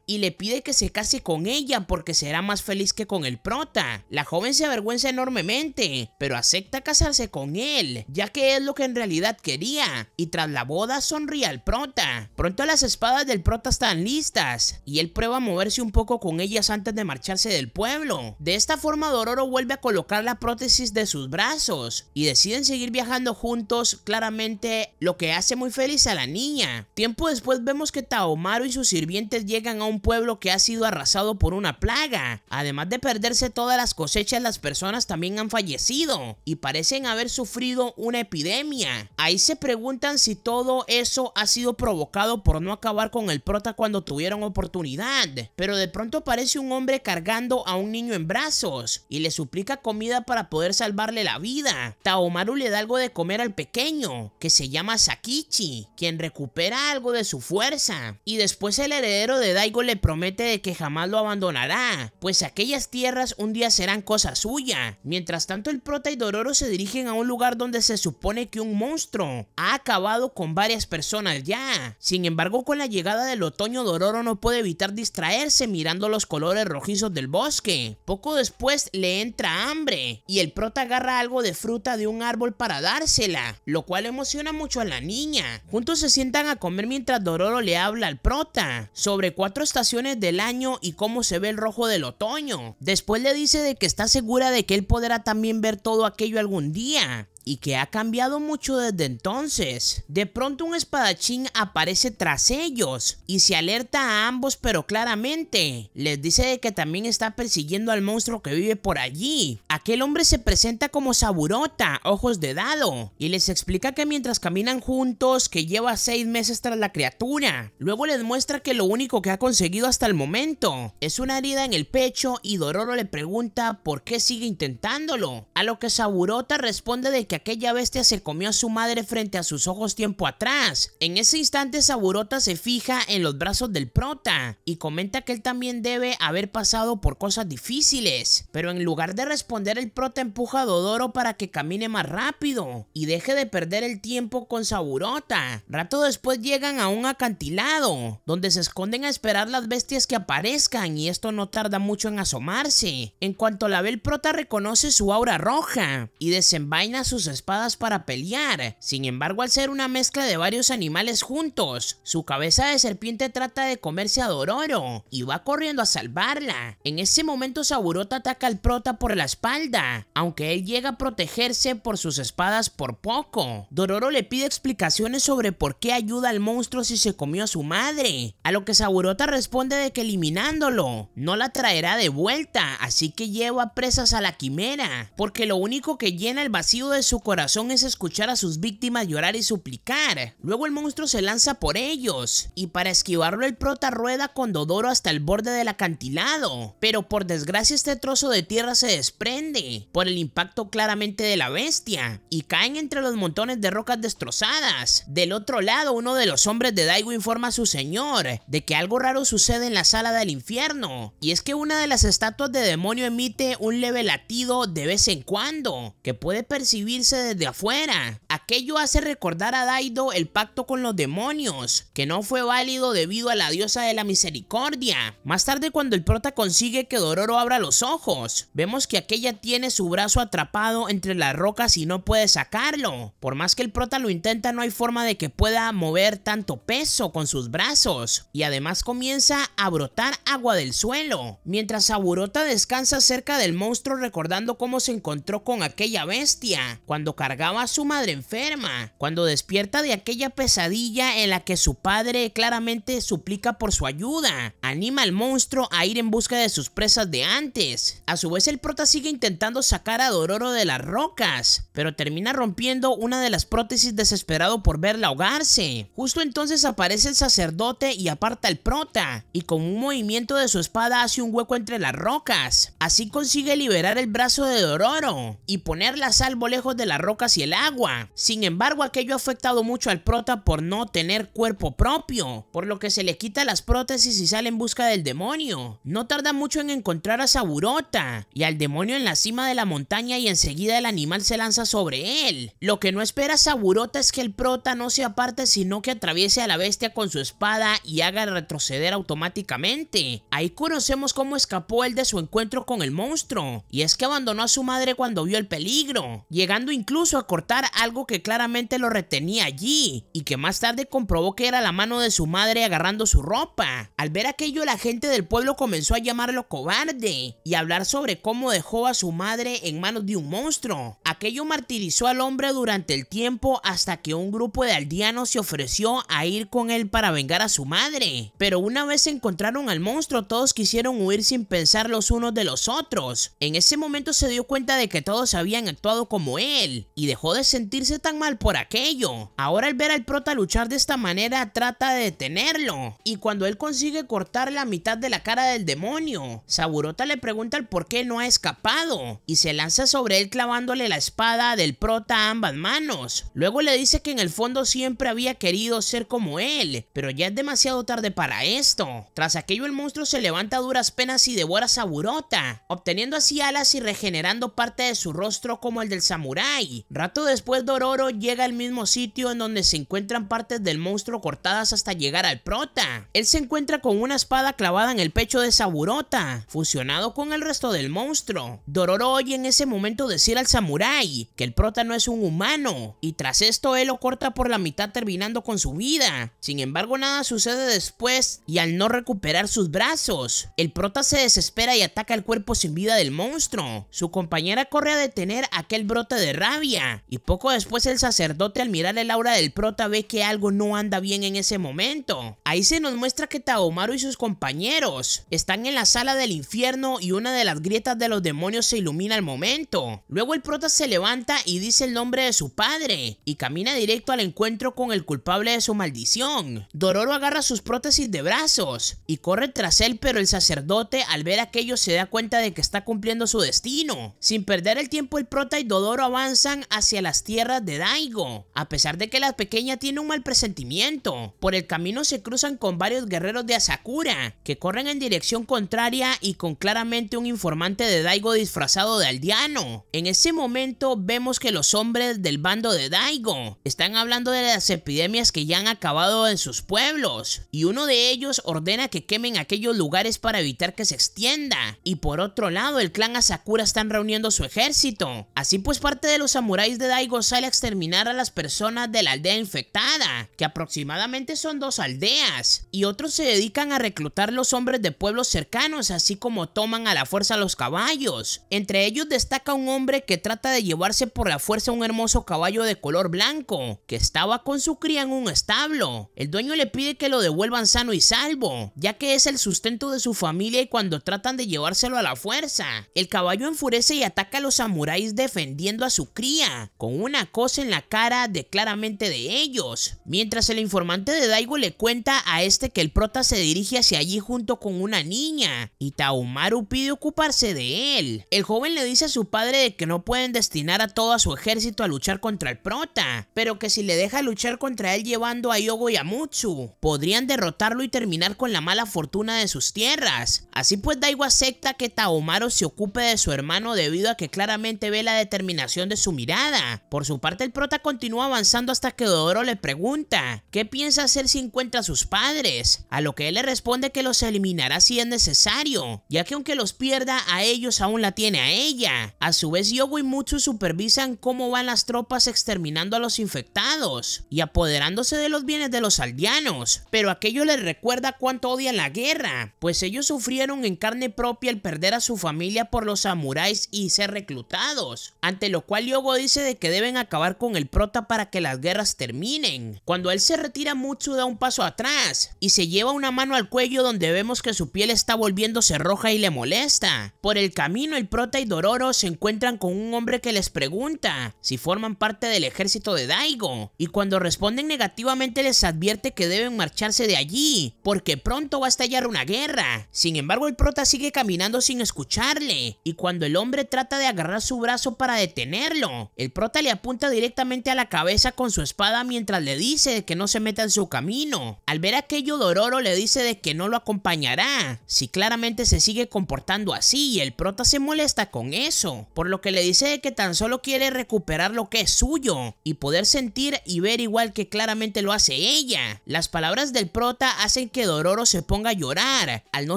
y le pide que se case con ella porque será más feliz que con el prota. La joven se avergüenza enormemente, pero acepta casarse con él, ya que es lo que en realidad quería, y tras la boda sonríe al prota. Pronto las espadas del prota están listas, y él prueba a moverse un poco con ellas antes de marcharse del pueblo. De esta forma Dororo vuelve a colocar la prótesis de sus brazos, y deciden seguir viajando juntos, claramente lo que hace muy feliz a la niña. Tiempo después vemos que Taomaru y su sirviente llegan a un pueblo que ha sido arrasado por una plaga. Además de perderse todas las cosechas, las personas también han fallecido y parecen haber sufrido una epidemia. Ahí se preguntan si todo eso ha sido provocado por no acabar con el prota cuando tuvieron oportunidad. Pero de pronto aparece un hombre cargando a un niño en brazos y le suplica comida para poder salvarle la vida. Taomaru le da algo de comer al pequeño, que se llama Sakichi, quien recupera algo de su fuerza y después se le heredero de Daigo le promete de que jamás lo abandonará, pues aquellas tierras un día serán cosa suya. Mientras tanto, el prota y Dororo se dirigen a un lugar donde se supone que un monstruo ha acabado con varias personas ya. Sin embargo, con la llegada del otoño, Dororo no puede evitar distraerse mirando los colores rojizos del bosque. Poco después le entra hambre y el prota agarra algo de fruta de un árbol para dársela, lo cual emociona mucho a la niña. Juntos se sientan a comer mientras Dororo le habla al prota sobre cuatro estaciones del año y cómo se ve el rojo del otoño. Después le dice de que está segura de que él podrá también ver todo aquello algún día y que ha cambiado mucho desde entonces. De pronto un espadachín aparece tras ellos y se alerta a ambos pero claramente. Les dice que también está persiguiendo al monstruo que vive por allí. Aquel hombre se presenta como Saburota, ojos de dado, y les explica que mientras caminan juntos que lleva seis meses tras la criatura. Luego les muestra que lo único que ha conseguido hasta el momento es una herida en el pecho y Dororo le pregunta por qué sigue intentándolo. A lo que Saburota responde de que aquella bestia se comió a su madre frente a sus ojos tiempo atrás. En ese instante Saburota se fija en los brazos del prota y comenta que él también debe haber pasado por cosas difíciles, pero en lugar de responder el prota empuja a Dodoro para que camine más rápido y deje de perder el tiempo con Saburota. Rato después llegan a un acantilado, donde se esconden a esperar las bestias que aparezcan y esto no tarda mucho en asomarse. En cuanto la ve el prota reconoce su aura roja y desenvaina sus espadas para pelear. Sin embargo, al ser una mezcla de varios animales juntos, su cabeza de serpiente trata de comerse a Dororo y va corriendo a salvarla. En ese momento Saburota ataca al prota por la espalda, aunque él llega a protegerse por sus espadas por poco. Dororo le pide explicaciones sobre por qué ayuda al monstruo si se comió a su madre, a lo que Saburota responde de que eliminándolo no la traerá de vuelta, así que lleva presas a la quimera, porque lo único que llena el vacío de su corazón es escuchar a sus víctimas llorar y suplicar. Luego el monstruo se lanza por ellos, y para esquivarlo el prota rueda con Dodoro hasta el borde del acantilado, pero por desgracia este trozo de tierra se desprende, por el impacto claramente de la bestia, y caen entre los montones de rocas destrozadas. Del otro lado, uno de los hombres de Daigo informa a su señor de que algo raro sucede en la sala del infierno, y es que una de las estatuas de demonio emite un leve latido de vez en cuando, que puede percibir desde afuera. Aquello hace recordar a Daido el pacto con los demonios, que no fue válido debido a la diosa de la misericordia. Más tarde cuando el prota consigue que Dororo abra los ojos, vemos que aquella tiene su brazo atrapado entre las rocas y no puede sacarlo. Por más que el prota lo intenta no hay forma de que pueda mover tanto peso con sus brazos. Y además comienza a brotar agua del suelo, mientras Aburota descansa cerca del monstruo recordando cómo se encontró con aquella bestia cuando cargaba a su madre enferma, cuando despierta de aquella pesadilla en la que su padre claramente suplica por su ayuda, anima al monstruo a ir en busca de sus presas de antes. A su vez el prota sigue intentando sacar a Dororo de las rocas, pero termina rompiendo una de las prótesis desesperado por verla ahogarse. Justo entonces aparece el sacerdote y aparta al prota, y con un movimiento de su espada hace un hueco entre las rocas. Así consigue liberar el brazo de Dororo y ponerla a salvo lejos de las rocas y el agua. Sin embargo, aquello ha afectado mucho al prota por no tener cuerpo propio, por lo que se le quita las prótesis y sale en busca del demonio. No tarda mucho en encontrar a Saburota y al demonio en la cima de la montaña y enseguida el animal se lanza sobre él. Lo que no espera Saburota es que el prota no se aparte sino que atraviese a la bestia con su espada y haga retroceder automáticamente. Ahí conocemos cómo escapó él de su encuentro con el monstruo y es que abandonó a su madre cuando vio el peligro, llegando incluso a cortar algo que claramente lo retenía allí y que más tarde comprobó que era la mano de su madre agarrando su ropa. Al ver aquello la gente del pueblo comenzó a llamarlo cobarde y hablar sobre cómo dejó a su madre en manos de un monstruo. Aquello martirizó al hombre durante el tiempo hasta que un grupo de aldeanos se ofreció a ir con él para vengar a su madre. Pero una vez encontraron al monstruo todos quisieron huir sin pensar los unos de los otros. En ese momento se dio cuenta de que todos habían actuado como él y dejó de sentirse tan mal por aquello. Ahora al ver al prota luchar de esta manera trata de detenerlo y cuando él consigue cortar la mitad de la cara del demonio, Saburota le pregunta el por qué no ha escapado y se lanza sobre él clavándole la espada del prota a ambas manos. Luego le dice que en el fondo siempre había querido ser como él, pero ya es demasiado tarde para esto. Tras aquello el monstruo se levanta a duras penas y devora a Saburota, obteniendo así alas y regenerando parte de su rostro como el del samurái. Rato después Dororo llega al mismo sitio en donde se encuentran partes del monstruo cortadas hasta llegar al prota. Él se encuentra con una espada clavada en el pecho de Saburota, fusionado con el resto del monstruo. Dororo oye en ese momento decir al samurai que el prota no es un humano, y tras esto él lo corta por la mitad terminando con su vida. Sin embargo nada sucede después y al no recuperar sus brazos, el prota se desespera y ataca el cuerpo sin vida del monstruo. Su compañera corre a detener aquel brote de rabia. Y poco después el sacerdote al mirar el aura del prota ve que algo no anda bien en ese momento. Ahí se nos muestra que Taomaru y sus compañeros están en la sala del infierno y una de las grietas de los demonios se ilumina al momento. Luego el prota se levanta y dice el nombre de su padre y camina directo al encuentro con el culpable de su maldición. Dororo agarra sus prótesis de brazos y corre tras él pero el sacerdote al ver aquello se da cuenta de que está cumpliendo su destino. Sin perder el tiempo el prota y Dodoro avanzan avanzan hacia las tierras de Daigo, a pesar de que la pequeña tiene un mal presentimiento. Por el camino se cruzan con varios guerreros de Asakura, que corren en dirección contraria y con claramente un informante de Daigo disfrazado de aldeano. En ese momento vemos que los hombres del bando de Daigo están hablando de las epidemias que ya han acabado en sus pueblos, y uno de ellos ordena que quemen aquellos lugares para evitar que se extienda. Y por otro lado, el clan Asakura están reuniendo su ejército. Así pues parte de los samuráis de Daigo sale a exterminar a las personas de la aldea infectada, que aproximadamente son dos aldeas, y otros se dedican a reclutar los hombres de pueblos cercanos, así como toman a la fuerza los caballos. Entre ellos destaca un hombre que trata de llevarse por la fuerza un hermoso caballo de color blanco, que estaba con su cría en un establo. El dueño le pide que lo devuelvan sano y salvo, ya que es el sustento de su familia y cuando tratan de llevárselo a la fuerza. El caballo enfurece y ataca a los samuráis defendiendo a su su cría, con una cosa en la cara de claramente de ellos. Mientras el informante de Daigo le cuenta a este que el prota se dirige hacia allí junto con una niña, y Taumaru pide ocuparse de él. El joven le dice a su padre de que no pueden destinar a todo a su ejército a luchar contra el prota, pero que si le deja luchar contra él llevando a Yogo y a Mutsu, podrían derrotarlo y terminar con la mala fortuna de sus tierras. Así pues Daigo acepta que Taomaru se ocupe de su hermano debido a que claramente ve la determinación de su mirada. Por su parte, el prota continúa avanzando hasta que Dodoro le pregunta, ¿qué piensa hacer si encuentra a sus padres? A lo que él le responde que los eliminará si es necesario, ya que aunque los pierda, a ellos aún la tiene a ella. A su vez, Yogo y Mutsu supervisan cómo van las tropas exterminando a los infectados y apoderándose de los bienes de los aldeanos, pero aquello les recuerda cuánto odian la guerra, pues ellos sufrieron en carne propia el perder a su familia por los samuráis y ser reclutados, ante lo cual Yogo dice de que deben acabar con el prota para que las guerras terminen. Cuando él se retira, Mutsu da un paso atrás y se lleva una mano al cuello donde vemos que su piel está volviéndose roja y le molesta. Por el camino, el prota y Dororo se encuentran con un hombre que les pregunta si forman parte del ejército de Daigo y cuando responden negativamente les advierte que deben marcharse de allí porque pronto va a estallar una guerra. Sin embargo, el prota sigue caminando sin escucharle y cuando el hombre trata de agarrar su brazo para detener el prota le apunta directamente a la cabeza con su espada mientras le dice de que no se meta en su camino. Al ver aquello, Dororo le dice de que no lo acompañará, si claramente se sigue comportando así y el prota se molesta con eso, por lo que le dice que tan solo quiere recuperar lo que es suyo y poder sentir y ver igual que claramente lo hace ella. Las palabras del prota hacen que Dororo se ponga a llorar, al no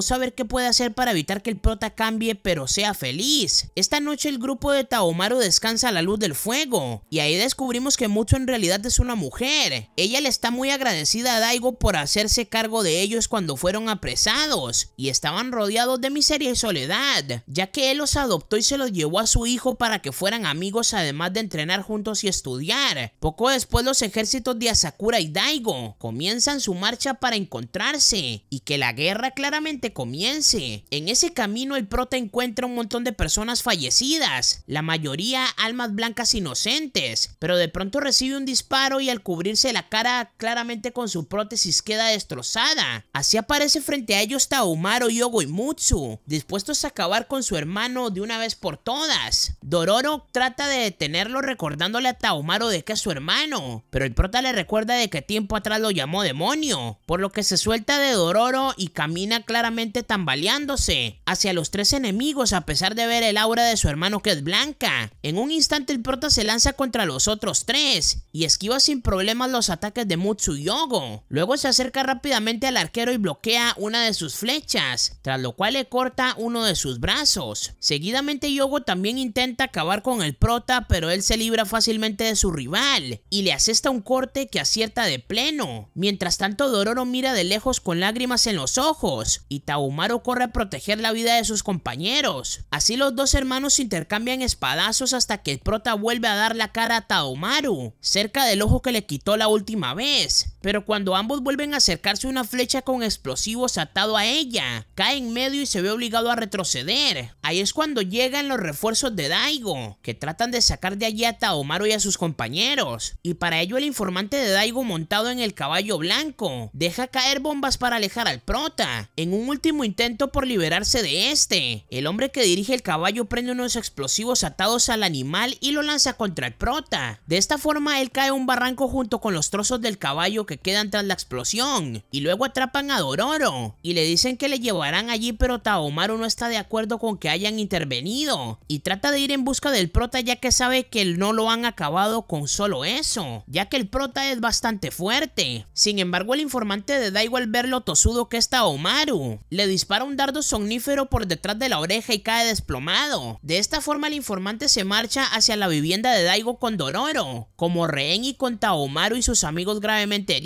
saber qué puede hacer para evitar que el prota cambie pero sea feliz. Esta noche el grupo de Taomaru descansa a la luz del fuego. Y ahí descubrimos que Mucho en realidad es una mujer. Ella le está muy agradecida a Daigo por hacerse cargo de ellos cuando fueron apresados y estaban rodeados de miseria y soledad, ya que él los adoptó y se los llevó a su hijo para que fueran amigos además de entrenar juntos y estudiar. Poco después los ejércitos de Asakura y Daigo comienzan su marcha para encontrarse y que la guerra claramente comience. En ese camino el prota encuentra un montón de personas fallecidas, la mayoría al almas blancas inocentes, pero de pronto recibe un disparo y al cubrirse la cara claramente con su prótesis queda destrozada. Así aparece frente a ellos Taumaro y Ogoimutsu, dispuestos a acabar con su hermano de una vez por todas. Dororo trata de detenerlo recordándole a Taumaro de que es su hermano, pero el prota le recuerda de que tiempo atrás lo llamó demonio, por lo que se suelta de Dororo y camina claramente tambaleándose hacia los tres enemigos a pesar de ver el aura de su hermano que es blanca. En un instante el prota se lanza contra los otros tres y esquiva sin problemas los ataques de Mutsu Yogo, Luego se acerca rápidamente al arquero y bloquea una de sus flechas, tras lo cual le corta uno de sus brazos. Seguidamente Yogo también intenta acabar con el prota, pero él se libra fácilmente de su rival y le asesta un corte que acierta de pleno. Mientras tanto Dororo mira de lejos con lágrimas en los ojos y Taumaru corre a proteger la vida de sus compañeros. Así los dos hermanos intercambian espadazos hasta que el prota vuelve a dar la cara a Taomaru, cerca del ojo que le quitó la última vez pero cuando ambos vuelven a acercarse una flecha con explosivos atado a ella, cae en medio y se ve obligado a retroceder. Ahí es cuando llegan los refuerzos de Daigo, que tratan de sacar de allí a Taomaru y a sus compañeros, y para ello el informante de Daigo montado en el caballo blanco, deja caer bombas para alejar al prota. En un último intento por liberarse de este, el hombre que dirige el caballo prende unos explosivos atados al animal y lo lanza contra el prota. De esta forma él cae un barranco junto con los trozos del caballo que quedan tras la explosión y luego atrapan a Dororo y le dicen que le llevarán allí pero Taomaru no está de acuerdo con que hayan intervenido y trata de ir en busca del prota ya que sabe que no lo han acabado con solo eso, ya que el prota es bastante fuerte. Sin embargo el informante de Daigo al ver lo tosudo que es Taomaru, le dispara un dardo somnífero por detrás de la oreja y cae desplomado. De esta forma el informante se marcha hacia la vivienda de Daigo con Dororo, como rehén y con Taomaru y sus amigos gravemente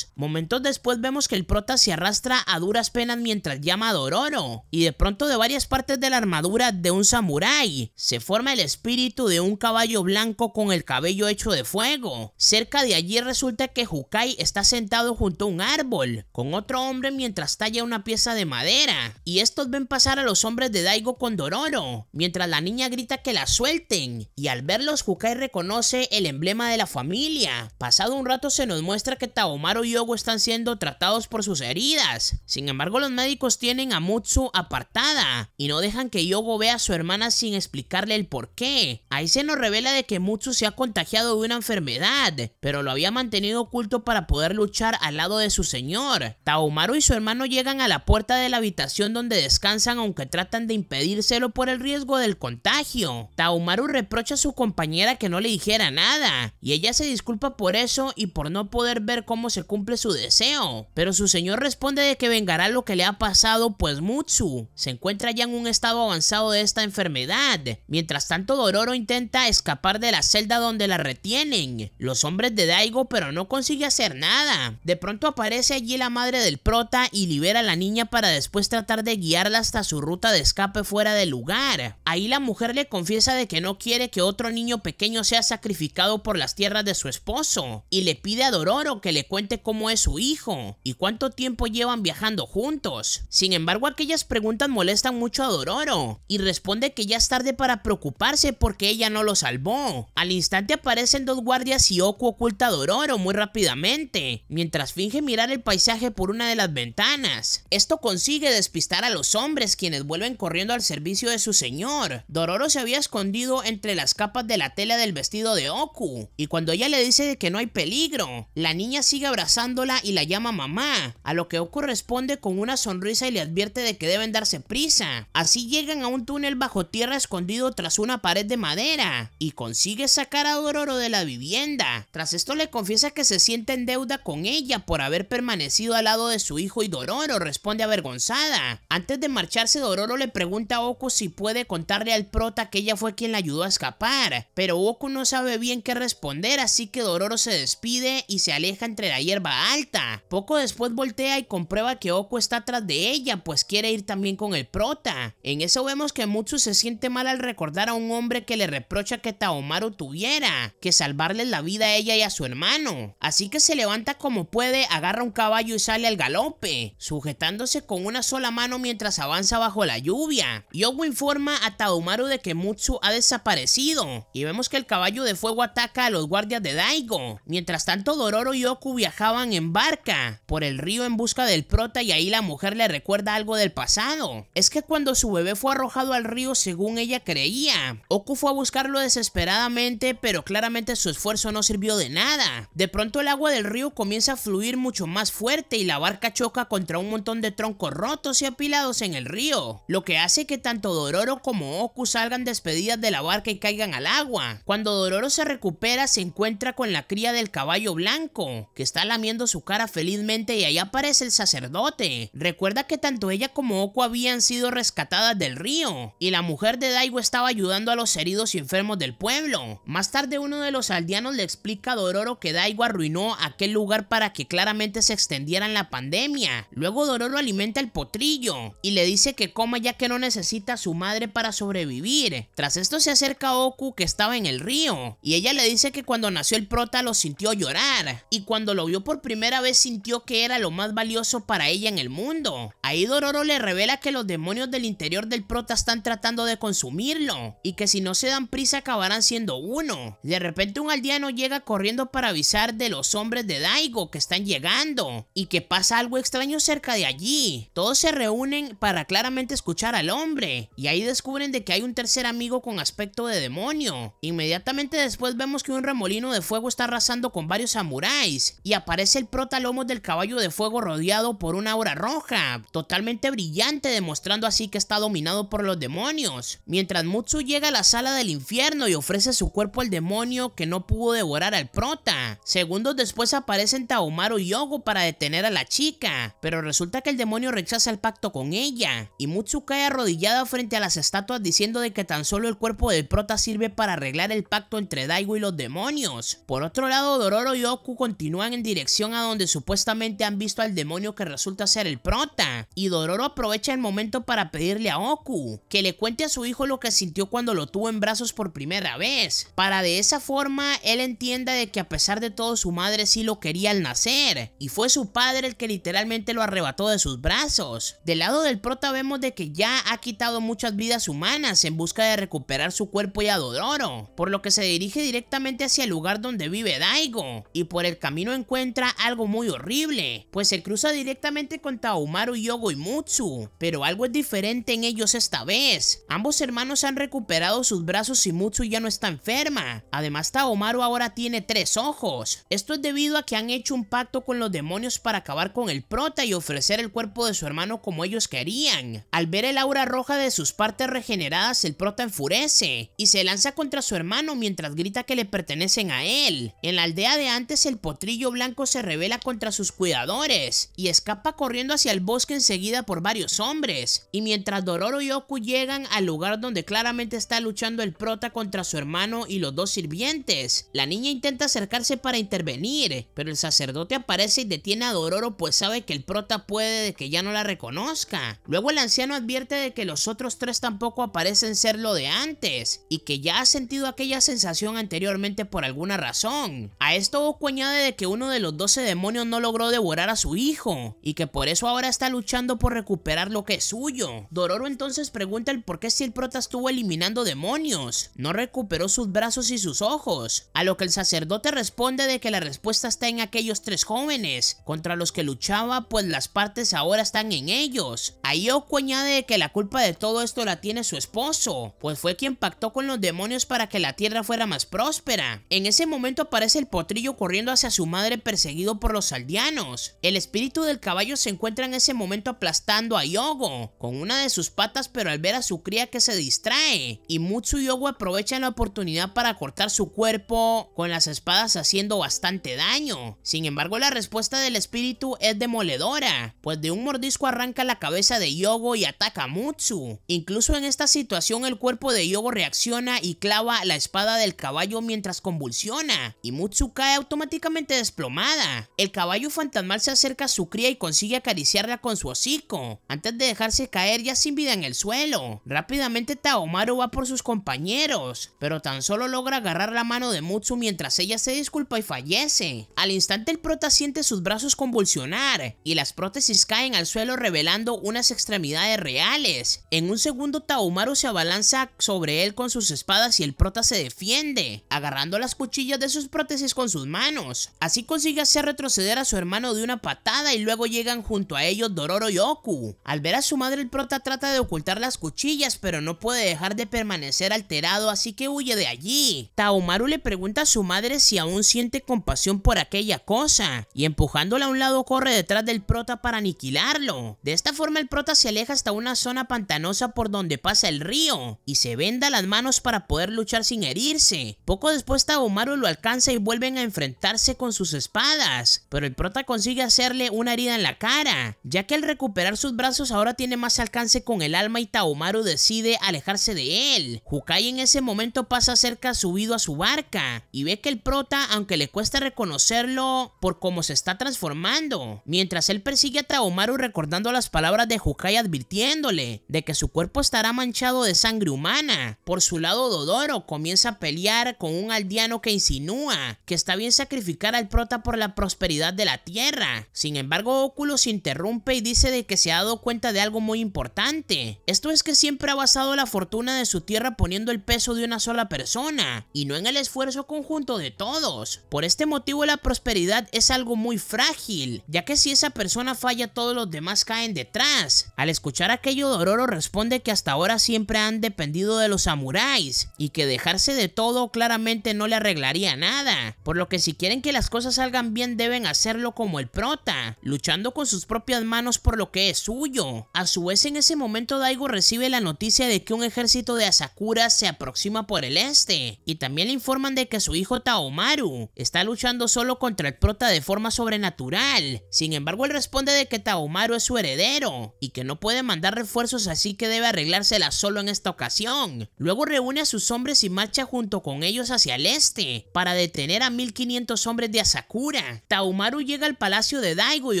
Momentos después vemos que el prota se arrastra a duras penas mientras llama a Dororo, y de pronto de varias partes de la armadura de un samurái se forma el espíritu de un caballo blanco con el cabello hecho de fuego. Cerca de allí resulta que Hukai está sentado junto a un árbol, con otro hombre mientras talla una pieza de madera, y estos ven pasar a los hombres de Daigo con Dororo, mientras la niña grita que la suelten, y al verlos Hukai reconoce el emblema de la familia. Pasado un rato se nos muestra que atleta y Yogo están siendo tratados por sus heridas. Sin embargo, los médicos tienen a Mutsu apartada y no dejan que Yogo vea a su hermana sin explicarle el por qué. Ahí se nos revela de que Mutsu se ha contagiado de una enfermedad, pero lo había mantenido oculto para poder luchar al lado de su señor. Taomaru y su hermano llegan a la puerta de la habitación donde descansan aunque tratan de impedírselo por el riesgo del contagio. Taomaru reprocha a su compañera que no le dijera nada, y ella se disculpa por eso y por no poder ver cómo se cumple su deseo, pero su señor responde de que vengará lo que le ha pasado pues Mutsu se encuentra ya en un estado avanzado de esta enfermedad. Mientras tanto Dororo intenta escapar de la celda donde la retienen, los hombres de Daigo pero no consigue hacer nada. De pronto aparece allí la madre del prota y libera a la niña para después tratar de guiarla hasta su ruta de escape fuera del lugar. Ahí la mujer le confiesa de que no quiere que otro niño pequeño sea sacrificado por las tierras de su esposo y le pide a Dororo que le cuente cómo es su hijo y cuánto tiempo llevan viajando juntos. Sin embargo, aquellas preguntas molestan mucho a Dororo y responde que ya es tarde para preocuparse porque ella no lo salvó. Al instante aparecen dos guardias y Oku oculta a Dororo muy rápidamente, mientras finge mirar el paisaje por una de las ventanas. Esto consigue despistar a los hombres quienes vuelven corriendo al servicio de su señor. Dororo se había escondido entre las capas de la tela del vestido de Oku y cuando ella le dice que no hay peligro, la niña sigue abrazándola y la llama mamá, a lo que Oku responde con una sonrisa y le advierte de que deben darse prisa. Así llegan a un túnel bajo tierra escondido tras una pared de madera y consigue sacar a Dororo de la vivienda. Tras esto le confiesa que se siente en deuda con ella por haber permanecido al lado de su hijo y Dororo responde avergonzada. Antes de marcharse Dororo le pregunta a Oku si puede contarle al prota que ella fue quien la ayudó a escapar, pero Oku no sabe bien qué responder así que Dororo se despide y se aleja entre la hierba alta. Poco después voltea y comprueba que Oko está atrás de ella, pues quiere ir también con el prota. En eso vemos que Mutsu se siente mal al recordar a un hombre que le reprocha que Taomaru tuviera, que salvarle la vida a ella y a su hermano. Así que se levanta como puede, agarra un caballo y sale al galope, sujetándose con una sola mano mientras avanza bajo la lluvia. Yoku informa a Taomaru de que Mutsu ha desaparecido, y vemos que el caballo de fuego ataca a los guardias de Daigo. Mientras tanto, Dororo y Oko viajaban en barca por el río en busca del prota y ahí la mujer le recuerda algo del pasado. Es que cuando su bebé fue arrojado al río según ella creía, Oku fue a buscarlo desesperadamente pero claramente su esfuerzo no sirvió de nada. De pronto el agua del río comienza a fluir mucho más fuerte y la barca choca contra un montón de troncos rotos y apilados en el río, lo que hace que tanto Dororo como Oku salgan despedidas de la barca y caigan al agua. Cuando Dororo se recupera se encuentra con la cría del caballo blanco, que está lamiendo su cara felizmente y ahí aparece el sacerdote. Recuerda que tanto ella como Oku habían sido rescatadas del río, y la mujer de Daigo estaba ayudando a los heridos y enfermos del pueblo. Más tarde uno de los aldeanos le explica a Dororo que Daigo arruinó aquel lugar para que claramente se extendiera la pandemia. Luego Dororo alimenta el potrillo y le dice que coma ya que no necesita a su madre para sobrevivir. Tras esto se acerca a Oku que estaba en el río y ella le dice que cuando nació el prota lo sintió llorar y cuando lo vio por primera vez sintió que era lo más valioso para ella en el mundo. Ahí Dororo le revela que los demonios del interior del prota están tratando de consumirlo y que si no se dan prisa acabarán siendo uno. De repente un aldeano llega corriendo para avisar de los hombres de Daigo que están llegando y que pasa algo extraño cerca de allí. Todos se reúnen para claramente escuchar al hombre y ahí descubren de que hay un tercer amigo con aspecto de demonio. Inmediatamente después vemos que un remolino de fuego está arrasando con varios samuráis y aparece el prota lomos del caballo de fuego rodeado por una aura roja, totalmente brillante, demostrando así que está dominado por los demonios. Mientras Mutsu llega a la sala del infierno y ofrece su cuerpo al demonio que no pudo devorar al prota. Segundos después aparecen Taomaru y Yogo para detener a la chica, pero resulta que el demonio rechaza el pacto con ella y Mutsu cae arrodillada frente a las estatuas diciendo de que tan solo el cuerpo del prota sirve para arreglar el pacto entre Daigo y los demonios. Por otro lado, Dororo y Oku continúan en dirección a donde supuestamente han visto al demonio que resulta ser el prota. Y Dororo aprovecha el momento para pedirle a Oku que le cuente a su hijo lo que sintió cuando lo tuvo en brazos por primera vez, para de esa forma él entienda de que a pesar de todo su madre sí lo quería al nacer, y fue su padre el que literalmente lo arrebató de sus brazos. Del lado del prota vemos de que ya ha quitado muchas vidas humanas en busca de recuperar su cuerpo y a Dororo, por lo que se dirige directamente hacia el lugar donde vive Daigo, y por el camino no encuentra algo muy horrible, pues se cruza directamente con Taomaru, Yogo y Mutsu, pero algo es diferente en ellos esta vez. Ambos hermanos han recuperado sus brazos y Mutsu ya no está enferma. Además Taomaru ahora tiene tres ojos. Esto es debido a que han hecho un pacto con los demonios para acabar con el prota y ofrecer el cuerpo de su hermano como ellos querían. Al ver el aura roja de sus partes regeneradas, el prota enfurece y se lanza contra su hermano mientras grita que le pertenecen a él. En la aldea de antes el potrillo Blanco se revela contra sus cuidadores y escapa corriendo hacia el bosque enseguida por varios hombres. Y mientras Dororo y Oku llegan al lugar donde claramente está luchando el prota contra su hermano y los dos sirvientes, la niña intenta acercarse para intervenir, pero el sacerdote aparece y detiene a Dororo pues sabe que el prota puede de que ya no la reconozca. Luego el anciano advierte de que los otros tres tampoco aparecen ser lo de antes y que ya ha sentido aquella sensación anteriormente por alguna razón. A esto Oku añade de que uno de los 12 demonios no logró devorar a su hijo y que por eso ahora está luchando por recuperar lo que es suyo. Dororo entonces pregunta el por qué si el prota estuvo eliminando demonios, no recuperó sus brazos y sus ojos, a lo que el sacerdote responde de que la respuesta está en aquellos tres jóvenes contra los que luchaba pues las partes ahora están en ellos. Ayoko añade que la culpa de todo esto la tiene su esposo, pues fue quien pactó con los demonios para que la tierra fuera más próspera. En ese momento aparece el potrillo corriendo hacia su madre perseguido por los aldeanos. El espíritu del caballo se encuentra en ese momento aplastando a Yogo con una de sus patas pero al ver a su cría que se distrae, y Mutsu y Yogo aprovechan la oportunidad para cortar su cuerpo con las espadas haciendo bastante daño. Sin embargo la respuesta del espíritu es demoledora, pues de un mordisco arranca la cabeza de Yogo y ataca a Mutsu. Incluso en esta situación el cuerpo de Yogo reacciona y clava la espada del caballo mientras convulsiona, y Mutsu cae automáticamente desplomada. El caballo fantasmal se acerca a su cría y consigue acariciarla con su hocico, antes de dejarse caer ya sin vida en el suelo. Rápidamente Taomaru va por sus compañeros, pero tan solo logra agarrar la mano de Mutsu mientras ella se disculpa y fallece. Al instante el prota siente sus brazos convulsionar y las prótesis caen al suelo revelando unas extremidades reales. En un segundo Taomaru se abalanza sobre él con sus espadas y el prota se defiende, agarrando las cuchillas de sus prótesis con sus manos. Así consigue hacer retroceder a su hermano de una patada y luego llegan junto a ellos Dororo y Oku. Al ver a su madre el prota trata de ocultar las cuchillas pero no puede dejar de permanecer alterado así que huye de allí. Taomaru le pregunta a su madre si aún siente compasión por aquella cosa y empujándola a un lado corre detrás del prota para aniquilarlo. De esta forma el prota se aleja hasta una zona pantanosa por donde pasa el río y se venda las manos para poder luchar sin herirse. Poco después Taomaru lo alcanza y vuelven a enfrentarse con sus espadas, pero el prota consigue hacerle una herida en la cara, ya que al recuperar sus brazos ahora tiene más alcance con el alma y Taomaru decide alejarse de él. Jukai en ese momento pasa cerca subido a su barca y ve que el prota, aunque le cuesta reconocerlo por cómo se está transformando, mientras él persigue a Taomaru recordando las palabras de Hukai advirtiéndole de que su cuerpo estará manchado de sangre humana. Por su lado Dodoro comienza a pelear con un aldeano que insinúa que está bien sacrificar al prota por la prosperidad de la Tierra. Sin embargo, Oculus se interrumpe y dice de que se ha dado cuenta de algo muy importante. Esto es que siempre ha basado la fortuna de su Tierra poniendo el peso de una sola persona, y no en el esfuerzo conjunto de todos. Por este motivo la prosperidad es algo muy frágil, ya que si esa persona falla todos los demás caen detrás. Al escuchar aquello Dororo responde que hasta ahora siempre han dependido de los samuráis, y que dejarse de todo claramente no le arreglaría nada, por lo que si quieren que las cosas cosas salgan bien deben hacerlo como el prota, luchando con sus propias manos por lo que es suyo. A su vez en ese momento Daigo recibe la noticia de que un ejército de Asakura se aproxima por el este, y también le informan de que su hijo Taomaru está luchando solo contra el prota de forma sobrenatural. Sin embargo, él responde de que Taomaru es su heredero y que no puede mandar refuerzos así que debe arreglársela solo en esta ocasión. Luego reúne a sus hombres y marcha junto con ellos hacia el este para detener a 1500 hombres de Sakura. Taumaru llega al palacio de Daigo y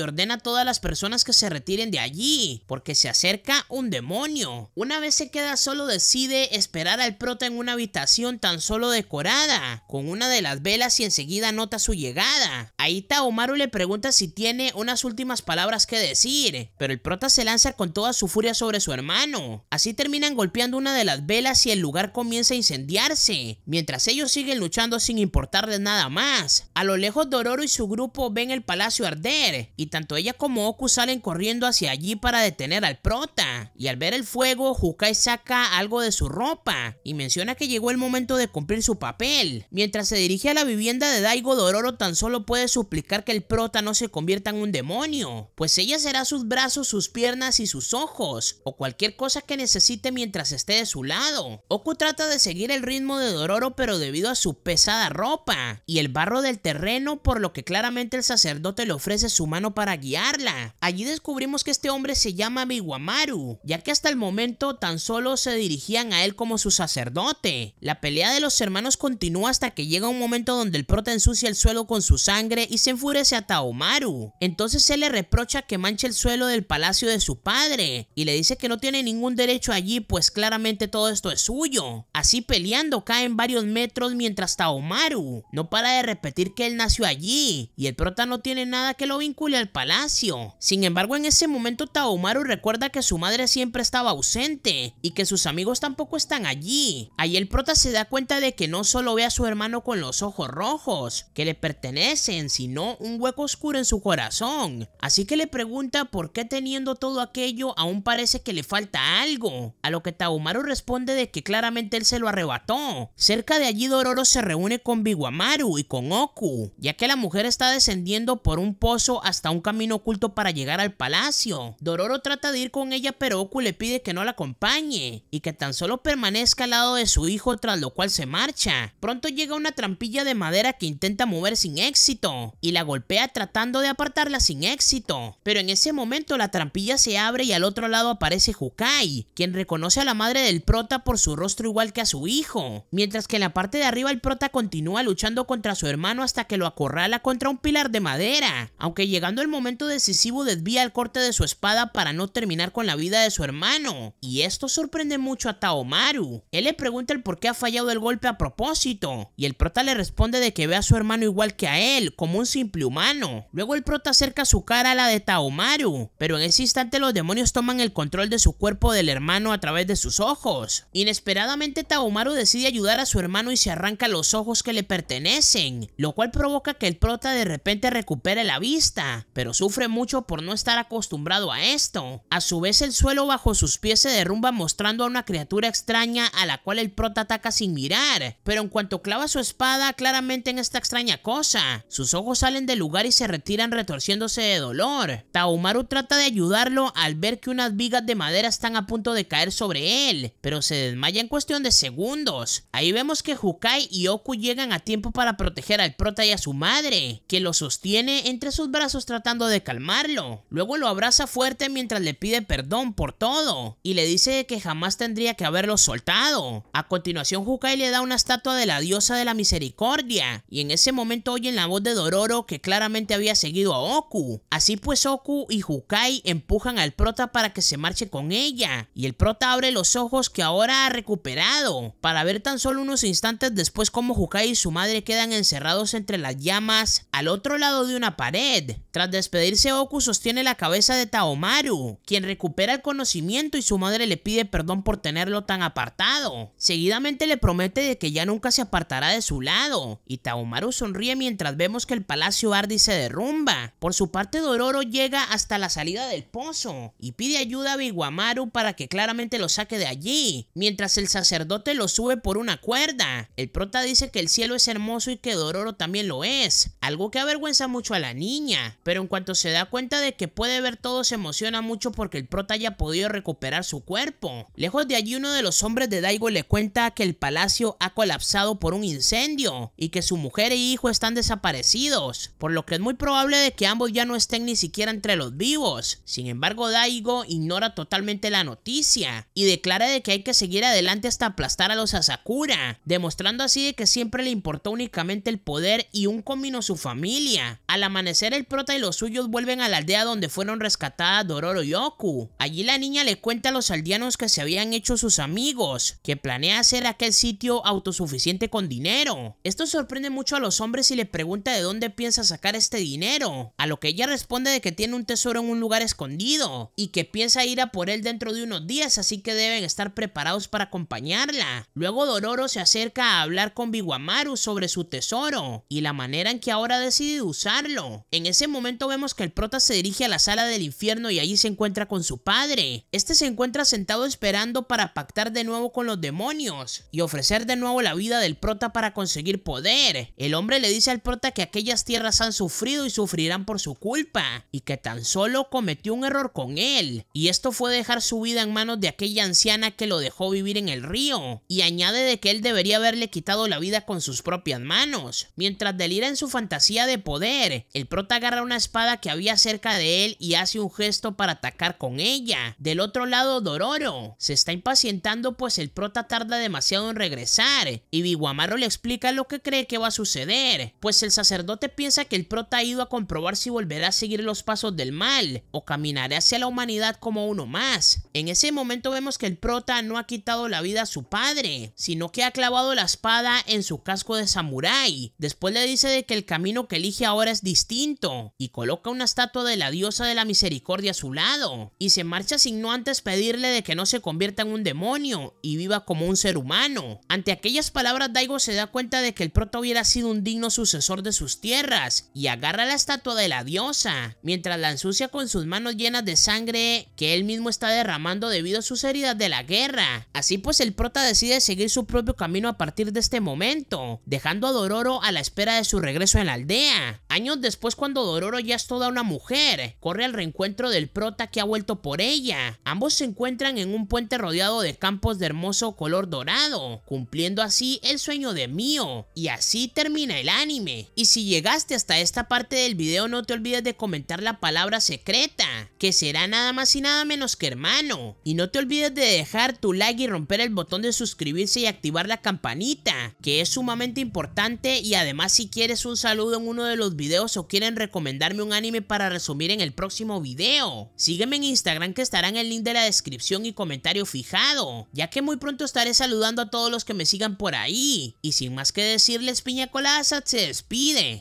ordena a todas las personas que se retiren de allí, porque se acerca un demonio. Una vez se queda solo decide esperar al prota en una habitación tan solo decorada, con una de las velas y enseguida nota su llegada. Ahí Taumaru le pregunta si tiene unas últimas palabras que decir, pero el prota se lanza con toda su furia sobre su hermano. Así terminan golpeando una de las velas y el lugar comienza a incendiarse, mientras ellos siguen luchando sin importarles nada más. A lo lejos Dororo y su grupo ven el palacio arder, y tanto ella como Oku salen corriendo hacia allí para detener al prota. Y al ver el fuego, Hukai saca algo de su ropa, y menciona que llegó el momento de cumplir su papel. Mientras se dirige a la vivienda de Daigo, Dororo tan solo puede suplicar que el prota no se convierta en un demonio, pues ella será sus brazos, sus piernas y sus ojos, o cualquier cosa que necesite mientras esté de su lado. Oku trata de seguir el ritmo de Dororo pero debido a su pesada ropa y el barro del terreno por lo que claramente el sacerdote le ofrece su mano para guiarla. Allí descubrimos que este hombre se llama Miwamaru, ya que hasta el momento tan solo se dirigían a él como su sacerdote. La pelea de los hermanos continúa hasta que llega un momento donde el prota ensucia el suelo con su sangre y se enfurece a Taomaru. Entonces se le reprocha que manche el suelo del palacio de su padre y le dice que no tiene ningún derecho allí pues claramente todo esto es suyo. Así peleando caen varios metros mientras Taomaru no para de repetir que él allí y el prota no tiene nada que lo vincule al palacio. Sin embargo, en ese momento Taomaru recuerda que su madre siempre estaba ausente y que sus amigos tampoco están allí. Ahí el prota se da cuenta de que no solo ve a su hermano con los ojos rojos, que le pertenecen, sino un hueco oscuro en su corazón. Así que le pregunta por qué teniendo todo aquello aún parece que le falta algo, a lo que Taomaru responde de que claramente él se lo arrebató. Cerca de allí Dororo se reúne con Biguamaru y con Oku, ya que la mujer está descendiendo por un pozo hasta un camino oculto para llegar al palacio. Dororo trata de ir con ella, pero Oku le pide que no la acompañe y que tan solo permanezca al lado de su hijo, tras lo cual se marcha. Pronto llega una trampilla de madera que intenta mover sin éxito y la golpea tratando de apartarla sin éxito. Pero en ese momento la trampilla se abre y al otro lado aparece Hukai, quien reconoce a la madre del prota por su rostro igual que a su hijo, mientras que en la parte de arriba el prota continúa luchando contra su hermano hasta que lo corrala acorrala contra un pilar de madera, aunque llegando el momento decisivo desvía el corte de su espada para no terminar con la vida de su hermano. Y esto sorprende mucho a Taomaru. Él le pregunta el por qué ha fallado el golpe a propósito, y el prota le responde de que ve a su hermano igual que a él, como un simple humano. Luego el prota acerca su cara a la de Taomaru, pero en ese instante los demonios toman el control de su cuerpo del hermano a través de sus ojos. Inesperadamente Taomaru decide ayudar a su hermano y se arranca los ojos que le pertenecen, lo cual provoca que el prota de repente recupere la vista, pero sufre mucho por no estar acostumbrado a esto. A su vez el suelo bajo sus pies se derrumba mostrando a una criatura extraña a la cual el prota ataca sin mirar, pero en cuanto clava su espada claramente en esta extraña cosa, sus ojos salen del lugar y se retiran retorciéndose de dolor. Taumaru trata de ayudarlo al ver que unas vigas de madera están a punto de caer sobre él, pero se desmaya en cuestión de segundos. Ahí vemos que Hukai y Oku llegan a tiempo para proteger al prota y a su su madre, que lo sostiene entre sus brazos tratando de calmarlo. Luego lo abraza fuerte mientras le pide perdón por todo y le dice que jamás tendría que haberlo soltado. A continuación Hukai le da una estatua de la diosa de la misericordia y en ese momento oyen la voz de Dororo que claramente había seguido a Oku. Así pues Oku y Hukai empujan al prota para que se marche con ella y el prota abre los ojos que ahora ha recuperado para ver tan solo unos instantes después cómo Hukai y su madre quedan encerrados entre la llamas al otro lado de una pared. Tras despedirse, Oku sostiene la cabeza de Taomaru, quien recupera el conocimiento y su madre le pide perdón por tenerlo tan apartado. Seguidamente le promete de que ya nunca se apartará de su lado, y Taomaru sonríe mientras vemos que el palacio Ardi se derrumba. Por su parte, Dororo llega hasta la salida del pozo y pide ayuda a Biguamaru para que claramente lo saque de allí, mientras el sacerdote lo sube por una cuerda. El prota dice que el cielo es hermoso y que Dororo también lo es, algo que avergüenza mucho a la niña, pero en cuanto se da cuenta de que puede ver todo se emociona mucho porque el prota haya podido recuperar su cuerpo. Lejos de allí uno de los hombres de Daigo le cuenta que el palacio ha colapsado por un incendio y que su mujer e hijo están desaparecidos, por lo que es muy probable de que ambos ya no estén ni siquiera entre los vivos. Sin embargo, Daigo ignora totalmente la noticia y declara de que hay que seguir adelante hasta aplastar a los Asakura, demostrando así de que siempre le importó únicamente el poder y un comino su familia. Al amanecer el prota y los suyos vuelven a la aldea donde fueron rescatadas Dororo y Oku. Allí la niña le cuenta a los aldeanos que se habían hecho sus amigos, que planea hacer aquel sitio autosuficiente con dinero. Esto sorprende mucho a los hombres y le pregunta de dónde piensa sacar este dinero, a lo que ella responde de que tiene un tesoro en un lugar escondido y que piensa ir a por él dentro de unos días, así que deben estar preparados para acompañarla. Luego Dororo se acerca a hablar con Biguamaru sobre su tesoro y la manera en que ahora ha decidido usarlo. En ese momento vemos que el prota se dirige a la sala del infierno y allí se encuentra con su padre. Este se encuentra sentado esperando para pactar de nuevo con los demonios y ofrecer de nuevo la vida del prota para conseguir poder. El hombre le dice al prota que aquellas tierras han sufrido y sufrirán por su culpa y que tan solo cometió un error con él y esto fue dejar su vida en manos de aquella anciana que lo dejó vivir en el río y añade de que él debería haberle quitado la vida con sus propias manos. Mientras de en su fantasía de poder. El prota agarra una espada que había cerca de él y hace un gesto para atacar con ella. Del otro lado, Dororo se está impacientando pues el prota tarda demasiado en regresar y Biguamaro le explica lo que cree que va a suceder, pues el sacerdote piensa que el prota ha ido a comprobar si volverá a seguir los pasos del mal o caminará hacia la humanidad como uno más. En ese momento vemos que el prota no ha quitado la vida a su padre, sino que ha clavado la espada en su casco de samurái. Después le dice de que el camino que elige ahora es distinto y coloca una estatua de la diosa de la misericordia a su lado y se marcha sin no antes pedirle de que no se convierta en un demonio y viva como un ser humano. Ante aquellas palabras Daigo se da cuenta de que el prota hubiera sido un digno sucesor de sus tierras y agarra la estatua de la diosa mientras la ensucia con sus manos llenas de sangre que él mismo está derramando debido a sus heridas de la guerra. Así pues el prota decide seguir su propio camino a partir de este momento, dejando a Dororo a la espera de su regreso en la aldea. Años después cuando Dororo ya es toda una mujer, corre al reencuentro del prota que ha vuelto por ella. Ambos se encuentran en un puente rodeado de campos de hermoso color dorado, cumpliendo así el sueño de mío Y así termina el anime. Y si llegaste hasta esta parte del video no te olvides de comentar la palabra secreta, que será nada más y nada menos que hermano. Y no te olvides de dejar tu like y romper el botón de suscribirse y activar la campanita, que es sumamente importante y además si quieres un saludo en uno de los videos o quieren recomendarme un anime para resumir en el próximo video. Sígueme en Instagram que estará en el link de la descripción y comentario fijado, ya que muy pronto estaré saludando a todos los que me sigan por ahí. Y sin más que decirles, Piña Colada se despide.